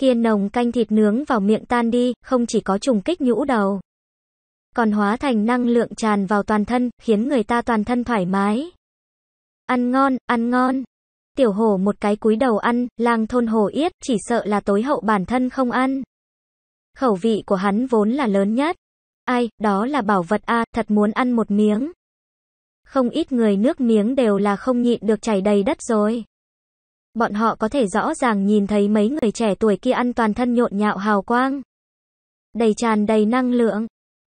kiên nồng canh thịt nướng vào miệng tan đi, không chỉ có trùng kích nhũ đầu. Còn hóa thành năng lượng tràn vào toàn thân, khiến người ta toàn thân thoải mái. Ăn ngon, ăn ngon. Tiểu hổ một cái cúi đầu ăn, lang thôn hổ yết, chỉ sợ là tối hậu bản thân không ăn. Khẩu vị của hắn vốn là lớn nhất. Ai, đó là bảo vật a, thật muốn ăn một miếng. Không ít người nước miếng đều là không nhịn được chảy đầy đất rồi. Bọn họ có thể rõ ràng nhìn thấy mấy người trẻ tuổi kia ăn toàn thân nhộn nhạo hào quang. Đầy tràn đầy năng lượng.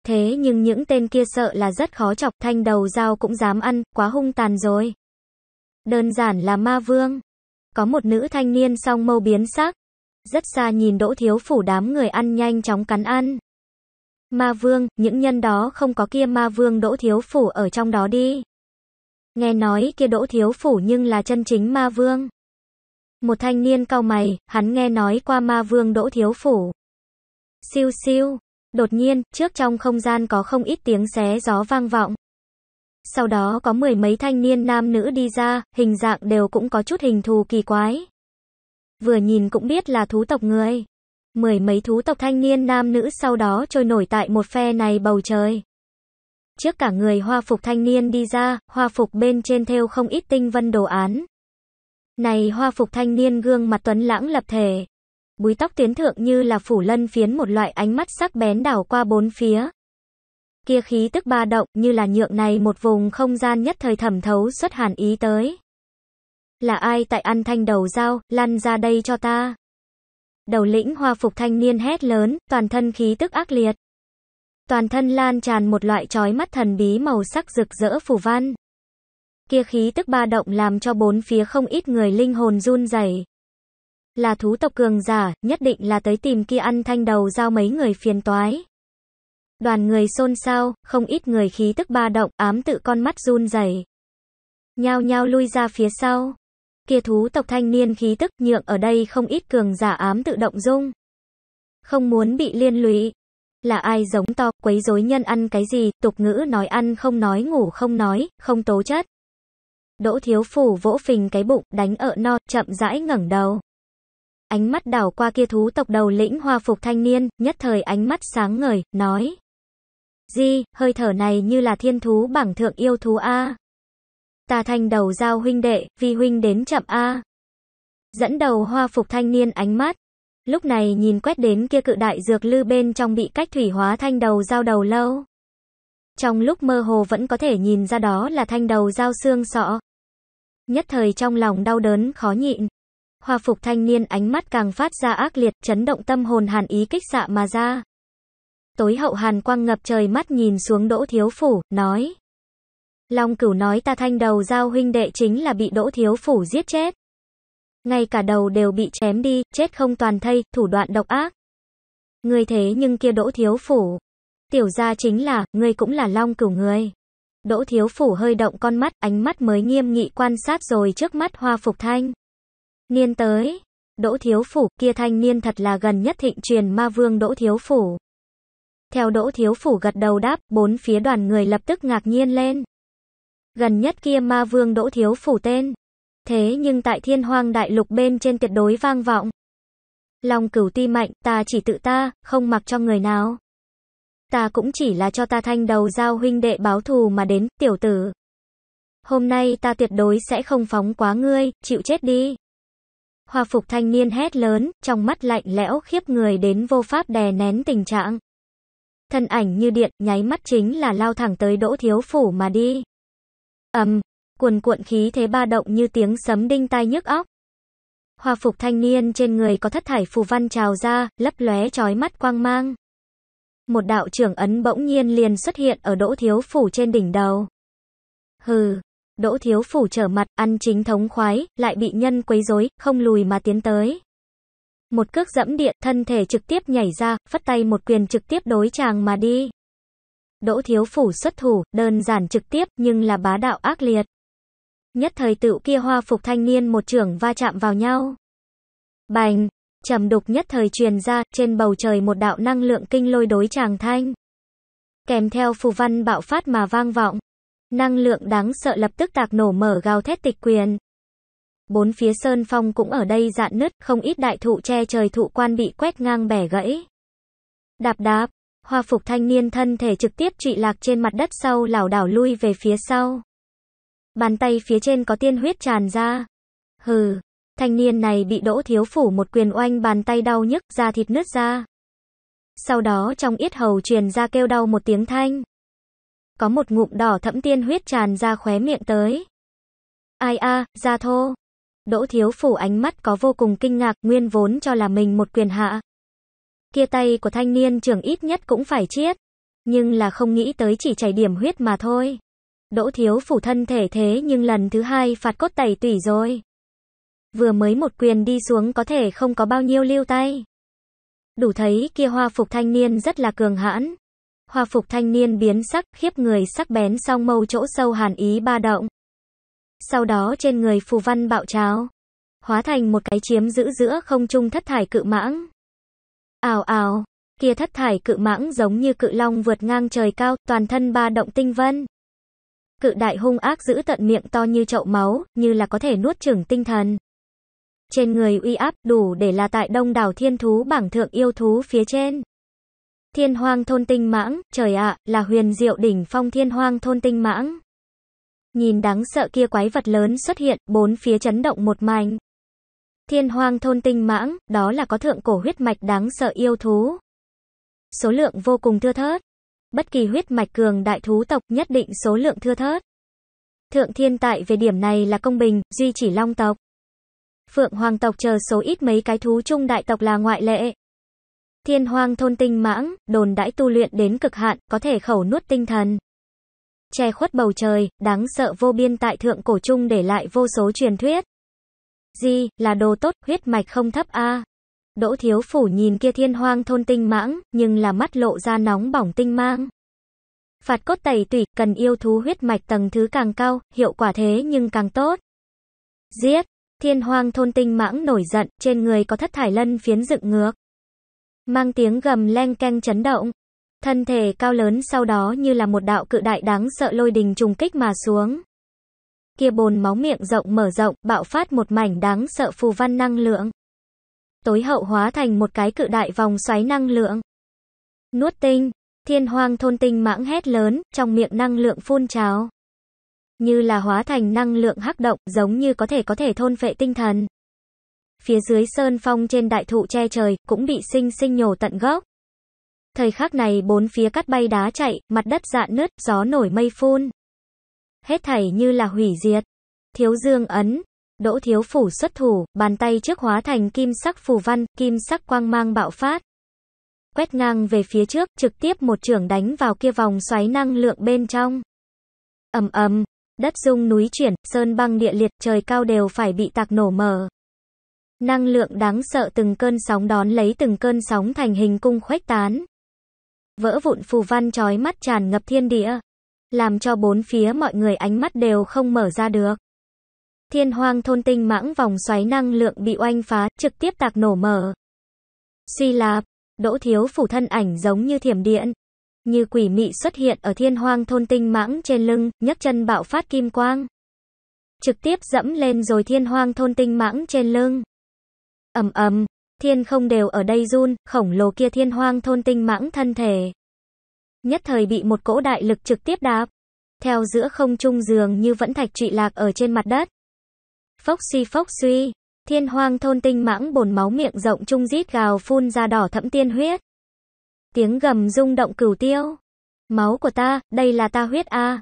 Thế nhưng những tên kia sợ là rất khó chọc thanh đầu dao cũng dám ăn, quá hung tàn rồi đơn giản là ma vương. Có một nữ thanh niên song mâu biến sắc, rất xa nhìn Đỗ Thiếu Phủ đám người ăn nhanh chóng cắn ăn. Ma vương, những nhân đó không có kia ma vương Đỗ Thiếu Phủ ở trong đó đi. Nghe nói kia Đỗ Thiếu Phủ nhưng là chân chính ma vương. Một thanh niên cau mày, hắn nghe nói qua ma vương Đỗ Thiếu Phủ. Siêu siêu, đột nhiên, trước trong không gian có không ít tiếng xé gió vang vọng sau đó có mười mấy thanh niên nam nữ đi ra, hình dạng đều cũng có chút hình thù kỳ quái. Vừa nhìn cũng biết là thú tộc người. Mười mấy thú tộc thanh niên nam nữ sau đó trôi nổi tại một phe này bầu trời. Trước cả người hoa phục thanh niên đi ra, hoa phục bên trên thêu không ít tinh vân đồ án. Này hoa phục thanh niên gương mặt tuấn lãng lập thể. Búi tóc tiến thượng như là phủ lân phiến một loại ánh mắt sắc bén đảo qua bốn phía, kia khí tức ba động như là nhượng này một vùng không gian nhất thời thẩm thấu xuất hàn ý tới. Là ai tại ăn thanh đầu dao, lăn ra đây cho ta. Đầu lĩnh hoa phục thanh niên hét lớn, toàn thân khí tức ác liệt. Toàn thân lan tràn một loại trói mắt thần bí màu sắc rực rỡ phù văn. Kia khí tức ba động làm cho bốn phía không ít người linh hồn run rẩy. Là thú tộc cường giả, nhất định là tới tìm kia ăn thanh đầu giao mấy người phiền toái. Đoàn người xôn xao, không ít người khí tức ba động, ám tự con mắt run rẩy. Nhao nhao lui ra phía sau. Kia thú tộc thanh niên khí tức nhượng ở đây không ít cường giả ám tự động dung. Không muốn bị liên lụy. Là ai giống to, quấy rối nhân ăn cái gì, tục ngữ nói ăn không nói ngủ không nói, không tố chất. Đỗ thiếu phủ vỗ phình cái bụng, đánh ở no, chậm rãi ngẩng đầu. Ánh mắt đảo qua kia thú tộc đầu lĩnh hoa phục thanh niên, nhất thời ánh mắt sáng ngời, nói. Di, hơi thở này như là thiên thú bảng thượng yêu thú A. Tà thành đầu giao huynh đệ, vì huynh đến chậm A. Dẫn đầu hoa phục thanh niên ánh mắt. Lúc này nhìn quét đến kia cự đại dược lư bên trong bị cách thủy hóa thanh đầu giao đầu lâu. Trong lúc mơ hồ vẫn có thể nhìn ra đó là thanh đầu giao xương sọ. Nhất thời trong lòng đau đớn khó nhịn. Hoa phục thanh niên ánh mắt càng phát ra ác liệt, chấn động tâm hồn hàn ý kích xạ mà ra tối hậu hàn quang ngập trời mắt nhìn xuống đỗ thiếu phủ, nói. Long cửu nói ta thanh đầu giao huynh đệ chính là bị đỗ thiếu phủ giết chết. Ngay cả đầu đều bị chém đi, chết không toàn thây, thủ đoạn độc ác. Ngươi thế nhưng kia đỗ thiếu phủ. Tiểu gia chính là, ngươi cũng là long cửu người. Đỗ thiếu phủ hơi động con mắt, ánh mắt mới nghiêm nghị quan sát rồi trước mắt hoa phục thanh. Niên tới, đỗ thiếu phủ, kia thanh niên thật là gần nhất thịnh truyền ma vương đỗ thiếu phủ. Theo Đỗ Thiếu Phủ gật đầu đáp, bốn phía đoàn người lập tức ngạc nhiên lên. Gần nhất kia ma vương Đỗ Thiếu Phủ tên. Thế nhưng tại thiên hoang đại lục bên trên tuyệt đối vang vọng. long cửu ti mạnh, ta chỉ tự ta, không mặc cho người nào. Ta cũng chỉ là cho ta thanh đầu giao huynh đệ báo thù mà đến, tiểu tử. Hôm nay ta tuyệt đối sẽ không phóng quá ngươi, chịu chết đi. Hoa phục thanh niên hét lớn, trong mắt lạnh lẽo khiếp người đến vô pháp đè nén tình trạng thân ảnh như điện, nháy mắt chính là lao thẳng tới Đỗ Thiếu Phủ mà đi. Ầm, cuồn cuộn khí thế ba động như tiếng sấm đinh tai nhức óc. Hoa phục thanh niên trên người có thất thải phù văn trào ra, lấp lóe chói mắt quang mang. Một đạo trưởng ấn bỗng nhiên liền xuất hiện ở Đỗ Thiếu Phủ trên đỉnh đầu. Hừ, Đỗ Thiếu Phủ trở mặt, ăn chính thống khoái, lại bị nhân quấy rối, không lùi mà tiến tới. Một cước dẫm địa, thân thể trực tiếp nhảy ra, phất tay một quyền trực tiếp đối chàng mà đi. Đỗ Thiếu Phủ xuất thủ, đơn giản trực tiếp nhưng là bá đạo ác liệt. Nhất thời tựu kia hoa phục thanh niên một trưởng va chạm vào nhau. Bành, trầm đục nhất thời truyền ra, trên bầu trời một đạo năng lượng kinh lôi đối chàng thanh. Kèm theo phù văn bạo phát mà vang vọng. Năng lượng đáng sợ lập tức tạc nổ mở gào thét tịch quyền bốn phía sơn phong cũng ở đây dạn nứt, không ít đại thụ che trời thụ quan bị quét ngang bẻ gãy. Đạp đạp, hoa phục thanh niên thân thể trực tiếp trụy lạc trên mặt đất sau lảo đảo lui về phía sau. Bàn tay phía trên có tiên huyết tràn ra. Hừ, thanh niên này bị đỗ thiếu phủ một quyền oanh bàn tay đau nhức da thịt nứt ra. Sau đó trong yết hầu truyền ra kêu đau một tiếng thanh. Có một ngụm đỏ thẫm tiên huyết tràn ra khóe miệng tới. Ai a, da thô. Đỗ Thiếu Phủ ánh mắt có vô cùng kinh ngạc, nguyên vốn cho là mình một quyền hạ. Kia tay của thanh niên trưởng ít nhất cũng phải chiết, nhưng là không nghĩ tới chỉ chảy điểm huyết mà thôi. Đỗ Thiếu Phủ thân thể thế nhưng lần thứ hai phạt cốt tẩy tủy rồi. Vừa mới một quyền đi xuống có thể không có bao nhiêu lưu tay. Đủ thấy kia hoa phục thanh niên rất là cường hãn. Hoa phục thanh niên biến sắc, khiếp người sắc bén song mâu chỗ sâu hàn ý ba động. Sau đó trên người phù văn bạo cháo hóa thành một cái chiếm giữ giữa không trung thất thải cự mãng. Ào ào, kia thất thải cự mãng giống như cự long vượt ngang trời cao, toàn thân ba động tinh vân. Cự đại hung ác giữ tận miệng to như chậu máu, như là có thể nuốt chửng tinh thần. Trên người uy áp đủ để là tại đông đảo thiên thú bảng thượng yêu thú phía trên. Thiên hoang thôn tinh mãng, trời ạ, là huyền diệu đỉnh phong thiên hoang thôn tinh mãng. Nhìn đáng sợ kia quái vật lớn xuất hiện, bốn phía chấn động một mảnh. Thiên hoang thôn tinh mãng, đó là có thượng cổ huyết mạch đáng sợ yêu thú. Số lượng vô cùng thưa thớt. Bất kỳ huyết mạch cường đại thú tộc nhất định số lượng thưa thớt. Thượng thiên tại về điểm này là công bình, duy chỉ long tộc. Phượng hoàng tộc chờ số ít mấy cái thú chung đại tộc là ngoại lệ. Thiên hoang thôn tinh mãng, đồn đãi tu luyện đến cực hạn, có thể khẩu nuốt tinh thần che khuất bầu trời, đáng sợ vô biên tại thượng cổ trung để lại vô số truyền thuyết. Gì, là đồ tốt, huyết mạch không thấp a. Đỗ Thiếu Phủ nhìn kia thiên hoang thôn tinh mãng, nhưng là mắt lộ ra nóng bỏng tinh mang. Phạt cốt tẩy tủy, cần yêu thú huyết mạch tầng thứ càng cao, hiệu quả thế nhưng càng tốt. Giết, thiên hoang thôn tinh mãng nổi giận, trên người có thất thải lân phiến dựng ngược. Mang tiếng gầm len keng chấn động. Thân thể cao lớn sau đó như là một đạo cự đại đáng sợ lôi đình trùng kích mà xuống. Kia bồn máu miệng rộng mở rộng, bạo phát một mảnh đáng sợ phù văn năng lượng. Tối hậu hóa thành một cái cự đại vòng xoáy năng lượng. Nuốt tinh, thiên hoang thôn tinh mãng hét lớn, trong miệng năng lượng phun trào. Như là hóa thành năng lượng hắc động, giống như có thể có thể thôn vệ tinh thần. Phía dưới sơn phong trên đại thụ che trời, cũng bị sinh sinh nhổ tận gốc. Thời khắc này bốn phía cắt bay đá chạy, mặt đất dạn nứt, gió nổi mây phun. Hết thảy như là hủy diệt. Thiếu dương ấn. Đỗ thiếu phủ xuất thủ, bàn tay trước hóa thành kim sắc phù văn, kim sắc quang mang bạo phát. Quét ngang về phía trước, trực tiếp một trường đánh vào kia vòng xoáy năng lượng bên trong. ầm ầm, đất rung núi chuyển, sơn băng địa liệt, trời cao đều phải bị tạc nổ mở. Năng lượng đáng sợ từng cơn sóng đón lấy từng cơn sóng thành hình cung khuếch tán vỡ vụn phù văn chói mắt tràn ngập thiên địa, làm cho bốn phía mọi người ánh mắt đều không mở ra được. Thiên hoang thôn tinh mãng vòng xoáy năng lượng bị oanh phá, trực tiếp tạc nổ mở. si lạp, đỗ thiếu phủ thân ảnh giống như thiểm điện. Như quỷ mị xuất hiện ở thiên hoang thôn tinh mãng trên lưng, nhấc chân bạo phát kim quang. Trực tiếp dẫm lên rồi thiên hoang thôn tinh mãng trên lưng. ầm ầm, thiên không đều ở đây run, khổng lồ kia thiên hoang thôn tinh mãng thân thể. Nhất thời bị một cỗ đại lực trực tiếp đạp. Theo giữa không trung giường như vẫn thạch trụy lạc ở trên mặt đất. Phốc suy phốc suy, thiên hoang thôn tinh mãng bồn máu miệng rộng trung rít gào phun ra đỏ thẫm tiên huyết. Tiếng gầm rung động cửu tiêu. Máu của ta, đây là ta huyết a.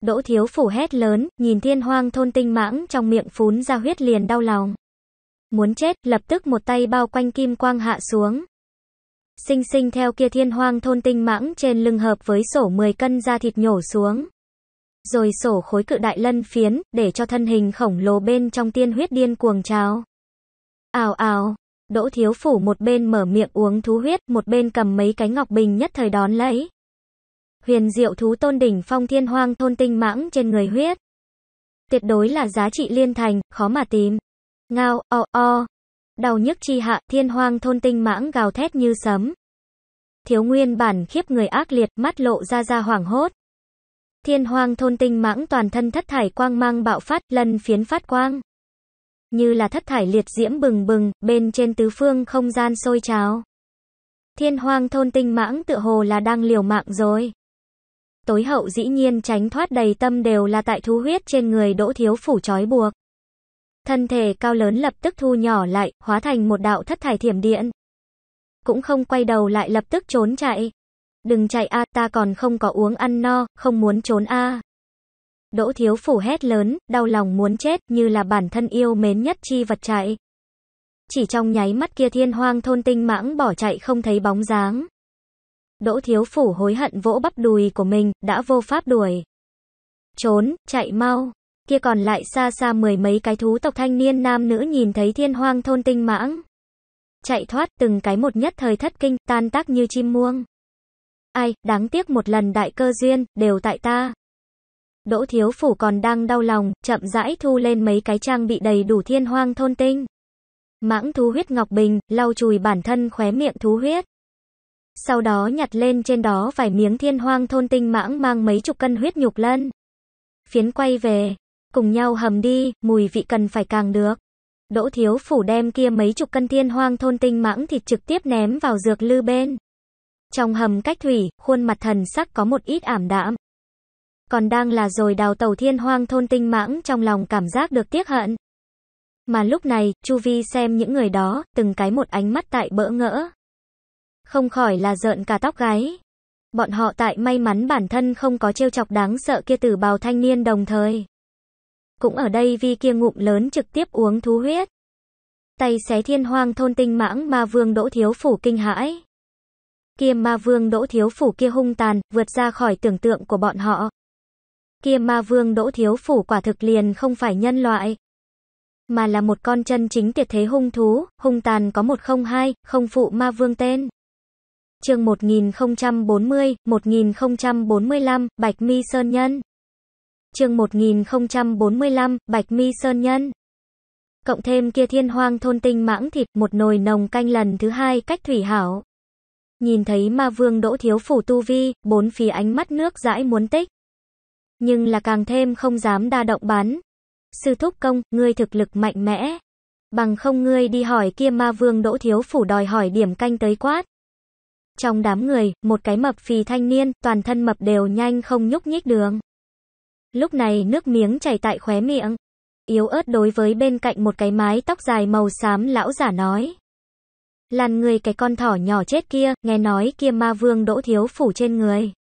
Đỗ thiếu phủ hét lớn, nhìn thiên hoang thôn tinh mãng trong miệng phún ra huyết liền đau lòng. Muốn chết, lập tức một tay bao quanh kim quang hạ xuống. Sinh sinh theo kia thiên hoang thôn tinh mãng trên lưng hợp với sổ 10 cân da thịt nhổ xuống. Rồi sổ khối cự đại lân phiến, để cho thân hình khổng lồ bên trong tiên huyết điên cuồng trào. Ào ào, Đỗ Thiếu Phủ một bên mở miệng uống thú huyết, một bên cầm mấy cái ngọc bình nhất thời đón lấy. Huyền diệu thú tôn đỉnh phong thiên hoang thôn tinh mãng trên người huyết. Tuyệt đối là giá trị liên thành, khó mà tìm ngao, o, o. đầu nhức chi hạ, thiên hoang thôn tinh mãng gào thét như sấm. Thiếu nguyên bản khiếp người ác liệt, mắt lộ ra ra hoảng hốt. Thiên hoang thôn tinh mãng toàn thân thất thải quang mang bạo phát, lần phiến phát quang. Như là thất thải liệt diễm bừng bừng, bên trên tứ phương không gian sôi trào. Thiên hoang thôn tinh mãng tựa hồ là đang liều mạng rồi. Tối hậu dĩ nhiên tránh thoát đầy tâm đều là tại thú huyết trên người đỗ thiếu phủ trói buộc thân thể cao lớn lập tức thu nhỏ lại, hóa thành một đạo thất thải thiểm điện. Cũng không quay đầu lại lập tức trốn chạy. Đừng chạy a, ta còn không có uống ăn no, không muốn trốn a. Đỗ thiếu phủ hét lớn, đau lòng muốn chết, như là bản thân yêu mến nhất chi vật chạy. Chỉ trong nháy mắt kia thiên hoang thôn tinh mãng bỏ chạy không thấy bóng dáng. Đỗ thiếu phủ hối hận vỗ bắp đùi của mình, đã vô pháp đuổi. Trốn, chạy mau kia còn lại xa xa mười mấy cái thú tộc thanh niên nam nữ nhìn thấy thiên hoang thôn tinh mãng. Chạy thoát từng cái một nhất thời thất kinh, tan tác như chim muông. Ai, đáng tiếc một lần đại cơ duyên, đều tại ta. Đỗ thiếu phủ còn đang đau lòng, chậm rãi thu lên mấy cái trang bị đầy đủ thiên hoang thôn tinh. Mãng thú huyết ngọc bình, lau chùi bản thân khóe miệng thú huyết. Sau đó nhặt lên trên đó vài miếng thiên hoang thôn tinh mãng mang mấy chục cân huyết nhục lân. Phiến quay về, Cùng nhau hầm đi, mùi vị cần phải càng được. Đỗ thiếu phủ đem kia mấy chục cân thiên hoang thôn tinh mãng thịt trực tiếp ném vào dược lư bên. Trong hầm cách thủy, khuôn mặt thần sắc có một ít ảm đạm. Còn đang là rồi đào tàu thiên hoang thôn tinh mãng trong lòng cảm giác được tiếc hận. Mà lúc này, Chu Vi xem những người đó, từng cái một ánh mắt tại bỡ ngỡ. Không khỏi là giận cả tóc gáy. Bọn họ tại may mắn bản thân không có trêu chọc đáng sợ kia tử bào thanh niên đồng thời. Cũng ở đây vi kia ngụm lớn trực tiếp uống thú huyết. Tay xé thiên hoang thôn tinh mãng ma vương đỗ thiếu phủ kinh hãi. Kia ma vương đỗ thiếu phủ kia hung tàn, vượt ra khỏi tưởng tượng của bọn họ. Kia ma vương đỗ thiếu phủ quả thực liền không phải nhân loại. Mà là một con chân chính tuyệt thế hung thú, hung tàn có một không hai, không phụ ma vương tên. Chương 1040, 1045, Bạch Mi Sơn Nhân chương 1045, Bạch Mi Sơn Nhân. Cộng thêm kia thiên hoang thôn tinh mãng thịt, một nồi nồng canh lần thứ hai cách thủy hảo. Nhìn thấy ma vương đỗ thiếu phủ tu vi, bốn phía ánh mắt nước dãi muốn tích. Nhưng là càng thêm không dám đa động bắn Sư thúc công, ngươi thực lực mạnh mẽ. Bằng không ngươi đi hỏi kia ma vương đỗ thiếu phủ đòi hỏi điểm canh tới quát. Trong đám người, một cái mập phì thanh niên, toàn thân mập đều nhanh không nhúc nhích đường. Lúc này nước miếng chảy tại khóe miệng. Yếu ớt đối với bên cạnh một cái mái tóc dài màu xám lão giả nói. Làn người cái con thỏ nhỏ chết kia, nghe nói kia ma vương đỗ thiếu phủ trên người.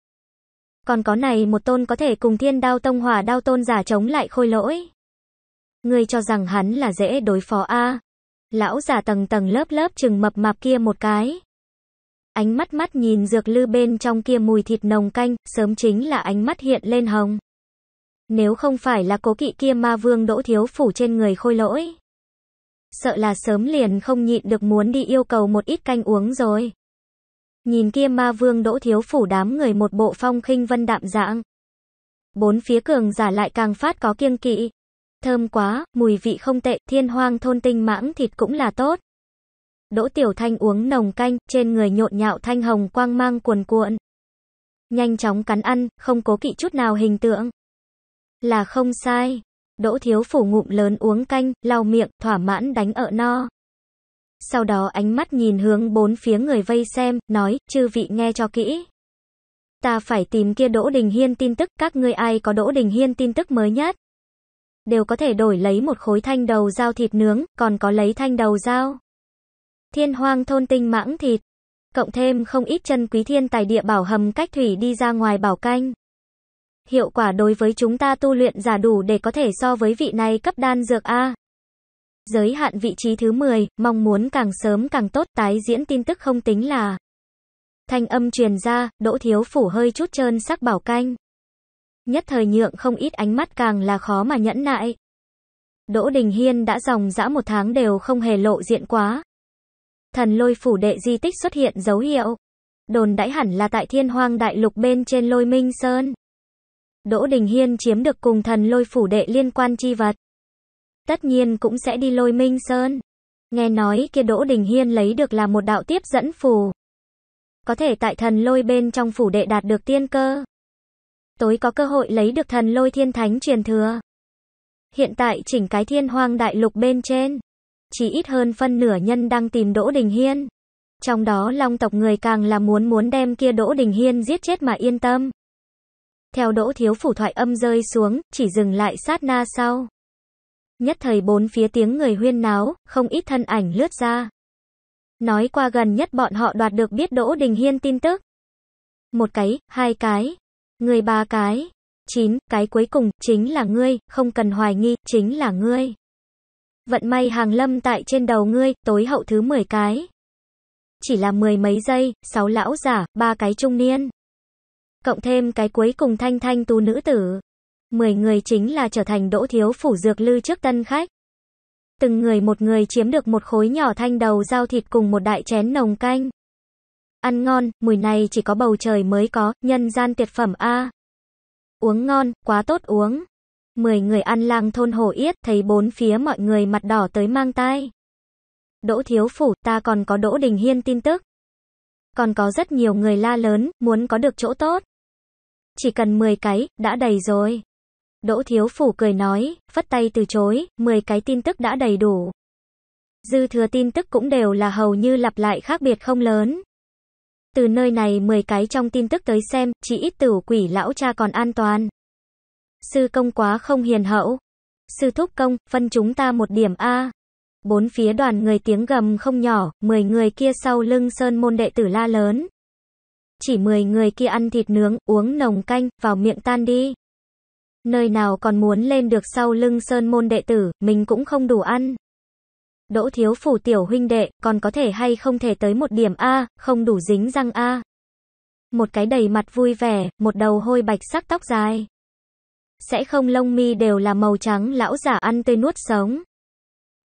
Còn có này một tôn có thể cùng thiên đao tông hòa đao tôn giả chống lại khôi lỗi. người cho rằng hắn là dễ đối phó a Lão giả tầng tầng lớp lớp chừng mập mạp kia một cái. Ánh mắt mắt nhìn dược lư bên trong kia mùi thịt nồng canh, sớm chính là ánh mắt hiện lên hồng. Nếu không phải là cố kỵ kia ma vương đỗ thiếu phủ trên người khôi lỗi. Sợ là sớm liền không nhịn được muốn đi yêu cầu một ít canh uống rồi. Nhìn kia ma vương đỗ thiếu phủ đám người một bộ phong khinh vân đạm dạng. Bốn phía cường giả lại càng phát có kiêng kỵ. Thơm quá, mùi vị không tệ, thiên hoang thôn tinh mãng thịt cũng là tốt. Đỗ Tiểu Thanh uống nồng canh, trên người nhộn nhạo thanh hồng quang mang cuồn cuộn. Nhanh chóng cắn ăn, không cố kỵ chút nào hình tượng là không sai. Đỗ thiếu phủ ngụm lớn uống canh, lau miệng, thỏa mãn đánh ở no. Sau đó ánh mắt nhìn hướng bốn phía người vây xem, nói, chư vị nghe cho kỹ. Ta phải tìm kia Đỗ Đình Hiên tin tức, các ngươi ai có Đỗ Đình Hiên tin tức mới nhất. Đều có thể đổi lấy một khối thanh đầu dao thịt nướng, còn có lấy thanh đầu dao. Thiên hoang thôn tinh mãng thịt. Cộng thêm không ít chân quý thiên tài địa bảo hầm cách thủy đi ra ngoài bảo canh hiệu quả đối với chúng ta tu luyện giả đủ để có thể so với vị này cấp đan dược A. Giới hạn vị trí thứ 10, mong muốn càng sớm càng tốt tái diễn tin tức không tính là. Thanh âm truyền ra, đỗ thiếu phủ hơi chút trơn sắc bảo canh. Nhất thời nhượng không ít ánh mắt càng là khó mà nhẫn nại. Đỗ Đình Hiên đã dòng dã một tháng đều không hề lộ diện quá. Thần lôi phủ đệ di tích xuất hiện dấu hiệu. Đồn đãi hẳn là tại thiên hoang đại lục bên trên lôi minh sơn. Đỗ Đình Hiên chiếm được cùng thần lôi phủ đệ liên quan chi vật. Tất nhiên cũng sẽ đi lôi Minh Sơn. Nghe nói kia Đỗ Đình Hiên lấy được là một đạo tiếp dẫn phù. Có thể tại thần lôi bên trong phủ đệ đạt được tiên cơ. Tối có cơ hội lấy được thần lôi thiên thánh truyền thừa. Hiện tại chỉnh cái thiên hoang đại lục bên trên. Chỉ ít hơn phân nửa nhân đang tìm Đỗ Đình Hiên. Trong đó long tộc người càng là muốn muốn đem kia Đỗ Đình Hiên giết chết mà yên tâm theo đỗ thiếu phủ thoại âm rơi xuống, chỉ dừng lại sát na sau. Nhất thời bốn phía tiếng người huyên náo, không ít thân ảnh lướt ra. Nói qua gần nhất bọn họ đoạt được biết Đỗ Đình Hiên tin tức. Một cái, hai cái, người ba cái, chín cái cuối cùng, chính là ngươi, không cần hoài nghi, chính là ngươi. Vận may hàng lâm tại trên đầu ngươi, tối hậu thứ mười cái. Chỉ là mười mấy giây, sáu lão giả, ba cái trung niên cộng thêm cái cuối cùng thanh thanh tu nữ tử. Mười người chính là trở thành đỗ thiếu phủ dược lư trước tân khách. Từng người một người chiếm được một khối nhỏ thanh đầu giao thịt cùng một đại chén nồng canh. Ăn ngon, mùi này chỉ có bầu trời mới có, nhân gian tuyệt phẩm A. Uống ngon, quá tốt uống. Mười người ăn lang thôn hồ yết, thấy bốn phía mọi người mặt đỏ tới mang tai. Đỗ thiếu phủ, ta còn có Đỗ Đình Hiên tin tức. Còn có rất nhiều người la lớn, muốn có được chỗ tốt chỉ cần 10 cái, đã đầy rồi. Đỗ Thiếu Phủ cười nói, phất tay từ chối, 10 cái tin tức đã đầy đủ. Dư thừa tin tức cũng đều là hầu như lặp lại khác biệt không lớn. Từ nơi này 10 cái trong tin tức tới xem, chỉ ít tử quỷ lão cha còn an toàn. Sư công quá không hiền hậu. Sư thúc công, phân chúng ta một điểm A. Bốn phía đoàn người tiếng gầm không nhỏ, 10 người kia sau lưng sơn môn đệ tử la lớn. Chỉ 10 người kia ăn thịt nướng, uống nồng canh, vào miệng tan đi. Nơi nào còn muốn lên được sau lưng sơn môn đệ tử, mình cũng không đủ ăn. Đỗ thiếu phủ tiểu huynh đệ, còn có thể hay không thể tới một điểm A, không đủ dính răng A. Một cái đầy mặt vui vẻ, một đầu hôi bạch sắc tóc dài. Sẽ không lông mi đều là màu trắng lão giả ăn tươi nuốt sống.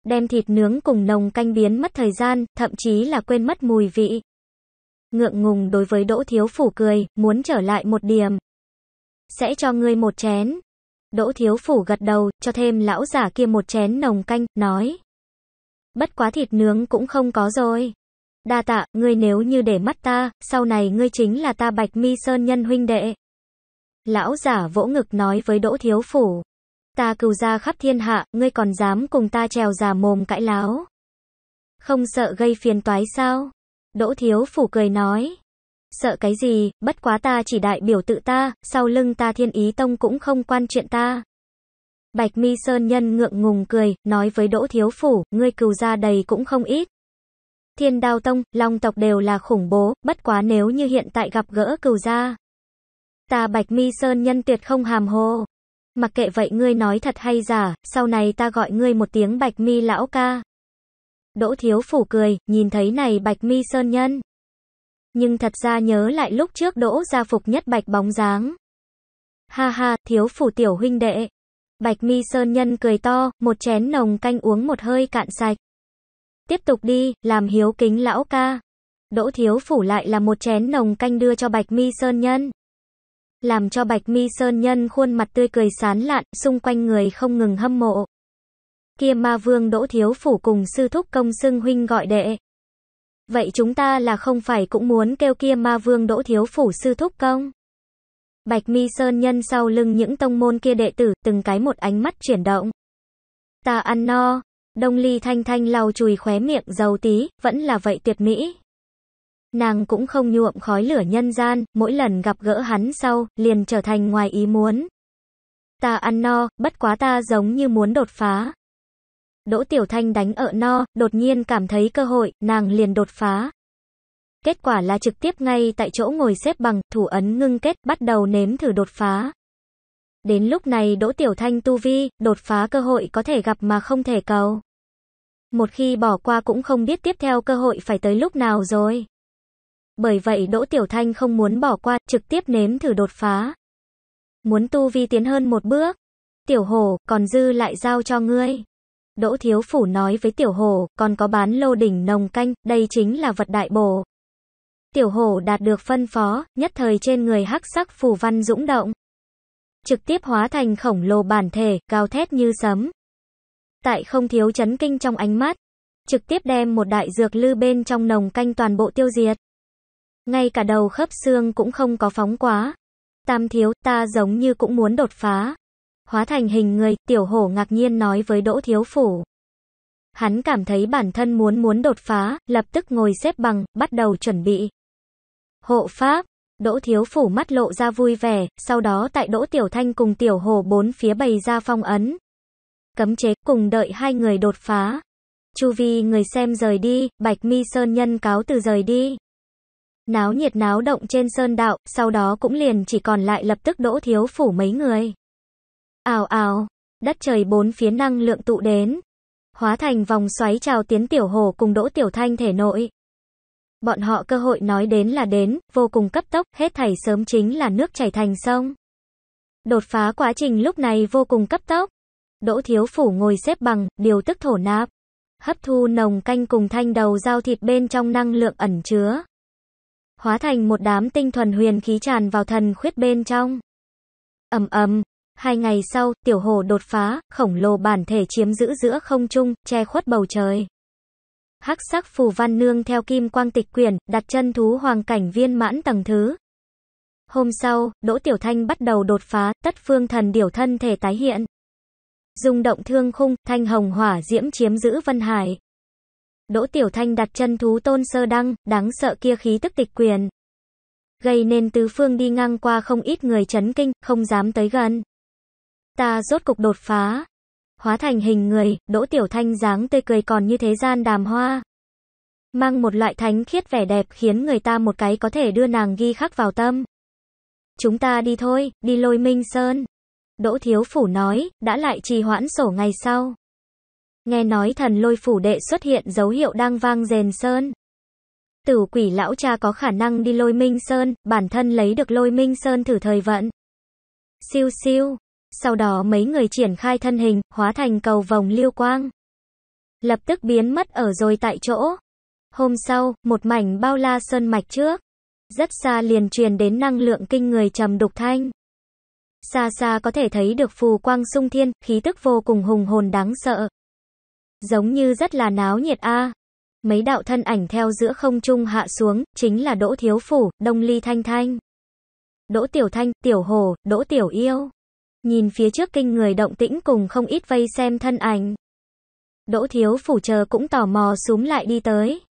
Đem thịt nướng cùng nồng canh biến mất thời gian, thậm chí là quên mất mùi vị ngượng ngùng đối với Đỗ Thiếu Phủ cười, muốn trở lại một điểm. Sẽ cho ngươi một chén. Đỗ Thiếu Phủ gật đầu, cho thêm lão giả kia một chén nồng canh, nói. Bất quá thịt nướng cũng không có rồi. Đa tạ, ngươi nếu như để mắt ta, sau này ngươi chính là ta bạch mi sơn nhân huynh đệ. Lão giả vỗ ngực nói với Đỗ Thiếu Phủ. Ta cừu ra khắp thiên hạ, ngươi còn dám cùng ta trèo già mồm cãi láo. Không sợ gây phiền toái sao? Đỗ Thiếu Phủ cười nói. Sợ cái gì, bất quá ta chỉ đại biểu tự ta, sau lưng ta thiên ý tông cũng không quan chuyện ta. Bạch Mi Sơn Nhân ngượng ngùng cười, nói với Đỗ Thiếu Phủ, ngươi cừu ra đầy cũng không ít. Thiên Đao Tông, Long tộc đều là khủng bố, bất quá nếu như hiện tại gặp gỡ cừu gia, ta Bạch Mi Sơn Nhân tuyệt không hàm hồ. Mặc kệ vậy ngươi nói thật hay giả, sau này ta gọi ngươi một tiếng Bạch Mi lão ca. Đỗ Thiếu Phủ cười, nhìn thấy này bạch mi sơn nhân. Nhưng thật ra nhớ lại lúc trước Đỗ gia phục nhất bạch bóng dáng. Ha ha, Thiếu Phủ tiểu huynh đệ. Bạch mi sơn nhân cười to, một chén nồng canh uống một hơi cạn sạch. Tiếp tục đi, làm hiếu kính lão ca. Đỗ Thiếu Phủ lại là một chén nồng canh đưa cho bạch mi sơn nhân làm cho Bạch Mi Sơn Nhân khuôn mặt tươi cười sán lạn, xung quanh người không ngừng hâm mộ kia ma vương đỗ thiếu phủ cùng sư thúc công xưng huynh gọi đệ. Vậy chúng ta là không phải cũng muốn kêu kia ma vương đỗ thiếu phủ sư thúc công? Bạch mi sơn nhân sau lưng những tông môn kia đệ tử, từng cái một ánh mắt chuyển động. Ta ăn no, đông ly thanh thanh lau chùi khóe miệng giàu tí, vẫn là vậy tuyệt mỹ. Nàng cũng không nhuộm khói lửa nhân gian, mỗi lần gặp gỡ hắn sau, liền trở thành ngoài ý muốn. Ta ăn no, bất quá ta giống như muốn đột phá. Đỗ Tiểu Thanh đánh ở no, đột nhiên cảm thấy cơ hội, nàng liền đột phá. Kết quả là trực tiếp ngay tại chỗ ngồi xếp bằng, thủ ấn ngưng kết, bắt đầu nếm thử đột phá. Đến lúc này Đỗ Tiểu Thanh tu vi, đột phá cơ hội có thể gặp mà không thể cầu. Một khi bỏ qua cũng không biết tiếp theo cơ hội phải tới lúc nào rồi. Bởi vậy Đỗ Tiểu Thanh không muốn bỏ qua, trực tiếp nếm thử đột phá. Muốn tu vi tiến hơn một bước. Tiểu hồ, còn dư lại giao cho ngươi. Đỗ Thiếu Phủ nói với Tiểu Hổ, còn có bán lô đỉnh nồng canh, đây chính là vật đại bổ. Tiểu Hổ đạt được phân phó, nhất thời trên người hắc sắc phù văn dũng động. Trực tiếp hóa thành khổng lồ bản thể, cao thét như sấm. Tại không thiếu chấn kinh trong ánh mắt, trực tiếp đem một đại dược lư bên trong nồng canh toàn bộ tiêu diệt. Ngay cả đầu khớp xương cũng không có phóng quá. Tam thiếu, ta giống như cũng muốn đột phá hóa thành hình người, tiểu hổ ngạc nhiên nói với Đỗ Thiếu Phủ. Hắn cảm thấy bản thân muốn muốn đột phá, lập tức ngồi xếp bằng, bắt đầu chuẩn bị. Hộ pháp, Đỗ Thiếu Phủ mắt lộ ra vui vẻ, sau đó tại Đỗ Tiểu Thanh cùng tiểu hổ bốn phía bày ra phong ấn. Cấm chế cùng đợi hai người đột phá. Chu vi người xem rời đi, Bạch Mi Sơn nhân cáo từ rời đi. Náo nhiệt náo động trên sơn đạo, sau đó cũng liền chỉ còn lại lập tức Đỗ Thiếu Phủ mấy người. Ào ào, đất trời bốn phía năng lượng tụ đến, hóa thành vòng xoáy trào tiến tiểu hồ cùng Đỗ Tiểu Thanh thể nội. Bọn họ cơ hội nói đến là đến, vô cùng cấp tốc, hết thảy sớm chính là nước chảy thành sông. Đột phá quá trình lúc này vô cùng cấp tốc. Đỗ Thiếu Phủ ngồi xếp bằng, điều tức thổ nạp. Hấp thu nồng canh cùng thanh đầu dao thịt bên trong năng lượng ẩn chứa. Hóa thành một đám tinh thuần huyền khí tràn vào thần khuyết bên trong. ầm ầm, Hai ngày sau, tiểu hồ đột phá, khổng lồ bản thể chiếm giữ giữa không trung, che khuất bầu trời. Hắc sắc phù văn nương theo kim quang tịch quyển, đặt chân thú hoàng cảnh viên mãn tầng thứ. Hôm sau, Đỗ Tiểu Thanh bắt đầu đột phá, tất phương thần điểu thân thể tái hiện. Dùng động thương khung, thanh hồng hỏa diễm chiếm giữ Vân Hải. Đỗ Tiểu Thanh đặt chân thú tôn sơ đăng, đáng sợ kia khí tức tịch quyền. Gây nên tứ phương đi ngang qua không ít người chấn kinh, không dám tới gần ta rốt cục đột phá. Hóa thành hình người, Đỗ Tiểu Thanh dáng tươi cười còn như thế gian đàm hoa. Mang một loại thánh khiết vẻ đẹp khiến người ta một cái có thể đưa nàng ghi khắc vào tâm. Chúng ta đi thôi, đi lôi minh sơn. Đỗ Thiếu Phủ nói, đã lại trì hoãn sổ ngày sau. Nghe nói thần lôi phủ đệ xuất hiện dấu hiệu đang vang rền sơn. Tử quỷ lão cha có khả năng đi lôi minh sơn, bản thân lấy được lôi minh sơn thử thời vận. Siêu siêu, sau đó mấy người triển khai thân hình, hóa thành cầu vòng lưu quang. Lập tức biến mất ở rồi tại chỗ. Hôm sau, một mảnh bao la sơn mạch trước. Rất xa liền truyền đến năng lượng kinh người trầm đục thanh. Xa xa có thể thấy được phù quang sung thiên, khí tức vô cùng hùng hồn đáng sợ. Giống như rất là náo nhiệt a. Mấy đạo thân ảnh theo giữa không trung hạ xuống, chính là Đỗ Thiếu Phủ, Đông Ly Thanh Thanh. Đỗ Tiểu Thanh, Tiểu Hồ, Đỗ Tiểu Yêu nhìn phía trước kinh người động tĩnh cùng không ít vây xem thân ảnh. Đỗ Thiếu Phủ chờ cũng tò mò súm lại đi tới.